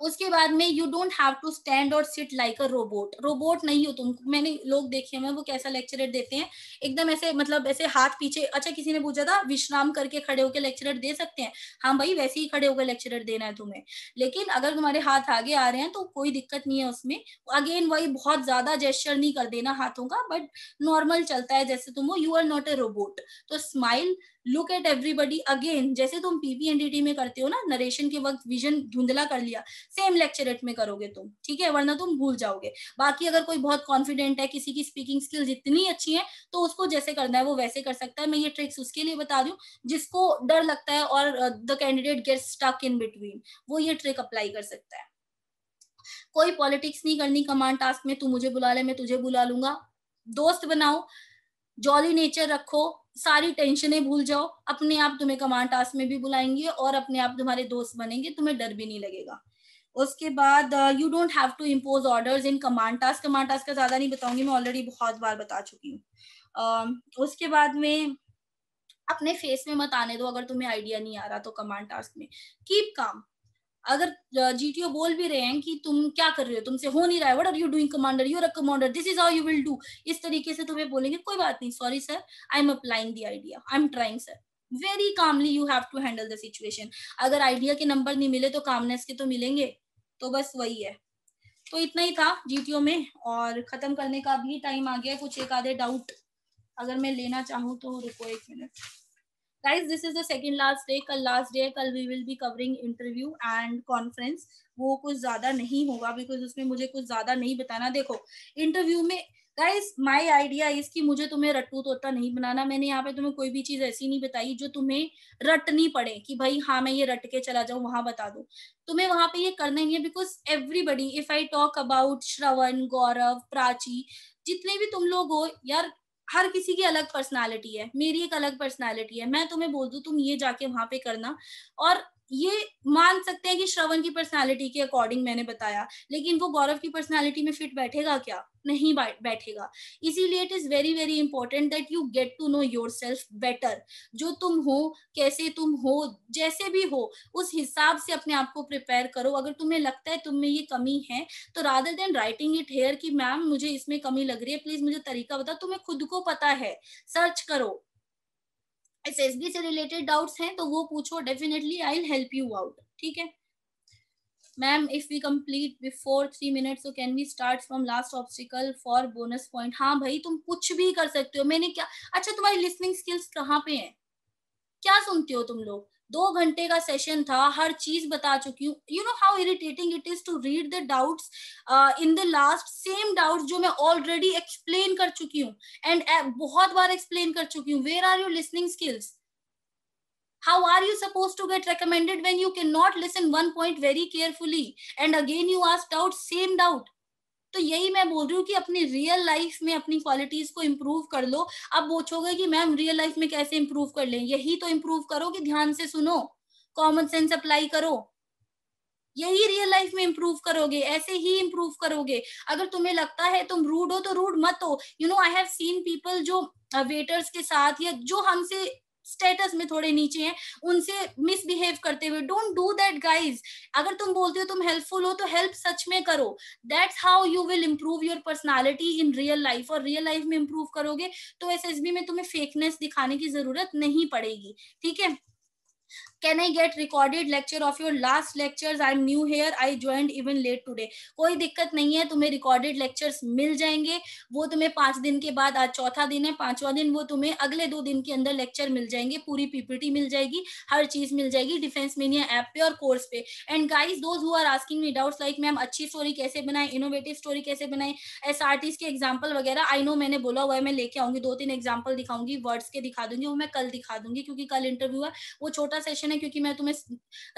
उसके बाद में you don't have to stand और sit like a robot robot नहीं हो तुम मैंने लोग देखे हुए वो कैसा लेक्चर देते हैं एकदम ऐसे मतलब ऐसे हाथ पीछे अच्छा किसी ने पूछा था विश्राम करके खड़े होकर लेक्चर दे सकते हैं हाँ भाई वैसे ही खड़े होकर लेक्चर देना है तुम्हें लेकिन अगर तुम्हारे हाथ आगे आ रहे हैं तो कोई दिक्कत नहीं है उसमें अगेन वही बहुत ज्यादा जेस्टर नहीं कर देना हाथों का बट नॉर्मल चलता है जैसे तुम हो you are not a robot तो smile look at everybody again जैसे तुम पीपीएनडीटी में करते हो ना नरेशन के वक्त विजन धुंधला कर लिया सेम लेक्चर एट में करोगे तुम ठीक है वरना तुम भूल जाओगे बाकी अगर कोई बहुत कॉन्फिडेंट है किसी की स्पीकिंग स्किल जितनी अच्छी है तो उसको जैसे करना है वो वैसे कर सकता है मैं ये ट्रिक्स उसके लिए बता दू जिसको डर लगता है और the candidate get stuck in between वो ये ट्रिक अप्लाई कर सकता है कोई पॉलिटिक्स नहीं करनी कमांड टास्क में तू मुझे बुला ले मैं तुझे बुला लूंगा दोस्त बनाओ जॉली नेचर रखो सारी टेंशनें भूल जाओ अपने आप तुम्हें कमांड टास्क में भी बुलाएंगे और अपने आप तुम्हारे दोस्त बनेंगे तुम्हें डर भी नहीं लगेगा उसके बाद you don't have to impose orders in command task command task का ज्यादा नहीं बताऊंगी मैं ऑलरेडी बहुत बार बता चुकी हूँ uh, उसके बाद में अपने फेस में मत आने दो अगर तुम्हें आइडिया नहीं आ रहा तो कमांड टास्क में कीप काम अगर जीटीओ बोल भी रहे हैं कि तुम क्या कर रहे हो तुमसे हो नहीं रहा है what are you doing commander you're a commander this is how you will do इस तरीके से तुम्हें बोलेंगे कोई बात नहीं sorry sir I am applying the idea I am trying sir very calmly you have to handle the situation अगर idea के नंबर नहीं मिले तो कामनेस के तो मिलेंगे तो बस वही है तो इतना ही था जीटीओ में और खत्म करने का भी टाइम आ गया कुछ एक आधे डाउट अगर मैं लेना चाहूँ तो रुको एक minute guys this is the second last day kal last day kal we will be covering interview and conference वो कुछ ज्यादा नहीं होगा बिकॉज उसमें मुझे कुछ ज्यादा नहीं बताना देखो इंटरव्यू में गाइस माय आइडिया इज कि मुझे तुम्हें रट्टू तोता नहीं बनाना मैंने यहाँ पे तुम्हें कोई भी चीज ऐसी नहीं बताई जो तुम्हें रटनी पड़े कि भाई हाँ मैं ये रट के चला जाऊँ वहां बता दू तुम्हें वहां पे ये करना ही है because everybody if I talk about Shravan Gaurav Prachi जितने भी तुम लोग हो यार हर किसी की अलग पर्सनालिटी है मेरी एक अलग पर्सनालिटी है मैं तुम्हें बोल दू तुम ये जाके वहां पे करना और ये मान सकते हैं कि श्रवण की पर्सनालिटी के अकॉर्डिंग मैंने बताया लेकिन वो गौरव की पर्सनालिटी में फिट बैठेगा क्या नहीं बैठेगा इसीलिए it is very very important that you get to know yourself better जो तुम हो कैसे तुम हो जैसे भी हो उस हिसाब से अपने आप को प्रिपेयर करो अगर तुम्हें लगता है तुम में ये कमी है तो rather than writing it here कि मैम मुझे इसमें कमी लग रही है प्लीज मुझे तरीका बताओ तुम्हें खुद को पता है सर्च करो एसएसबी से रिलेटेड डाउट्स हैं तो वो पूछो definitely I help you out ठीक है ma'am if we complete before three minute so can we start from last obstacle for bonus point हाँ भाई तुम कुछ भी कर सकते हो मैंने क्या अच्छा तुम्हारी लिसनिंग स्किल्स कहाँ पे हैं क्या सुनते हो तुम लोग दो घंटे का सेशन था हर चीज बता चुकी हूँ you know how irritating it is to read the doubts in the last same doubts जो मैं ऑलरेडी एक्सप्लेन कर चुकी हूँ एंड बहुत बार एक्सप्लेन कर चुकी हूँ where are your listening skills how are you supposed to get recommended when you cannot listen one point very carefully and again you ask doubt same doubt तो यही मैं बोल रही हूँ कि अपनी रियल लाइफ में अपनी क्वालिटीज को इम्प्रूव कर लो आप पूछोगे कि मैम रियल लाइफ में कैसे इम्प्रूव कर लें यही तो इम्प्रूव करो कि ध्यान से सुनो कॉमन सेंस अप्लाई करो यही रियल लाइफ में इम्प्रूव करोगे ऐसे ही इम्प्रूव करोगे अगर तुम्हें लगता है तुम रूड हो तो रूड मत हो you know I have seen people जो वेटर्स uh, के साथ या जो हमसे स्टेटस में थोड़े नीचे हैं उनसे मिसबिहेव करते हुए डोंट डू दैट गाइज अगर तुम बोलते हो तुम हेल्पफुल हो तो हेल्प सच में करो that's how you will improve your personality in real life और रियल लाइफ में इम्प्रूव करोगे तो एस में तुम्हें फेकनेस दिखाने की जरूरत नहीं पड़ेगी ठीक है can I get recorded lecture of your last lectures I am new here I joined even late today कोई दिक्कत नहीं है तुम्हें रिकॉर्डेड लेक्चर्स मिल जाएंगे वो तुम्हें पांच दिन के बाद आज चौथा दिन है पांचवा दिन वो तुम्हें अगले दो दिन के अंदर लेक्चर मिल जाएंगे पूरी पीपीटी मिल जाएगी हर चीज मिल जाएगी डिफेंस मीनिया ऐप पे और कोर्स पे and guys those who are asking me doubts like ma'am अच्छी स्टोरी कैसे बनाए इनोवेटिव स्टोरी कैसे बनाए एस के एग्जाम्पल वगैरह आई नो मैंने बोला हुआ है मैं लेके आऊंगी दो तीन एग्जाम्पल दिखाऊंगी वर्ड्स के दिखा दूंगी वो मैं कल दिखा दूंगी क्योंकि कल इंटरव्यू है वो छोटा सेशन है हैं क्योंकि मैं तुम्हें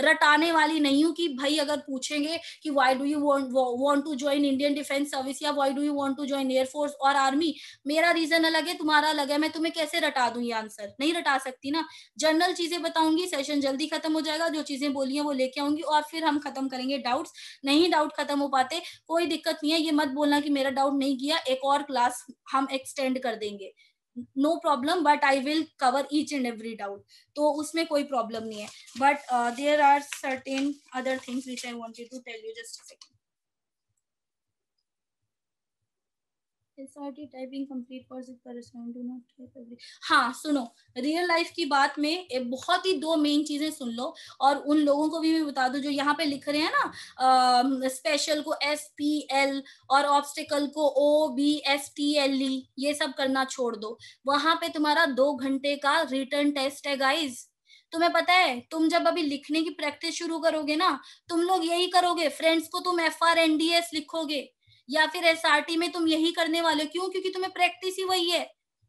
रटाने वाली नहीं हूँ कि भाई अगर पूछेंगे कि why do you want to join Indian defence service या why do you want to join air force और आर्मी मेरा रीजन अलग है तुम्हारा अलग है मैं तुम्हें कैसे रटा दूंगी आंसर नहीं रटा सकती ना जनरल चीजें बताऊंगी सेशन जल्दी खत्म हो जाएगा जो चीजें बोली हैं वो लेके आऊंगी और फिर हम खत्म करेंगे डाउट्स नहीं डाउट खत्म हो पाते कोई दिक्कत नहीं है ये मत बोलना कि मेरा डाउट नहीं किया एक और क्लास हम एक्सटेंड कर देंगे no problem but I will cover each and every doubt तो उसमें कोई प्रॉब्लम नहीं है but there are certain other things which I wanted to tell you just second typing complete not type every हाँ सुनो real life की बात में बहुत ही दो मेन चीजें सुन लो और उन लोगों को भी मैं बता दूं जो यहाँ पे लिख रहे हैं ना स्पेशल को एस पी एल और ऑब्स्टिकल को O B S T L E ये सब करना छोड़ दो वहां पे तुम्हारा दो घंटे का रिटर्न टेस्ट है गाइज तुम्हें पता है तुम जब अभी लिखने की प्रैक्टिस शुरू करोगे ना तुम लोग यही करोगे फ्रेंड्स को तुम F R N D S लिखोगे या फिर टी में तुम यही करने वाले हो क्यों क्योंकि तुम्हें प्रैक्टिस ही वही है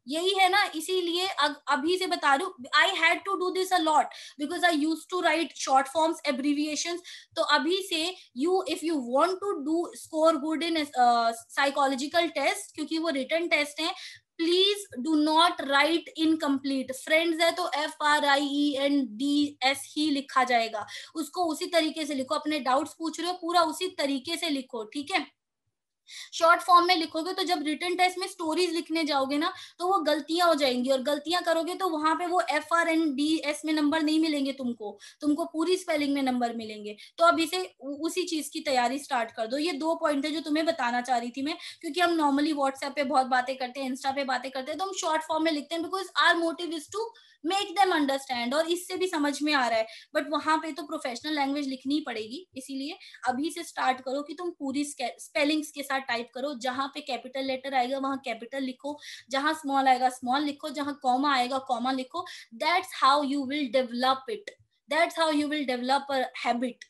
यही है ना इसीलिए अभी से बता रू I had to do this a lot because I use to write short forms abbreviation तो अभी से you if you want to do score good in psychological test क्योंकि वो रिटर्न टेस्ट है please do not write incomplete friends है तो F R I E N D S ही लिखा जाएगा उसको उसी तरीके से लिखो अपने डाउट्स पूछ रहे हो पूरा उसी तरीके से लिखो ठीक है शॉर्ट फॉर्म में लिखोगे तो जब रिटर्न टेस्ट में स्टोरीज लिखने जाओगे ना तो वो गलतियां हो जाएंगी और गलतियां करोगे तो वहां पे वो F R N D S में नंबर नहीं मिलेंगे तुमको तुमको पूरी स्पेलिंग में नंबर मिलेंगे तो अब इसे उसी चीज की तैयारी स्टार्ट कर दो ये दो पॉइंट है जो तुम्हें बताना चाह रही थी मैं क्योंकि हम नॉर्मली व्हाट्सएप पे बहुत बातें करते हैं इंस्टा पे बातें करते हैं तो हम शॉर्ट फॉर्म में लिखते हैं because our motive is to make them understand और इससे भी समझ में आ रहा है बट वहां पे तो प्रोफेशनल लैंग्वेज लिखनी पड़ेगी इसीलिए अभी से स्टार्ट करो कि तुम पूरी स्पेलिंग्स के साथ टाइप करो जहां पे कैपिटल लेटर आएगा वहां कैपिटल लिखो जहां स्मॉल आएगा स्मॉल लिखो जहां कॉमा आएगा कॉमा लिखो that's how you will develop it that's how you will develop habit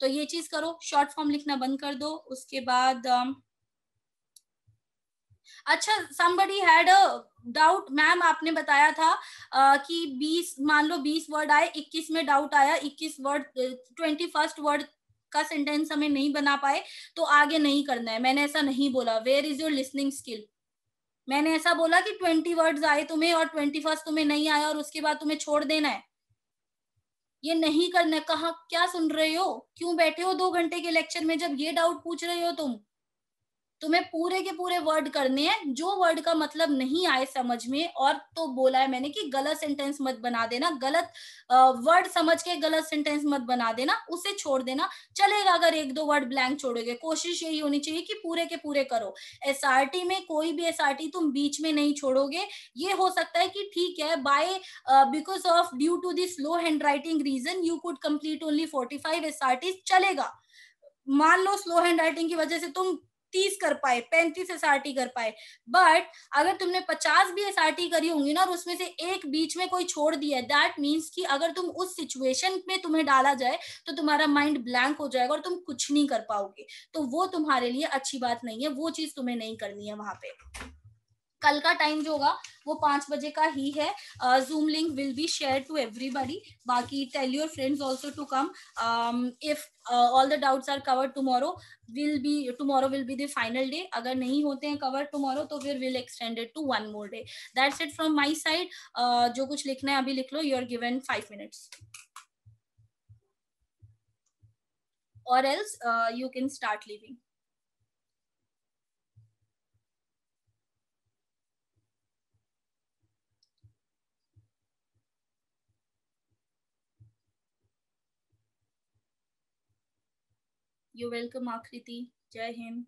तो ये चीज करो शॉर्ट फॉर्म लिखना बंद कर दो उसके बाद um, अच्छा somebody had a doubt ma'am आपने बताया था आ, कि 20 मान लो 20 वर्ड आए 21 में डाउट आया 21 वर्ड ट्वेंटी फर्स्ट वर्ड का सेंटेंस हमें नहीं बना पाए तो आगे नहीं करना है मैंने ऐसा नहीं बोला where is your listening skill मैंने ऐसा बोला कि ट्वेंटी वर्ड्स आए तुम्हें और ट्वेंटी फर्स्ट तुम्हें नहीं आया और उसके बाद तुम्हें छोड़ देना है ये नहीं करना है कहा क्या सुन रहे हो क्यों बैठे हो दो घंटे के लेक्चर में जब ये डाउट पूछ रहे हो तुम तुम्हें पूरे के पूरे वर्ड करने हैं जो वर्ड का मतलब नहीं आए समझ में और तो बोला है मैंने कि गलत सेंटेंस मत बना देना गलत वर्ड समझ के गलत सेंटेंस मत बना देना उसे छोड़ देना चलेगा अगर एक दो वर्ड ब्लैंक छोड़ोगे कोशिश यही होनी चाहिए कि पूरे के पूरे करो एस में कोई भी एस तुम बीच में नहीं छोड़ोगे ये हो सकता है कि ठीक है by because of due to this low handwriting reason you could complete only forty five चलेगा मान लो स्लो हैंड राइटिंग की वजह से तुम तीस कर पाए पैंतीस एस कर पाए बट अगर तुमने पचास भी एस करी होंगी ना और उसमें से एक बीच में कोई छोड़ दिया दैट मीन्स कि अगर तुम उस सिचुएशन में तुम्हें डाला जाए तो तुम्हारा माइंड ब्लैंक हो जाएगा और तुम कुछ नहीं कर पाओगे तो वो तुम्हारे लिए अच्छी बात नहीं है वो चीज तुम्हें नहीं करनी है वहां पे कल का टाइम जो होगा वो पांच बजे का ही है zoom link will be share to everybody बाकी tell your friends also to come if all the doubts are cover tomorrow will be tomorrow will be the final day अगर नहीं होते हैं कवर टुमारो तो फिर will extended to one more day that's it from my side जो कुछ लिखना है अभी लिख लो you are given five minutes और else you can start living you welcome Akriti Jai Hind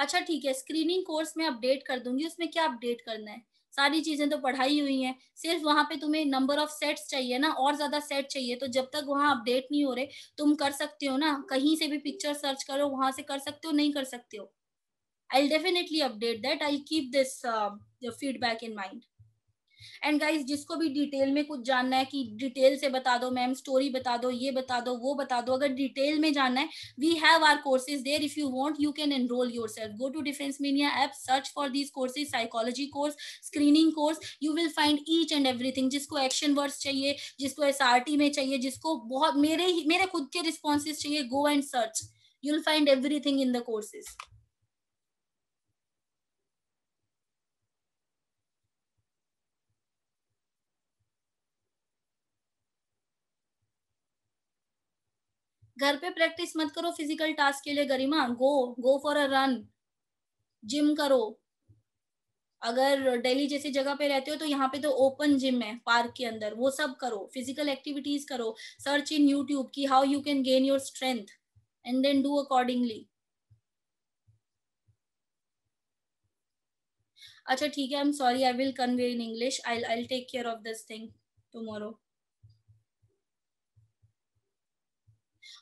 अच्छा ठीक है स्क्रीनिंग कोर्स में अपडेट कर दूंगी उसमें क्या अपडेट करना है सारी चीजें तो पढ़ाई हुई हैं सिर्फ वहां पे तुम्हें नंबर ऑफ सेट्स चाहिए ना और ज्यादा सेट चाहिए तो जब तक वहां अपडेट नहीं हो रहे तुम कर सकते हो ना कहीं से भी पिक्चर सर्च करो वहां से कर सकते हो नहीं कर सकते हो I definitely update that I keep this feedback in mind and guys जिसको भी डिटेल में कुछ जानना है कि डिटेल से बता दो मैम स्टोरी बता दो ये बता दो वो बता दो अगर डिटेल में जानना है we have our courses there if you want you can enrol yourself go to Defence Mania app search for these courses psychology course screening course you will find each and everything जिसको action words चाहिए जिसको S में चाहिए जिसको बहुत मेरे मेरे खुद के रिस्पॉन्सेज चाहिए go and search you'll find everything in the courses घर पे प्रैक्टिस मत करो फिजिकल टास्क के लिए Garima go go for a run gym करो अगर दिल्ली जैसी जगह पे रहते हो तो यहाँ पे तो ओपन जिम है पार्क के अंदर वो सब करो फिजिकल एक्टिविटीज करो सर्च इन यूट्यूब की how you can gain your strength and then do accordingly अच्छा ठीक है I am sorry I will convey in English I I take care of this thing tomorrow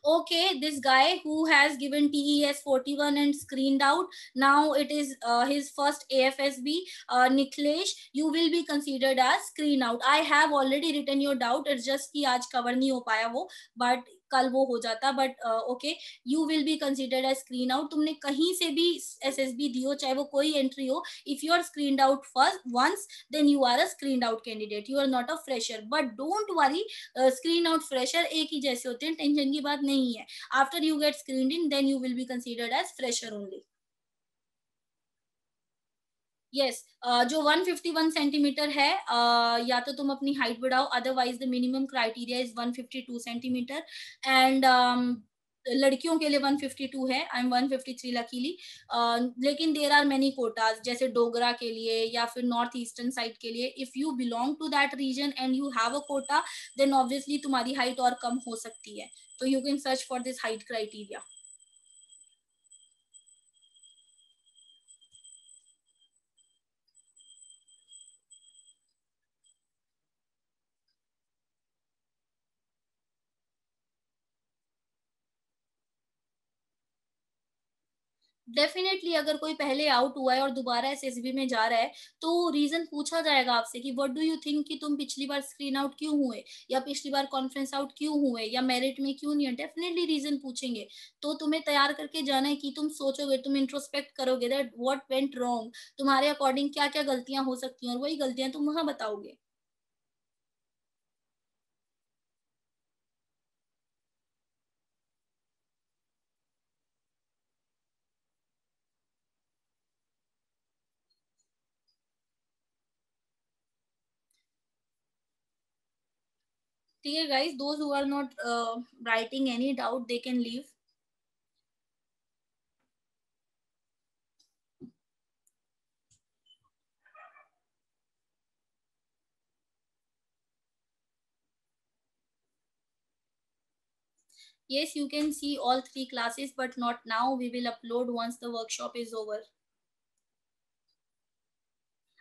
okay this guy who has given tes 41 and screened out now it is uh, his first afsb uh, niklesh you will be considered as screen out i have already written your doubt it's just ki aaj cover nahi ho paya wo but कल वो हो जाता but okay you will be considered as screen out तुमने कहीं से भी S S be the हो चाहे वो कोई एंट्री हो if you are screen out first once then you are a screen out candidate you are not a fresher but don't worry screen out fresher एक ही जैसे होते हैं टेंशन की बात नहीं है after you get screen in then you will be considered as fresher only yes uh, जो 151 सेंटीमीटर है uh, या तो तुम अपनी हाइट बढ़ाओ otherwise the minimum criteria is 152 centimetre and लड़कियों के लिए 152 है आई एम 153 लकीली लेकिन देर आर मेनी कोटाज जैसे डोगरा के लिए या फिर नॉर्थ ईस्टर्न साइड के लिए if you belong to that region and you have a quota then obviously तुम्हारी हाइट और कम हो सकती है तो you can search for this height criteria definitely अगर कोई पहले आउट हुआ है और दोबारा एस में जा रहा है तो रीजन पूछा जाएगा आपसे कि व्हाट डू यू थिंक कि तुम पिछली बार स्क्रीन आउट क्यों हुए या पिछली बार कॉन्फ्रेंस आउट क्यों हुए या मेरिट में क्यों नहीं है डेफिनेटली रीजन पूछेंगे तो तुम्हें तैयार करके जाना है कि तुम सोचोगे तुम इंट्रोस्पेक्ट करोगे दैट वट वेंट रॉन्ग तुम्हारे अकॉर्डिंग क्या क्या गलतियां हो सकती हैं और वही गलतियां तुम वहां बताओगे clear guys those who are not uh, writing any doubt they can leave yes you can see all three classes but not now we will upload once the workshop is over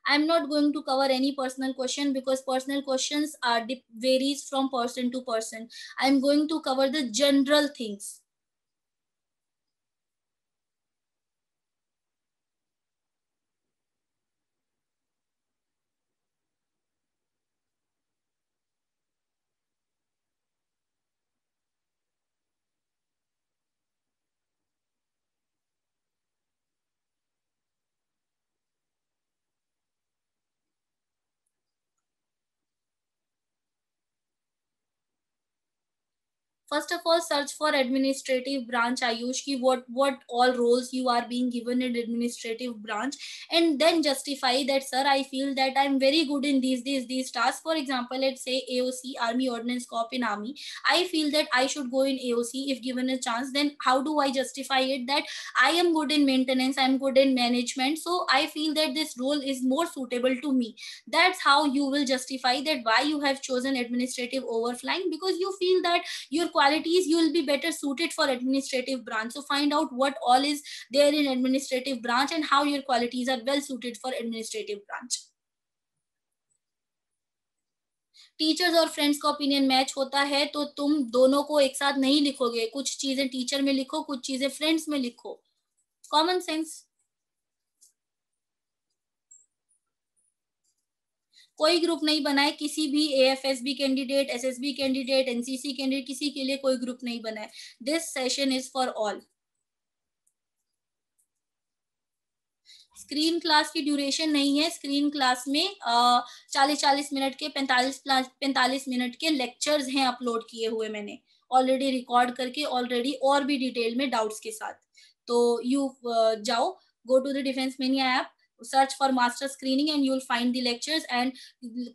I'm not going to cover any personal question because personal questions are varies from person to person. I'm going to cover the general things first of all search for administrative branch ayush ki what what all roles you are being given in administrative branch and then justify that sir i feel that i'm very good in these these these tasks for example let's say aoc army ordnance corps in army i feel that i should go in aoc if given a chance then how do i justify it that i am good in maintenance i'm good in management so i feel that this role is more suitable to me that's how you will justify that why you have chosen administrative overflying because you feel that you're qualities you will be better suited for administrative branch so find out what all is there in administrative branch and how your qualities are well suited for administrative branch teachers और friends का opinion match होता है तो तुम दोनों को एक साथ नहीं लिखोगे कुछ चीजें टीचर में लिखो कुछ चीजें फ्रेंड्स में लिखो कॉमन सेंस कोई ग्रुप नहीं बनाए किसी भी A F S B candidate S S B candidate NCC candidate किसी के लिए कोई ग्रुप नहीं बनाए this session is for all screen class की ड्यूरेशन नहीं है स्क्रीन क्लास में चालीस चालीस मिनट के पैंतालीस पैंतालीस मिनट के लेक्चर्स हैं अपलोड किए हुए मैंने ऑलरेडी रिकॉर्ड करके ऑलरेडी और भी डिटेल में डाउट्स के साथ तो यू जाओ go to the Defence Mania app search for master screening and you'll find the lectures and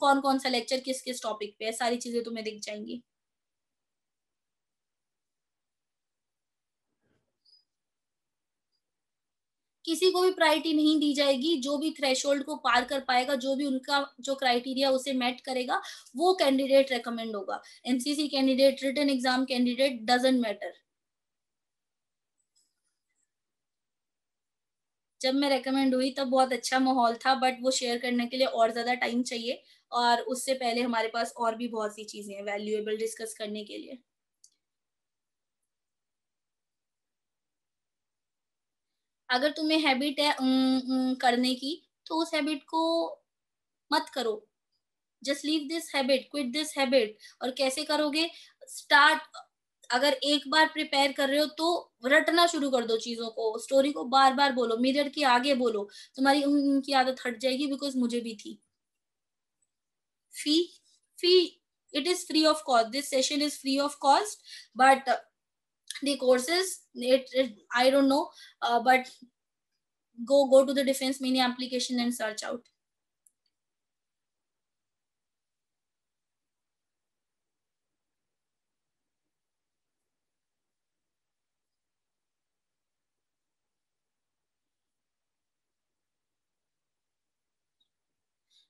कौन कौन सा लेक्चर किस किस टॉपिक पे है सारी चीजें तुम्हें दिख जाएंगी किसी को भी प्रायोरिटी नहीं दी जाएगी जो भी थ्रेश को पार कर पाएगा जो भी उनका जो क्राइटेरिया उसे मैट करेगा वो कैंडिडेट रेकमेंड होगा NCC candidate written exam candidate doesn't matter जब मैं रेकमेंड हुई तब बहुत अच्छा माहौल था बट वो शेयर करने के लिए और ज़्यादा टाइम चाहिए और उससे पहले हमारे पास और भी बहुत सी चीज़ें हैं वैल्यूएबल डिस्कस करने के लिए अगर तुम्हें हैबिट है करने की तो उस हैबिट को मत करो just leave this habit quit this habit और कैसे करोगे स्टार्ट अगर एक बार प्रिपेयर कर रहे हो तो रटना शुरू कर दो चीजों को स्टोरी को बार बार बोलो मिरर के आगे बोलो तुम्हारी उनकी आदत हट जाएगी बिकॉज मुझे भी थी fee fee it is free of cost this session is free of cost but दोर्सेज it I don't know but go go to the Defence Mania application and search out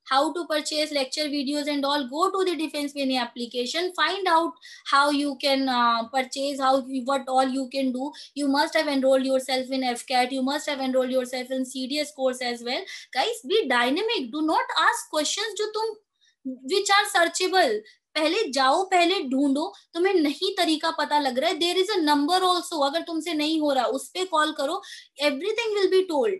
how to purchase lecture videos and all go to the defense mini application find out how you can uh, purchase how what all you can do you must have enrolled yourself in fcat you must have enrolled yourself in cds course as well guys be dynamic do not ask questions jo tum which are searchable पहले जाओ पहले ढूंढो तुम्हें नहीं तरीका पता लग रहा है there is a number also अगर तुमसे नहीं हो रहा उस पर कॉल करो everything will be told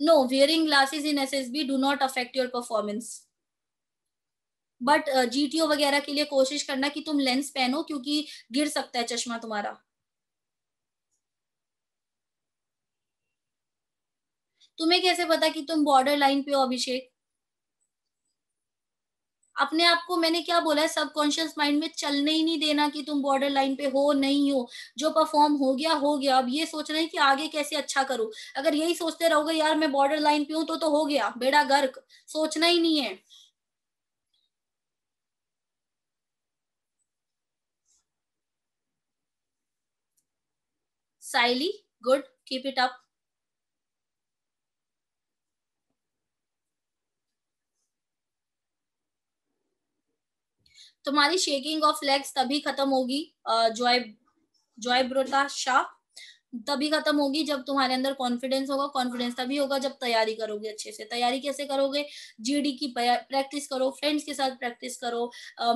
no wearing glasses in ssb do not affect your performance but GTO uh, वगैरह के लिए कोशिश करना कि तुम लेंस पहनो क्योंकि गिर सकता है चश्मा तुम्हारा तुम्हें कैसे पता कि तुम बॉर्डर लाइन पे हो अभिषेक अपने आप को मैंने क्या बोला है सबकॉन्शियस माइंड में चलने ही नहीं देना कि तुम बॉर्डर लाइन पे हो नहीं हो जो परफॉर्म हो गया हो गया अब ये सोच रहे हैं कि आगे कैसे अच्छा करूं अगर यही सोचते रहोगे यार मैं बॉर्डर लाइन पे हूं तो तो हो गया बेड़ा गर्क सोचना ही नहीं है Sayali good keep it up तुम्हारी शेकिंग ऑफ लेग्स तभी खत्म होगी जॉय जॉय ब्रोटा शाह तभी खत्म होगी जब तुम्हारे अंदर कॉन्फिडेंस होगा कॉन्फिडेंस तभी होगा जब तैयारी करोगे अच्छे से तैयारी कैसे करोगे जीडी की प्रैक्टिस करो फ्रेंड्स के साथ प्रैक्टिस करो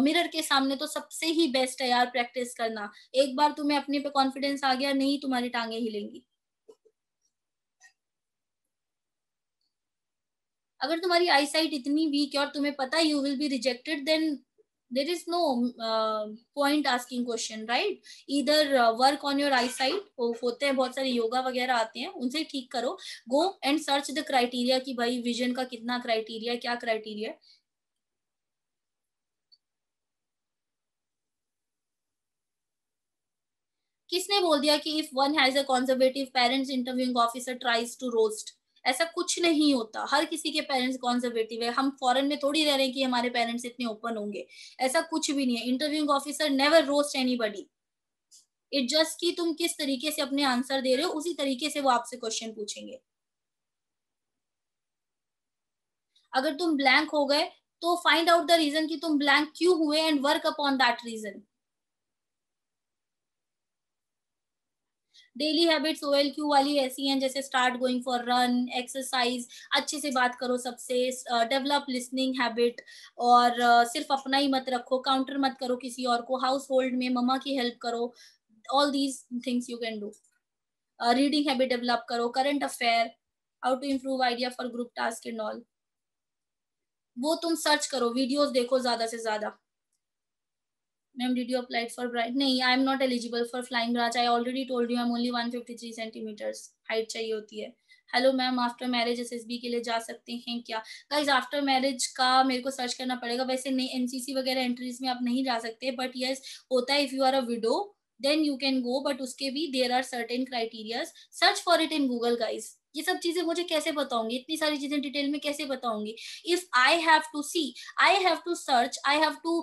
मिरर के सामने तो सबसे ही बेस्ट है यार प्रैक्टिस करना एक बार तुम्हें अपने पे कॉन्फिडेंस आ गया नहीं तुम्हारी टांगे हिलेंगी अगर तुम्हारी आईसाइट इतनी वीक है और तुम्हें पता you will be rejected then there is no uh, point asking question right either uh, work on your eyesight होते हैं बहुत सारे योगा वगैरह आते हैं उनसे ठीक करो go and search the criteria कि भाई vision का कितना criteria क्या criteria किसने बोल दिया कि if one has a conservative parents interviewing officer tries to roast ऐसा कुछ नहीं होता हर किसी के पेरेंट्स कॉन्जर्वेटिव है हम फॉरेन में थोड़ी रह रहे हैं कि हमारे पेरेंट्स इतने ओपन होंगे ऐसा कुछ भी नहीं है interviewing officer never roast anybody it just कि तुम किस तरीके से अपने आंसर दे रहे हो उसी तरीके से वो आपसे क्वेश्चन पूछेंगे अगर तुम ब्लैंक हो गए तो फाइंड आउट द रीजन कि तुम ब्लैंक क्यों हुए and work upon that reason daily habits क्यू वाली ऐसी हैं जैसे start going for run exercise अच्छे से बात करो सबसे डेवलप लिसनिंग हैबिट और uh, सिर्फ अपना ही मत रखो काउंटर मत करो किसी और को हाउस होल्ड में ममा की हेल्प करो all these things you can do reading habit develop करो current affair how to improve idea for group task and all वो तुम सर्च करो वीडियोस देखो ज्यादा से ज्यादा ma'am did you applied for bright नहीं I am not eligible for flying राज I already told you am only one fifty three centimetres height चाहिए होती है hello ma'am after marriage S के लिए जा सकते हैं क्या गाइज आफ्टर मैरिज का मेरे को सर्च करना पड़ेगा वैसे नहीं एनसीसी वगैरह एंट्रीज में आप नहीं जा सकते बट यस yes, होता है if you are a widow then you can go but उसके भी there are certain criterias search for it in Google guys ये सब चीजें मुझे कैसे बताऊंगी इतनी सारी चीजें डिटेल में कैसे बताऊंगी if I have to see I have to search I have to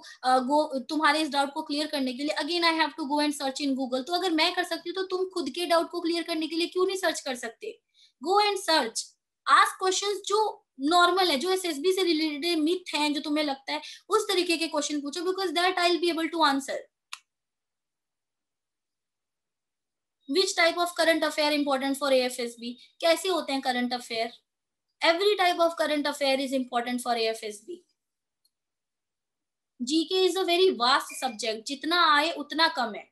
go तुम्हारे इस डाउट को क्लियर करने के लिए again I have to go and search in Google तो अगर मैं कर सकती हूँ तो तुम खुद के डाउट को क्लियर करने के लिए क्यों नहीं सर्च कर सकते गो एंड सर्च आज क्वेश्चन जो नॉर्मल है जो एस एस बी से रिलेटेड मिथ हैं जो तुम्हें लगता है उस तरीके के क्वेश्चन पूछो because that I will be able to answer which type of current affair important for A F S B कैसे होते हैं current affair every type of current affair is important for A F S B GK is a very vast subject जितना आए उतना कम है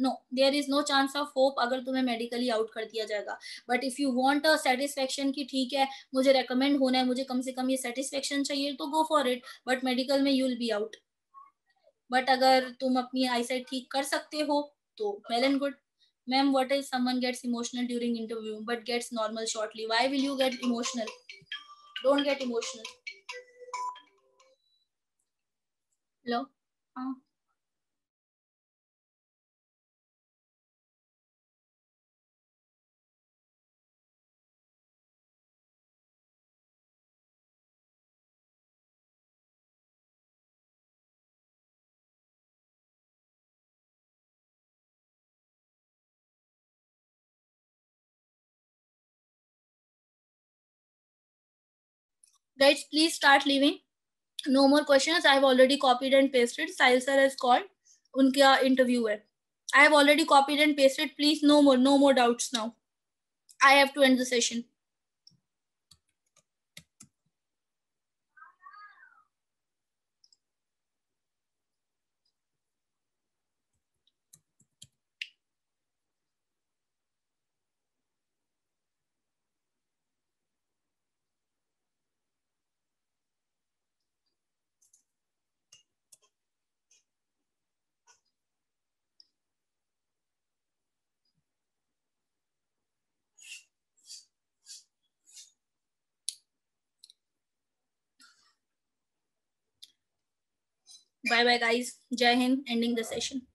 no there is no chance of hope अगर तुम्हें मेडिकली आउट कर दिया जाएगा but if you want a satisfaction कि ठीक है मुझे रेकमेंड होना है मुझे कम से कम ये सेटिस्फेक्शन चाहिए तो go for it but medical में you will be out but अगर तुम अपनी आईसाइट ठीक कर सकते हो तो well and good ma'am what is someone gets emotional during interview but gets normal shortly why will you get emotional don't get emotional hello हाँ Guys, please start leaving. No more questions. I've already copied and pasted. Sahil sir has called. Unka interview hai. I have already copied and pasted. Please, no more, no more doubts now. I have to end the session. Bye bye, guys. Jai Hind. Ending the session.